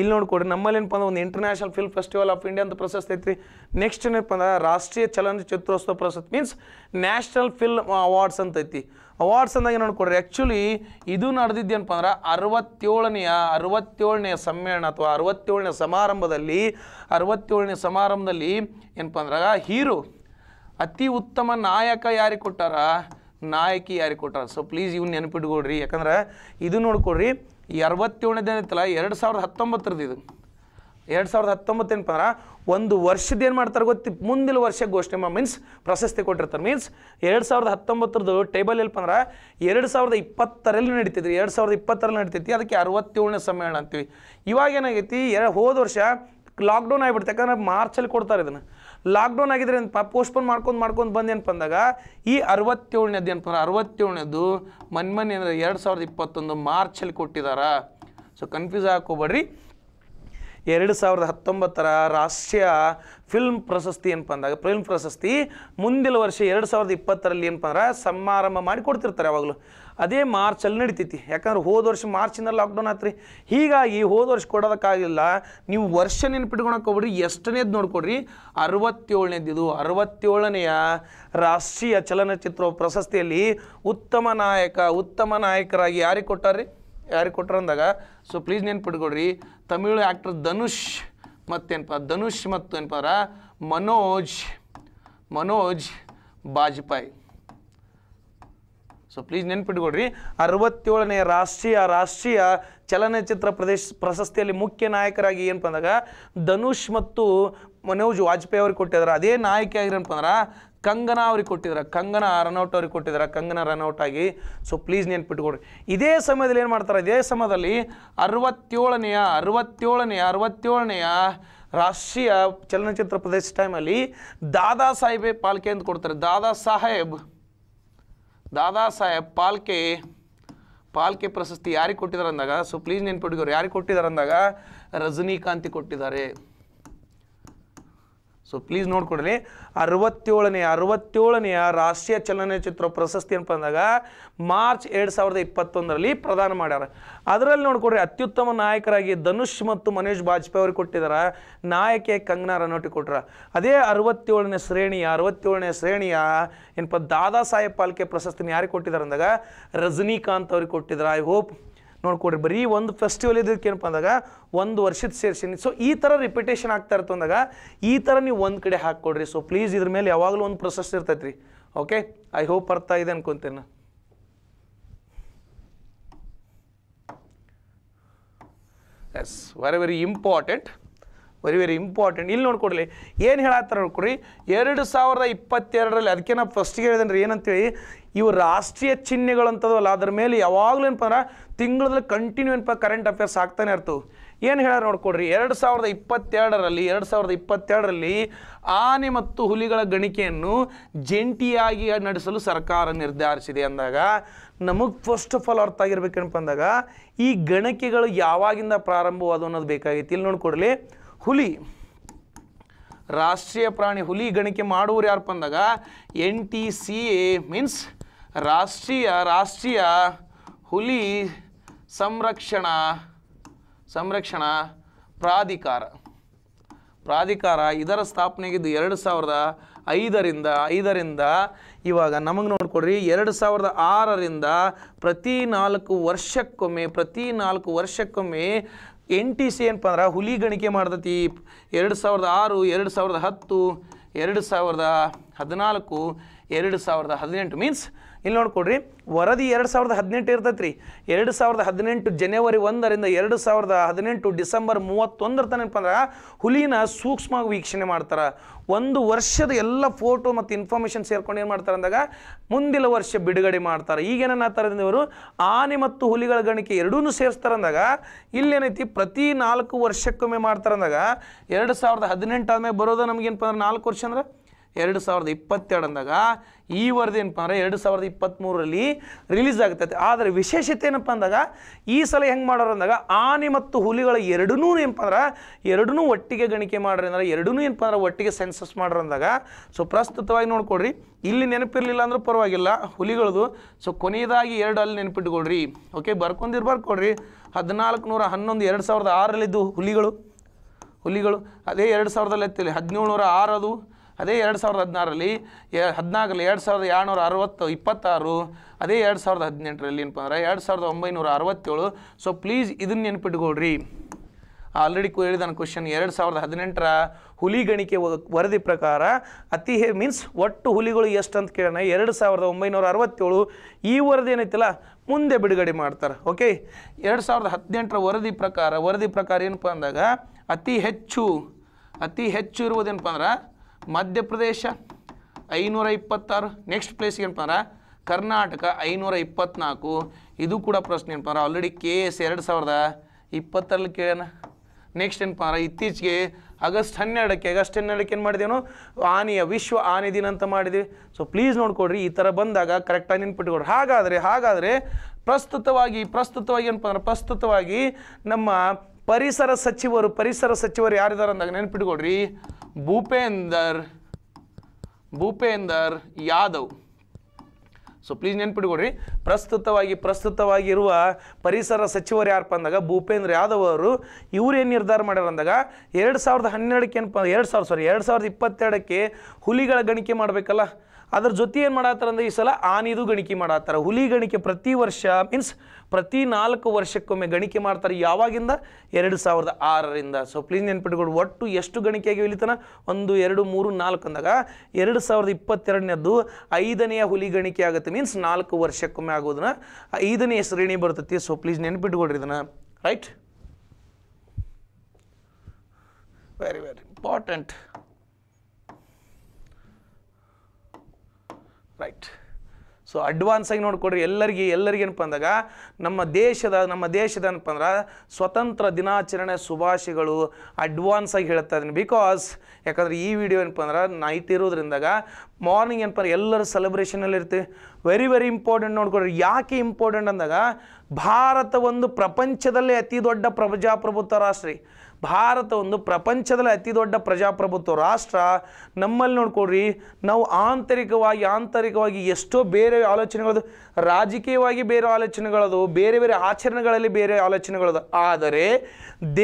ಇಲ್ಲಿ ನೋಡ್ಕೊಡ್ರಿ ನಮ್ಮಲ್ಲಿ ಏನಪ್ಪ ಅಂದ್ರೆ ಒಂದು international film festival of India ಅಂತ ಪ್ರಶಸ್ತಿ ಐತ್ರಿ ನೆಕ್ಸ್ಟ್ ಏನಪ್ಪ ಅಂದ್ರೆ ರಾಷ್ಟ್ರೀಯ ಚಲನಚಿತ್ರೋತ್ಸವ ಪ್ರಶಸ್ತಿ ಮೀನ್ಸ್ ನ್ಯಾಷನಲ್ ಫಿಲ್ಮ್ ಅವಾರ್ಡ್ಸ್ ಅಂತ ಐತಿ ಅವಾರ್ಡ್ಸ್ ಅಂದಾಗ ನೋಡ್ಕೊಡ್ರಿ ಆ್ಯಕ್ಚುಲಿ ಇದು ನಡೆದಿದ್ದೇನಪ್ಪ ಅಂದ್ರೆ ಅರವತ್ತೇಳನೆಯ ಅರವತ್ತೇಳನೆಯ ಸಮ್ಮೇಳನ ಅಥವಾ ಅರವತ್ತೇಳನೇ ಸಮಾರಂಭದಲ್ಲಿ ಅರವತ್ತೇಳನೇ ಸಮಾರಂಭದಲ್ಲಿ ಏನಪ್ಪ ಅಂದ್ರಾಗ ಹೀರೋ ಅತಿ ಉತ್ತಮ ನಾಯಕ ಯಾರಿಗೆ ಕೊಟ್ಟಾರ ನಾಯಕಿ ಯಾರಿಗೆ ಕೊಟ್ಟಾರ ಸೊ ಪ್ಲೀಸ್ ಇವ್ನ ನೆನಪಿಟ್ಕೊಡ್ರಿ ಯಾಕಂದ್ರೆ ಇದು ನೋಡ್ಕೊಡ್ರಿ ಈ ಅರವತ್ತೇಳನೇದು ಏನೈತಲ್ಲ ಎರಡು ಸಾವಿರದ ಹತ್ತೊಂಬತ್ತರದ್ದು ಇದು ಎರಡು ಸಾವಿರದ ಹತ್ತೊಂಬತ್ತು ಏನಪ್ಪ ಅಂದ್ರೆ ಒಂದು ವರ್ಷದ ಏನು ಮಾಡ್ತಾರೆ ಗೊತ್ತಿ ಮುಂದಿನ ವರ್ಷ ಘೋಷಣೆ ಮೀನ್ಸ್ ಪ್ರಶಸ್ತಿ ಕೊಟ್ಟಿರ್ತಾರೆ ಮೀನ್ಸ್ ಎರಡು ಸಾವಿರದ ಹತ್ತೊಂಬತ್ತರದ್ದು ಟೇಬಲ್ ಏನಪ್ಪ ಅಂದ್ರೆ ಎರಡು ಸಾವಿರದ ಇಪ್ಪತ್ತರಲ್ಲಿ ನಡೀತಿದ್ರಿ ಎರಡು ಸಾವಿರದ ಇಪ್ಪತ್ತರಲ್ಲಿ ನಡೀತೈತಿ ಅದಕ್ಕೆ ಅರವತ್ತೇಳನೇ ಸಮ್ಮೇಳನ ಅಂತೀವಿ ಇವಾಗ ಏನಾಗೈತಿ ಎರಡು ಹೋದ ವರ್ಷ ಲಾಕ್ಡೌನ್ ಆಗಿಬಿಡ್ತು ಯಾಕಂದ್ರೆ ಮಾರ್ಚಲ್ಲಿ ಕೊಡ್ತಾರೆ ಇದನ್ನು ಲಾಕ್ಡೌನ್ ಆಗಿದ್ರೆ ಏನಪ್ಪ ಪೋಸ್ಟ್ಪೋನ್ ಮಾಡ್ಕೊಂಡು ಮಾಡ್ಕೊಂಡು ಬಂದು ಏನಪ್ಪ ಅಂದಾಗ ಈ ಅರವತ್ತೇಳನೇದು ಏನಪ್ಪ ಅಂದ್ರೆ ಅರವತ್ತೇಳನೇದು ಮನ್ಮನೆ ಏನಂದ್ರೆ ಎರಡು ಸಾವಿರದ ಇಪ್ಪತ್ತೊಂದು ಮಾರ್ಚಲ್ಲಿ ಕೊಟ್ಟಿದಾರ ಸೊ ಕನ್ಫ್ಯೂಸ್ ಹಾಕೋಬೇಡ್ರಿ ಎರಡು ಸಾವಿರದ ಹತ್ತೊಂಬತ್ತರ ರಾಷ್ಟ್ರೀಯ ಫಿಲ್ಮ್ ಪ್ರಶಸ್ತಿ ಏನಪ್ಪ ಅಂದಾಗ ಫಿಲ್ಮ್ ಪ್ರಶಸ್ತಿ ಮುಂದಿನ ವರ್ಷ ಎರಡು ಸಾವಿರದ ಇಪ್ಪತ್ತರಲ್ಲಿ ಏನಪ್ಪ ಅಂದ್ರೆ ಸಮಾರಂಭ ಮಾಡಿ ಕೊಡ್ತಿರ್ತಾರೆ ಯಾವಾಗಲೂ ಅದೇ ಮಾರ್ಚಲ್ಲಿ ನಡಿತೈತಿ ಯಾಕಂದ್ರೆ ಹೋದ ವರ್ಷ ಮಾರ್ಚಿಂದ ಲಾಕ್ಡೌನ್ ಆತ್ರಿ ಹೀಗಾಗಿ ಹೋದ ವರ್ಷ ಕೊಡೋದಕ್ಕಾಗಿಲ್ಲ ನೀವು ವರ್ಷ ನೆನ್ಪಿಟ್ಕೊಳಕ್ಕೆ ಹೋಗ್ರಿ ಎಷ್ಟನೇದು ನೋಡ್ಕೊಡ್ರಿ ಅರವತ್ತೇಳನೇದಿದು ಅರವತ್ತೇಳನೆಯ ರಾಷ್ಟ್ರೀಯ ಚಲನಚಿತ್ರ ಪ್ರಶಸ್ತಿಯಲ್ಲಿ ಉತ್ತಮ ನಾಯಕ ಉತ್ತಮ ನಾಯಕರಾಗಿ ಯಾರಿಗೆ ಕೊಟ್ಟಾರ್ರಿ ಯಾರಿಗೆ ಕೊಟ್ಟರು ಅಂದಾಗ ಸೊ ಪ್ಲೀಸ್ ನೆನ್ಪಿಟ್ಕೊಡ್ರಿ ತಮಿಳು ಆ್ಯಕ್ಟರ್ ಧನುಷ್ ಮತ್ತೇನಪ್ಪ ಧನುಷ್ ಮತ್ತು ಏನಪ್ಪ ಮನೋಜ್ ಮನೋಜ್ ಬಾಜಪಾಯಿ ಸೊ ಪ್ಲೀಸ್ ನೆನ್ಪಿಟ್ಕೊಡ್ರಿ ಅರವತ್ತೇಳನೇ ರಾಷ್ಟ್ರೀಯ ರಾಷ್ಟ್ರೀಯ ಚಲನಚಿತ್ರ ಪ್ರದೇಶ ಪ್ರಶಸ್ತಿಯಲ್ಲಿ ಮುಖ್ಯ ನಾಯಕರಾಗಿ ಏನಪ್ಪ ಬಂದಾಗ ಧನುಷ್ ಮತ್ತು ಮನೋಜ್ ವಾಜಪೇಯಿ ಅವ್ರಿಗೆ ಕೊಟ್ಟಿದ್ದಾರೆ ಅದೇ ನಾಯಕಿಯಾಗಿ ಏನಪ್ಪ ಅಂದ್ರೆ ಕಂಗನ ಅವ್ರಿಗೆ ಕೊಟ್ಟಿದ್ದಾರೆ ಕಂಗನ ರನೌಟ್ ಅವ್ರಿಗೆ ಕೊಟ್ಟಿದ್ದಾರೆ ಕಂಗನಾ ರನೌಟ್ ಆಗಿ ಸೊ ಪ್ಲೀಸ್ ನೆನ್ಪಿಟ್ಕೊಡ್ರಿ ಇದೇ ಸಮಯದಲ್ಲಿ ಏನು ಮಾಡ್ತಾರೆ ಇದೇ ಸಮಯದಲ್ಲಿ ಅರವತ್ತೇಳನೆಯ ಅರವತ್ತೇಳನೆಯ ಅರವತ್ತೇಳನೆಯ ರಾಷ್ಟ್ರೀಯ ಚಲನಚಿತ್ರ ಪ್ರದೇಶ ಟೈಮಲ್ಲಿ ದಾದಾ ಸಾಹೇಬೇ ಪಾಲ್ಕೆ ಅಂತ ಕೊಡ್ತಾರೆ ದಾದಾ ಸಾಹೇಬ್ ದಾದಾ ಸಾಹೇಬ್ ಪಾಲ್ಕೆ ಪಾಲ್ಕೆ ಪ್ರಶಸ್ತಿ ಯಾರಿಗೆ ಕೊಟ್ಟಿದ್ದಾರೆ ಅಂದಾಗ ಸೊ ಪ್ಲೀಸ್ ನೆನ್ಪಿಟ್ಕೋರು ಯಾರಿಗೆ ಕೊಟ್ಟಿದ್ದಾರೆ ಅಂದಾಗ ರಜನಿಕಾಂತಿ ಕೊಟ್ಟಿದ್ದಾರೆ ಸೊ ಪ್ಲೀಸ್ ನೋಡ್ಕೊಡ್ರಿ ಅರವತ್ತೇಳನೆಯ ಅರವತ್ತೇಳನೆಯ ರಾಷ್ಟ್ರೀಯ ಚಲನಚಿತ್ರ ಪ್ರಶಸ್ತಿ ಅಂತ ಬಂದಾಗ ಮಾರ್ಚ್ ಎರಡು ಸಾವಿರದ ಇಪ್ಪತ್ತೊಂದರಲ್ಲಿ ಪ್ರದಾನ ಮಾಡ್ಯಾರ ಅದರಲ್ಲಿ ನೋಡ್ಕೊಡ್ರಿ ಅತ್ಯುತ್ತಮ ನಾಯಕರಾಗಿ ಧನುಷ್ ಮತ್ತು ಮನೋಜ್ ಬಾಜಪೇಯಿ ಅವ್ರಿಗೆ ಕೊಟ್ಟಿದ್ದಾರೆ ನಾಯಕಿಯ ಕಂಗನಾರ ನೋಟಿ ಕೊಟ್ರ ಅದೇ ಅರವತ್ತೇಳನೇ ಶ್ರೇಣಿಯ ಅರವತ್ತೇಳನೇ ಶ್ರೇಣಿಯ ಏನಪ್ಪ ದಾದಾ ಸಾಹೇಬ್ ಪಾಲ್ಕೆ ಪ್ರಶಸ್ತಿನ ಯಾರಿಗೆ ಕೊಟ್ಟಿದ್ದಾರೆ ಅಂದಾಗ ರಜನಿಕಾಂತ್ ಅವ್ರಿಗೆ ಕೊಟ್ಟಿದ್ದಾರೆ ಐ ಹೋಪ್ ನೋಡ್ಕೊಡ್ರಿ ಬರೀ ಒಂದು ಫೆಸ್ಟಿವಲ್ ಇದಕ್ಕೇನಪ್ಪ ಅಂದಾಗ ಒಂದು ವರ್ಷದ ಸೇರಿಸಿ ಸೊ ಈ ಥರ ರಿಪಿಟೇಷನ್ ಆಗ್ತಾ ಇರ್ತಂದಾಗ ಅಂದಾಗ ಈ ಥರ ನೀವು ಒಂದು ಕಡೆ ಹಾಕ್ಕೊಡ್ರಿ ಸೊ ಪ್ಲೀಸ್ ಇದ್ರ ಮೇಲೆ ಯಾವಾಗಲೂ ಒಂದು ಪ್ರೊಸೆಸ್ ಇರ್ತೈತೆ ರೀ ಓಕೆ ಐ ಹೋಪ್ ಅರ್ಥ ಇದೆ ಅನ್ಕೊಂತೇನೆ yes very very important very very important ಇಲ್ಲಿ ನೋಡ್ಕೊಡ್ಲಿ ಏನು ಹೇಳತ್ತಾರ ನೋಡ್ಕೊಡ್ರಿ ಎರಡು ಸಾವಿರದ ಇಪ್ಪತ್ತೆರಡರಲ್ಲಿ ಅದಕ್ಕೆ ನಾವು ಫಸ್ಟಿಗೆ ಹೇಳಿದ್ರಿ ಏನಂತೇಳಿ ಇವು ರಾಷ್ಟ್ರೀಯ ಚಿಹ್ನೆಗಳು ಅಂತದಲ್ಲ ಅದ್ರ ಮೇಲೆ ಯಾವಾಗಲೂ ಏನಪ್ಪ ಅಂದ್ರೆ ತಿಂಗಳಲ್ಲಿ ಕಂಟಿನ್ಯೂ ಏನಪ್ಪ ಕರೆಂಟ್ ಅಫೇರ್ಸ್ ಆಗ್ತಾನೆ ಇರ್ತು ಏನು ಹೇಳ ನೋಡ್ಕೊಡ್ರಿ ಎರಡು ಸಾವಿರದ ಇಪ್ಪತ್ತೆರಡರಲ್ಲಿ ಎರಡು ಸಾವಿರದ ಇಪ್ಪತ್ತೆರಡರಲ್ಲಿ ಆನೆ ಮತ್ತು ಹುಲಿಗಳ ಗಣಿಕೆಯನ್ನು ಜಂಟಿಯಾಗಿ ನಡೆಸಲು ಸರ್ಕಾರ ನಿರ್ಧರಿಸಿದೆ ಅಂದಾಗ ನಮಗೆ ಫಸ್ಟ್ ಆಫ್ ಆಲ್ ಅರ್ಥ ಆಗಿರ್ಬೇಕೇನಪ್ಪ ಅಂದಾಗ ಈ ಗಣಿಕೆಗಳು ಯಾವಾಗಿಂದ ಪ್ರಾರಂಭವಾದ ಅನ್ನೋದು ಬೇಕಾಗಿತ್ತು ಇಲ್ಲಿ ನೋಡ್ಕೊಡ್ಲಿ ಹುಲಿ ರಾಷ್ಟ್ರೀಯ ಪ್ರಾಣಿ ಹುಲಿ ಗಣಿಕೆ ಮಾಡುವರು ಯಾರಪ್ಪ ಅಂದಾಗ N T C A means ರಾಷ್ಟ್ರೀಯ ರಾಷ್ಟ್ರೀಯ ಹುಲಿ ಸಂರಕ್ಷಣಾ ಸಂರಕ್ಷಣಾ ಪ್ರಾಧಿಕಾರ ಪ್ರಾಧಿಕಾರ ಇದರ ಸ್ಥಾಪನೆಗಿದ್ದು ಎರಡು ಸಾವಿರದ ಐದರಿಂದ ಐದರಿಂದ ಇವಾಗ ನಮಗೆ ನೋಡಿಕೊಡ್ರಿ ಎರಡು ಸಾವಿರದ ಆರರಿಂದ ಪ್ರತಿ ನಾಲ್ಕು ವರ್ಷಕ್ಕೊಮ್ಮೆ ಪ್ರತಿ ನಾಲ್ಕು ವರ್ಷಕ್ಕೊಮ್ಮೆ ಎನ್ ಟಿ ಸಿ ಏನಪ್ಪ ಅಂದ್ರೆ ಹುಲಿ ಗಣಿಕೆ ಮಾಡ್ತತಿ ಎರಡು ಸಾವಿರದ ಆರು ಎರಡು ಸಾವಿರದ ಹತ್ತು ಎರಡು ಸಾವಿರದ ಹದಿನಾಲ್ಕು ಎರಡು ಸಾವಿರದ ಹದಿನೆಂಟು ಮೀನ್ಸ್ ಇಲ್ಲಿ ನೋಡ್ಕೊಡ್ರಿ ವರದಿ ಎರಡು ಸಾವಿರದ ಹದಿನೆಂಟು ಇರ್ತೈತೆ ರೀ ಎರಡು ಸಾವಿರದ ಹದಿನೆಂಟು ಜನವರಿ ಒಂದರಿಂದ ಎರಡು ಸಾವಿರದ ಹದಿನೆಂಟು ಡಿಸೆಂಬರ್ ಮೂವತ್ತೊಂದರ ತನಕ ಅಂದ್ರೆ ಹುಲಿನ ಸೂಕ್ಷ್ಮವಾಗಿ ವೀಕ್ಷಣೆ ಮಾಡ್ತಾರೆ ಒಂದು ವರ್ಷದ ಎಲ್ಲ ಫೋಟೋ ಮತ್ತು ಇನ್ಫಾರ್ಮೇಷನ್ ಸೇರ್ಕೊಂಡು ಏನು ಮಾಡ್ತಾರೆ ಅಂದಾಗ ಮುಂದಿನ ವರ್ಷ ಬಿಡುಗಡೆ ಮಾಡ್ತಾರೆ ಈಗೇನಾಗ್ತಾರೆ ಇವರು ಆನೆ ಮತ್ತು ಹುಲಿಗಳ ಗಣಿಕೆ ಎರಡೂ ಸೇರಿಸ್ತಾರೆ ಅಂದಾಗ ಇಲ್ಲೇನೈತಿ ಪ್ರತಿ ನಾಲ್ಕು ವರ್ಷಕ್ಕೊಮ್ಮೆ ಮಾಡ್ತಾರೆ ಅಂದಾಗ ಎರಡು ಸಾವಿರದ ಹದಿನೆಂಟು ಆದಮೇಲೆ ಬರೋದು ನಮಗೇನಪ್ಪ ಅಂದ್ರೆ ನಾಲ್ಕು ವರ್ಷ ಅಂದ್ರೆ ಎರಡು ಸಾವಿರದ ಇಪ್ಪತ್ತೆರಡು ಅಂದಾಗ ಈ ವರದಿ ಏನಪ್ಪ ಅಂದರೆ ಎರಡು ಸಾವಿರದ ಇಪ್ಪತ್ತ್ಮೂರಲ್ಲಿ ರಿಲೀಸ್ ಆಗ್ತೈತೆ ಆದರೆ ವಿಶೇಷತೆ ಏನಪ್ಪ ಅಂದಾಗ ಈ ಸಲ ಹೆಂಗೆ ಮಾಡೋರು ಅಂದಾಗ ಆನೆ ಮತ್ತು ಹುಲಿಗಳ ಎರಡೂ ಏನಪ್ಪ ಅಂದ್ರೆ ಎರಡನ್ನೂ ಒಟ್ಟಿಗೆ ಗಣಿಕೆ ಮಾಡ್ರಿ ಅಂದ್ರೆ ಎರಡೂ ಏನಪ್ಪ ಅಂದ್ರೆ ಒಟ್ಟಿಗೆ ಸೆನ್ಸಸ್ ಮಾಡ್ರಿ ಅಂದಾಗ ಸೊ ಪ್ರಸ್ತುತವಾಗಿ ನೋಡ್ಕೊಡ್ರಿ ಇಲ್ಲಿ ನೆನಪಿರಲಿಲ್ಲ ಅಂದ್ರೆ ಪರವಾಗಿಲ್ಲ ಹುಲಿಗಳದು ಸೊ ಕೊನೆಯದಾಗಿ ಎರಡು ಅಲ್ಲಿ ನೆನಪಿಟ್ಕೊಳ್ರಿ ಓಕೆ ಬರ್ಕೊಂಡಿರು ಬರ್ಕೊಡ್ರಿ ಹದಿನಾಲ್ಕು ನೂರ ಹನ್ನೊಂದು ಎರಡು ಸಾವಿರದ ಆರಲ್ಲಿದ್ದು ಹುಲಿಗಳು ಹುಲಿಗಳು ಅದೇ ಎರಡು ಸಾವಿರದಲ್ಲಿ ಎತ್ತಿಲ್ಲ ಹದಿನೇಳು ನೂರ ಆರದು ಅದೇ ಎರಡು ಸಾವಿರದ ಹದಿನಾರಲ್ಲಿ ಹದಿನಾಲ್ಕರಲ್ಲಿ ಎರಡು ಸಾವಿರದ ಏಳ್ನೂರ ಅರವತ್ತು ಇಪ್ಪತ್ತಾರು ಅದೇ ಎರಡು ಸಾವಿರದ ಹದಿನೆಂಟರಲ್ಲಿ ಏನಪ್ಪ ಅಂದ್ರೆ ಎರಡು ಸಾವಿರದ ಒಂಬೈನೂರ ಅರವತ್ತೇಳು ಸೊ ಪ್ಲೀಸ್ ಇದನ್ನ ನೆನ್ಪಿಟ್ಕೊಳ್ರಿ ಆಲ್ರೆಡಿ ಹೇಳಿದ ನಾನು ಕ್ವಶನ್ ಎರಡು ಸಾವಿರದ ಹದಿನೆಂಟರ ಹುಲಿಗಣಿಕೆ ವರದಿ ಪ್ರಕಾರ ಅತಿ ಹೇ ಮೀನ್ಸ್ ಒಟ್ಟು ಹುಲಿಗಳು ಎಷ್ಟು ಅಂತ ಕೇಳೋಣ ಎರಡು ಸಾವಿರದ ಒಂಬೈನೂರ ಅರವತ್ತೇಳು ಈ ವರದಿ ಏನೈತಿಲ್ಲ ಮುಂದೆ ಬಿಡುಗಡೆ ಮಾಡ್ತಾರೆ ಓಕೆ ಎರಡು ಸಾವಿರದ ಹದಿನೆಂಟರ ವರದಿ ಪ್ರಕಾರ ವರದಿ ಪ್ರಕಾರ ಏನಪ್ಪ ಅಂದಾಗ ಅತಿ ಹೆಚ್ಚು ಅತಿ ಹೆಚ್ಚು ಇರುವುದೇನಪ್ಪ ಅಂದ್ರೆ ಮಧ್ಯಪ್ರದೇಶ ಐನೂರ ಇಪ್ಪತ್ತಾರು ನೆಕ್ಸ್ಟ್ ಪ್ಲೇಸ್ ಏನಪ್ಪ ಕರ್ನಾಟಕ ಐನೂರ ಇಪ್ಪತ್ತ್ನಾಲ್ಕು ಇದು ಕೂಡ ಪ್ರಶ್ನೆ ಏನಪ್ಪ ಆಲ್ರೆಡಿ ಕೆ ಎಸ್ ಎರಡು ಸಾವಿರದ ಇಪ್ಪತ್ತರಲ್ಲಿ ಕೇಳೋಣ ನೆಕ್ಸ್ಟ್ ಏನಪ್ಪ ಅಂದ್ರೆ ಇತ್ತೀಚೆಗೆ ಆಗಸ್ಟ್ ಹನ್ನೆರಡಕ್ಕೆ ಆಗಸ್ಟ್ ಹನ್ನೆರಡಕ್ಕೆ ಏನು ಮಾಡಿದೆವು ಆನೆಯ ವಿಶ್ವ ಆನೆ ದಿನ ಅಂತ ಮಾಡಿದ್ವಿ ಸೊ ಪ್ಲೀಸ್ ನೋಡ್ಕೊಡ್ರಿ ಈ ಥರ ಬಂದಾಗ ಕರೆಕ್ಟಾಗಿ ನೆನ್ಪಿಟ್ಕೊಡ್ರಿ ಹಾಗಾದರೆ ಹಾಗಾದರೆ ಪ್ರಸ್ತುತವಾಗಿ ಪ್ರಸ್ತುತವಾಗಿ ಏನಪ್ಪ ಪ್ರಸ್ತುತವಾಗಿ ನಮ್ಮ ಪರಿಸರ ಸಚಿವರು ಪರಿಸರ ಸಚಿವರು ಯಾರಿದ್ದಾರೆ ಅಂದಾಗ ನೆನ್ಪಿಟ್ಕೊಡ್ರಿ ಭೂಪೇಂದರ್ ಭೂಪೇಂದರ್ ಯಾದವ್ ಸೊ ಪ್ಲೀಸ್ ನೆನ್ಪಿಟ್ಕೊಡ್ರಿ ಪ್ರಸ್ತುತವಾಗಿ ಪ್ರಸ್ತುತವಾಗಿರುವ ಪರಿಸರ ಸಚಿವರು ಯಾರಪ್ಪ ಅಂದಾಗ ಭೂಪೇಂದ್ರ ಯಾದವ್ ಅವರು ಇವರೇನು ನಿರ್ಧಾರ ಮಾಡ್ಯಾರ ಅಂದಾಗ ಎರಡು ಸಾವಿರದ ಹನ್ನೆರಡಕ್ಕೆ ಏನಪ್ಪ ಎರಡು ಸಾವಿರ ಸಾರಿ ಎರಡು ಸಾವಿರದ ಇಪ್ಪತ್ತೆರಡಕ್ಕೆ ಹುಲಿಗಳ ಗಣಿಕೆ ಮಾಡಬೇಕಲ್ಲ ಅದ್ರ ಜೊತೆ ಏನು ಮಾಡತ್ತಾರ ಅಂದ್ರೆ ಈ ಸಲ ಆನಿದು ಗಣಿಕೆ ಮಾಡತ್ತಾರ ಹುಲಿ ಗಣಿಕೆ ಪ್ರತಿ ವರ್ಷ ಮೀನ್ಸ್ ಪ್ರತಿ ನಾಲ್ಕು ವರ್ಷಕ್ಕೊಮ್ಮೆ ಗಣಿಕೆ ಮಾಡ್ತಾರೆ ಯಾವಾಗಿಂದ ಎರಡು ಸಾವಿರದ ಆರರಿಂದ ಸೊ ಪ್ಲೀಸ್ ನೆನ್ಪಿಟ್ಕೊಂಡು ಒಟ್ಟು ಎಷ್ಟು ಗಣಿಕೆಯಾಗಿ ಇಳಿತಾನ ಒಂದು ಎರಡು ಮೂರು ನಾಲ್ಕು ಅಂದಾಗ ಎರಡು ಸಾವಿರದ ಇಪ್ಪತ್ತೆರಡನೇದ್ದು ಐದನೆಯ ಹುಲಿ ಗಣಿಕೆ ಆಗುತ್ತೆ ಮೀನ್ಸ್ ನಾಲ್ಕು ವರ್ಷಕ್ಕೊಮ್ಮೆ ಆಗೋದನ್ನ ಐದನೇ ಶ್ರೇಣಿ ಬರ್ತೈತಿ ಸೊ ಪ್ಲೀಸ್ ನೆನ್ಪಿಟ್ಕೊಡ್ರಿ ಇದನ್ನು right very very important right so advance ಆಗಿ ನೋಡಿಕೊಡ್ರಿ ಎಲ್ಲರಿಗೆ ಎಲ್ಲರಿಗೆ ಏನಪ್ಪ ಅಂದಾಗ ನಮ್ಮ ದೇಶದ ನಮ್ಮ ದೇಶದ ಏನಪ್ಪ ಅಂದ್ರೆ ಸ್ವತಂತ್ರ ದಿನಾಚರಣೆ ಶುಭಾಶಯಗಳು ಅಡ್ವಾನ್ಸ್ ಆಗಿ ಹೇಳ್ತಾ ಇದ್ದೀನಿ ಬಿಕಾಸ್ ಯಾಕಂದರೆ ಈ ವಿಡಿಯೋ ಏನಪ್ಪ ಅಂದ್ರೆ ನೈಟ್ ಇರೋದ್ರಿಂದಾಗ ಮಾರ್ನಿಂಗ್ ಏನಪ್ಪ ಎಲ್ಲರೂ ಸೆಲೆಬ್ರೇಷನಲ್ಲಿ ಇರ್ತೀವಿ ವೆರಿ ವೆರಿ ಇಂಪಾರ್ಟೆಂಟ್ ನೋಡ್ಕೊಡ್ರಿ ಯಾಕೆ ಇಂಪಾರ್ಟೆಂಟ್ ಅಂದಾಗ ಭಾರತ ಒಂದು ಪ್ರಪಂಚದಲ್ಲೇ ಅತಿ ದೊಡ್ಡ ಪ್ರಜಾಪ್ರಭುತ್ವ ರಾಷ್ಟ್ರೀ ಭಾರತ ಒಂದು ಪ್ರಪಂಚದಲ್ಲಿ ಅತಿ ದೊಡ್ಡ ಪ್ರಜಾಪ್ರಭುತ್ವ ರಾಷ್ಟ್ರ ನಮ್ಮಲ್ಲಿ ನೋಡ್ಕೊಡ್ರಿ ನಾವು ಆಂತರಿಕವಾಗಿ ಆಂತರಿಕವಾಗಿ ಎಷ್ಟೋ ಬೇರೆ ಆಲೋಚನೆಗಳದು ರಾಜಕೀಯವಾಗಿ ಬೇರೆ ಆಲೋಚನೆಗಳದು ಬೇರೆ ಬೇರೆ ಆಚರಣೆಗಳಲ್ಲಿ ಬೇರೆ ಆಲೋಚನೆಗಳದು ಆದರೆ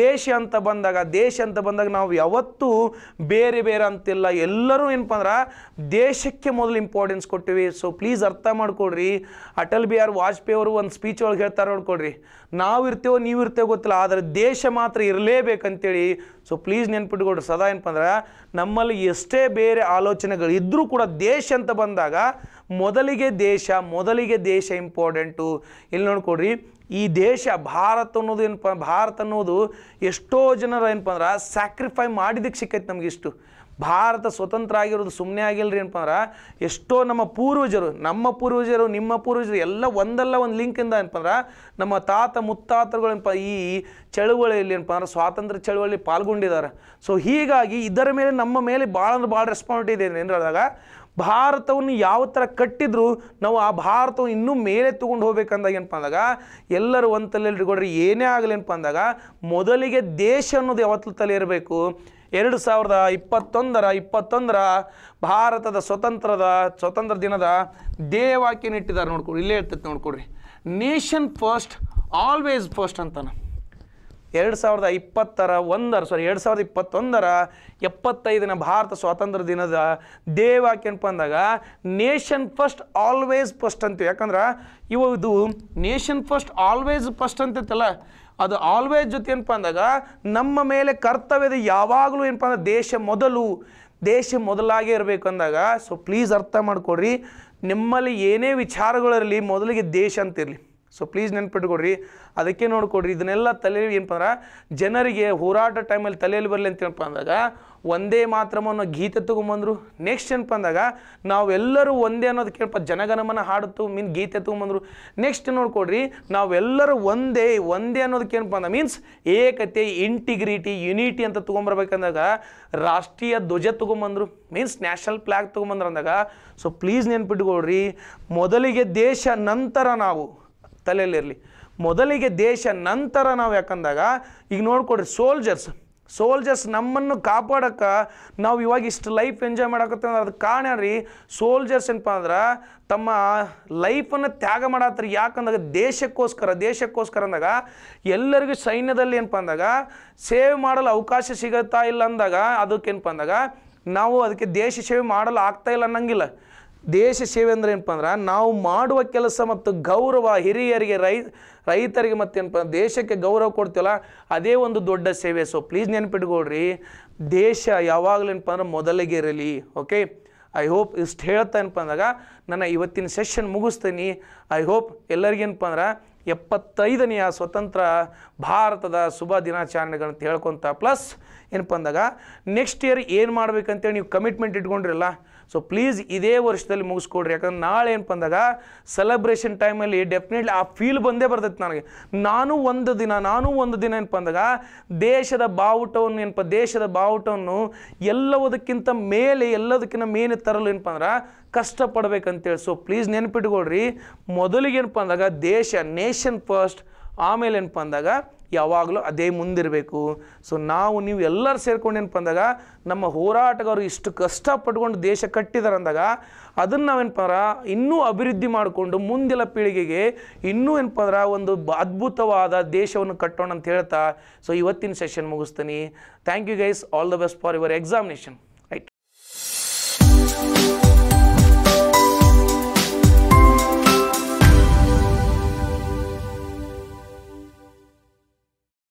ದೇಶ ಅಂತ ಬಂದಾಗ ದೇಶ ಅಂತ ಬಂದಾಗ ನಾವು ಯಾವತ್ತೂ ಬೇರೆ ಬೇರೆ ಅಂತಿಲ್ಲ ಎಲ್ಲರೂ ಏನಪ್ಪ ಅಂದ್ರೆ ದೇಶಕ್ಕೆ ಮೊದಲು ಇಂಪಾರ್ಟೆನ್ಸ್ ಕೊಟ್ಟಿವಿ ಸೊ ಪ್ಲೀಸ್ ಅರ್ಥ ಮಾಡ್ಕೊಡ್ರಿ ಅಟಲ್ ಬಿಹಾರ್ ವಾಜಪೇಯಿ ಅವರು ಒಂದು ಸ್ಪೀಚ್ ಒಳಗೆ ಹೇಳ್ತಾರೆ ನೋಡ್ಕೊಡ್ರಿ ನಾವು ಇರ್ತೇವೋ ನೀವು ಇರ್ತೇವೋ ಗೊತ್ತಿಲ್ಲ ಆದರೆ ದೇಶ ಮಾತ್ರ ಇರಲೇಬೇಕು ಅಂತೇಳಿ ಸೊ ಪ್ಲೀಸ್ ನೆನ್ಪಿಟ್ಕೊಡ್ರಿ ಸದಾ ಏನಪ್ಪ ಅಂದ್ರೆ ನಮ್ಮಲ್ಲಿ ಎಷ್ಟೇ ಬೇರೆ ಆಲೋಚನೆಗಳು ಇದ್ದರೂ ಕೂಡ ದೇಶ ಅಂತ ಬಂದಾಗ ಮೊದಲಿಗೆ ದೇಶ ಮೊದಲಿಗೆ ದೇಶ ಇಂಪಾರ್ಟೆಂಟು ಇಲ್ಲಿ ನೋಡ್ಕೊಡ್ರಿ ಈ ದೇಶ ಭಾರತ ಅನ್ನೋದು ಏನಪ್ಪ ಭಾರತ ಅನ್ನೋದು ಎಷ್ಟೋ ಜನರು ಏನಪ್ಪ ಅಂದ್ರೆ ಸ್ಯಾಕ್ರಿಫೈ ಮಾಡಿದಕ್ಕೆ ಸಿಕ್ಕೈತೆ ನಮಗಿಷ್ಟು ಭಾರತ ಸ್ವತಂತ್ರ ಆಗಿರೋದು ಸುಮ್ಮನೆ ಆಗಿಲ್ಲರಿ ಏನಪ್ಪ ಅಂದ್ರೆ ಎಷ್ಟೋ ನಮ್ಮ ಪೂರ್ವಜರು ನಮ್ಮ ಪೂರ್ವಜರು ನಿಮ್ಮ ಪೂರ್ವಜರು ಎಲ್ಲ ಒಂದಲ್ಲ ಒಂದು ಲಿಂಕಿಂದ ಏನಪ್ಪ ಅಂದ್ರೆ ನಮ್ಮ ತಾತ ಮುತ್ತಾತರುಗಳು ಏನಪ್ಪ ಈ ಚಳುವಳಿಯಲ್ಲಿ ಏನಪ್ಪ ಅಂದ್ರೆ ಸ್ವಾತಂತ್ರ್ಯ ಚಳುವಳಿ ಪಾಲ್ಗೊಂಡಿದ್ದಾರೆ ಸೊ ಹೀಗಾಗಿ ಇದರ ಮೇಲೆ ನಮ್ಮ ಮೇಲೆ ಭಾಳ ಅಂದ್ರೆ ಭಾಳ ರೆಸ್ಪಾನ್ಸಿಬಿಲಿಟಿ ಇದೆ ಹೇಳಿದಾಗ ಭಾರತವನ್ನು ಯಾವ ಥರ ಕಟ್ಟಿದ್ರು ನಾವು ಆ ಭಾರತವನ್ನು ಇನ್ನೂ ಮೇಲೆ ತೊಗೊಂಡು ಹೋಗ್ಬೇಕಂದಾಗ ಏನಪ್ಪ ಅಂದಾಗ ಎಲ್ಲರೂ ಒಂದು ತಲೆಯಲ್ಲಿ ಏನೇ ಆಗಲಿ ಏನಪ್ಪ ಅಂದಾಗ ಮೊದಲಿಗೆ ದೇಶ ಅನ್ನೋದು ಯಾವತ್ತೂ ತಲೆ ಇರಬೇಕು ಎರಡು ಸಾವಿರದ ಇಪ್ಪತ್ತೊಂದರ ಇಪ್ಪತ್ತೊಂದರ ಭಾರತದ ಸ್ವತಂತ್ರದ ಸ್ವತಂತ್ರ ದಿನದ ದೇವಾಕ್ಯನ ಇಟ್ಟಿದ್ದಾರೆ ನೋಡ್ಕೊಡ್ರಿ ಇಲ್ಲೇ ಇರ್ತೈತೆ ನೋಡ್ಕೊಡ್ರಿ ನೇಷನ್ ಫಸ್ಟ್ ಆಲ್ವೇಸ್ ಫಸ್ಟ್ ಅಂತಾನೆ ಎರಡು ಸಾವಿರದ ಇಪ್ಪತ್ತರ ಒಂದರ ಸಾರಿ ಎರಡು ಸಾವಿರದ ಇಪ್ಪತ್ತೊಂದರ ಎಪ್ಪತ್ತೈದನ ಭಾರತ ಸ್ವಾತಂತ್ರ್ಯ ದಿನದ ಅಂತ ಅಂದಾಗ ನೇಷನ್ ಫಸ್ಟ್ ಆಲ್ವೇಸ್ ಫಸ್ಟ್ ಅಂತೀವಿ ಯಾಕಂದ್ರೆ ಇವು ಇದು ನೇಷನ್ ಫಸ್ಟ್ ಆಲ್ವೇಸ್ ಫಸ್ಟ್ ಅಂತೈತಲ್ಲ ಅದು ಆಲ್ವೇಸ್ ಜೊತೆ ಏನಪ್ಪ ಅಂದಾಗ ನಮ್ಮ ಮೇಲೆ ಕರ್ತವ್ಯದ ಯಾವಾಗಲೂ ಏನಪ್ಪ ಅಂದ್ರೆ ದೇಶ ಮೊದಲು ದೇಶ ಮೊದಲಾಗೇ ಇರಬೇಕು ಅಂದಾಗ ಸೊ ಪ್ಲೀಸ್ ಅರ್ಥ ಮಾಡಿಕೊಡ್ರಿ ನಿಮ್ಮಲ್ಲಿ ಏನೇ ವಿಚಾರಗಳಿರಲಿ ಮೊದಲಿಗೆ ದೇಶ ಅಂತಿರಲಿ ಸೊ ಪ್ಲೀಸ್ ನೆನ್ಪಿಟ್ಕೊಡ್ರಿ ಅದಕ್ಕೆ ನೋಡಿಕೊಡ್ರಿ ಇದನ್ನೆಲ್ಲ ತಲೆಯಲ್ಲಿ ಏನಪ್ಪ ಅಂದ್ರೆ ಜನರಿಗೆ ಹೋರಾಟ ಟೈಮಲ್ಲಿ ತಲೆಯಲ್ಲಿ ಬರಲಿ ಅಂತ ಅಂದಾಗ ಒಂದೇ ಮಾತ್ರಮ ಅನ್ನೋ ಗೀತೆ ತೊಗೊಂಬಂದರು ನೆಕ್ಸ್ಟ್ ಏನಪ್ಪ ಅಂದಾಗ ನಾವೆಲ್ಲರೂ ಒಂದೇ ಅನ್ನೋದು ಕೇಳಪ್ಪ ಜನಗಣಮನ ಹಾಡುತ್ತು ಮೀನ್ ಗೀತೆ ತೊಗೊಂಬಂದರು ನೆಕ್ಸ್ಟ್ ನೋಡ್ಕೊಡ್ರಿ ನಾವೆಲ್ಲರೂ ಒಂದೇ ಒಂದೇ ಅನ್ನೋದಕ್ಕೆ ಏನಪ್ಪ ಅಂದ ಮೀನ್ಸ್ ಏಕತೆ ಇಂಟಿಗ್ರಿಟಿ ಯುನಿಟಿ ಅಂತ ತೊಗೊಂಬರ್ಬೇಕಂದಾಗ ರಾಷ್ಟ್ರೀಯ ಧ್ವಜ ತೊಗೊಂಬಂದರು ಮೀನ್ಸ್ ನ್ಯಾಷನಲ್ ಫ್ಲ್ಯಾಗ್ ತೊಗೊಂಬಂದ್ರು ಅಂದಾಗ ಸೊ ಪ್ಲೀಸ್ ನೆನ್ಪಿಟ್ಕೊಳ್ರಿ ಮೊದಲಿಗೆ ದೇಶ ನಂತರ ನಾವು ತಲೆಯಲ್ಲಿರಲಿ ಮೊದಲಿಗೆ ದೇಶ ನಂತರ ನಾವು ಯಾಕಂದಾಗ ಈಗ ನೋಡ್ಕೊಡ್ರಿ ಸೋಲ್ಜರ್ಸ್ ಸೋಲ್ಜರ್ಸ್ ನಮ್ಮನ್ನು ಕಾಪಾಡೋಕೆ ನಾವು ಇವಾಗ ಇಷ್ಟು ಲೈಫ್ ಎಂಜಾಯ್ ಅಂದ್ರೆ ಅದಕ್ಕೆ ಕಾರಣ ರೀ ಸೋಲ್ಜರ್ಸ್ ಏನಪ್ಪ ಅಂದ್ರೆ ತಮ್ಮ ಲೈಫನ್ನು ತ್ಯಾಗ ಮಾಡತ್ತಾರೆ ಯಾಕಂದಾಗ ದೇಶಕ್ಕೋಸ್ಕರ ದೇಶಕ್ಕೋಸ್ಕರ ಅಂದಾಗ ಎಲ್ಲರಿಗೂ ಸೈನ್ಯದಲ್ಲಿ ಏನಪ್ಪ ಅಂದಾಗ ಸೇವೆ ಮಾಡಲು ಅವಕಾಶ ಸಿಗುತ್ತಾ ಇಲ್ಲ ಅಂದಾಗ ಅದಕ್ಕೇನಪ್ಪ ಅಂದಾಗ ನಾವು ಅದಕ್ಕೆ ದೇಶ ಸೇವೆ ಮಾಡಲು ಆಗ್ತಾ ಇಲ್ಲ ಅನ್ನಂಗಿಲ್ಲ ದೇಶ ಸೇವೆ ಅಂದ್ರೆ ಏನಪ್ಪ ಅಂದ್ರೆ ನಾವು ಮಾಡುವ ಕೆಲಸ ಮತ್ತು ಗೌರವ ಹಿರಿಯರಿಗೆ ರೈ ರೈತರಿಗೆ ಮತ್ತೇನಪ್ಪ ದೇಶಕ್ಕೆ ಗೌರವ ಕೊಡ್ತೀವಲ್ಲ ಅದೇ ಒಂದು ದೊಡ್ಡ ಸೇವೆ ಸೊ ಪ್ಲೀಸ್ ನೆನ್ಪಿಟ್ಕೊಳ್ರಿ ದೇಶ ಯಾವಾಗಲೂ ಅಂದ್ರೆ ಮೊದಲಿಗೆ ಇರಲಿ ಓಕೆ ಐ ಹೋಪ್ ಇಷ್ಟು ಹೇಳ್ತಾ ಏನಪ್ಪ ಅಂದಾಗ ನನ್ನ ಇವತ್ತಿನ ಸೆಷನ್ ಮುಗಿಸ್ತೀನಿ ಐ ಹೋಪ್ ಎಲ್ಲರಿಗೇನಪ್ಪ ಅಂದ್ರೆ ಎಪ್ಪತ್ತೈದನೆಯ ಸ್ವತಂತ್ರ ಭಾರತದ ಶುಭ ದಿನಾಚರಣೆಗಳಂತ ಹೇಳ್ಕೊತ ಪ್ಲಸ್ ಏನಪ್ಪ ಅಂದಾಗ ನೆಕ್ಸ್ಟ್ ಇಯರ್ ಏನು ಮಾಡ್ಬೇಕಂತೇಳಿ ನೀವು ಕಮಿಟ್ಮೆಂಟ್ ಇಟ್ಕೊಂಡಿರಲ್ಲ ಸೊ ಪ್ಲೀಸ್ ಇದೇ ವರ್ಷದಲ್ಲಿ ಮುಗಿಸ್ಕೊಡ್ರಿ ಯಾಕಂದ್ರೆ ನಾಳೆ ಏನು ಬಂದಾಗ ಸೆಲೆಬ್ರೇಷನ್ ಟೈಮಲ್ಲಿ ಡೆಫಿನೆಟ್ಲಿ ಆ ಫೀಲ್ ಬಂದೇ ಬರ್ತೈತೆ ನನಗೆ ನಾನು ಒಂದು ದಿನ ನಾನು ಒಂದು ದಿನ ಏನಪ್ಪ ಅಂದಾಗ ದೇಶದ ಬಾವುಟವನ್ನು ಏನಪ್ಪ ದೇಶದ ಬಾವುಟವನ್ನು ಎಲ್ಲವುದಕ್ಕಿಂತ ಮೇಲೆ ಎಲ್ಲದಕ್ಕಿಂತ ಮೇಲೆ ತರಲು ಏನಪ್ಪ ಅಂದ್ರೆ ಕಷ್ಟಪಡ್ಬೇಕಂತೇಳಿ ಸೊ ಪ್ಲೀಸ್ ನೆನಪಿಟ್ಕೊಳ್ರಿ ಮೊದಲಿಗೆ ಏನಪ್ಪ ಅಂದಾಗ ದೇಶ ನೇಷನ್ ಫಸ್ಟ್ ಆಮೇಲೆ ಏನಪ್ಪ ಅಂದಾಗ ಯಾವಾಗಲೂ ಅದೇ ಮುಂದಿರಬೇಕು ಸೊ ನಾವು ನೀವು ಎಲ್ಲರೂ ಸೇರ್ಕೊಂಡು ಏನಪ್ಪ ಅಂದಾಗ ನಮ್ಮ ಹೋರಾಟಗಾರರು ಇಷ್ಟು ಕಷ್ಟಪಟ್ಕೊಂಡು ದೇಶ ಕಟ್ಟಿದ್ದಾರೆ ಅಂದಾಗ ಅದನ್ನು ನಾವೇನಪ್ಪ ಅಂದ್ರೆ ಇನ್ನೂ ಅಭಿವೃದ್ಧಿ ಮಾಡಿಕೊಂಡು ಮುಂದಿನ ಪೀಳಿಗೆಗೆ ಇನ್ನೂ ಏನಪ್ಪ ಅಂದ್ರೆ ಒಂದು ಅದ್ಭುತವಾದ ದೇಶವನ್ನು ಕಟ್ಟೋಣ ಅಂತ ಹೇಳ್ತಾ ಸೊ ಇವತ್ತಿನ ಸೆಷನ್ ಮುಗಿಸ್ತೀನಿ thank you guys all the best for your examination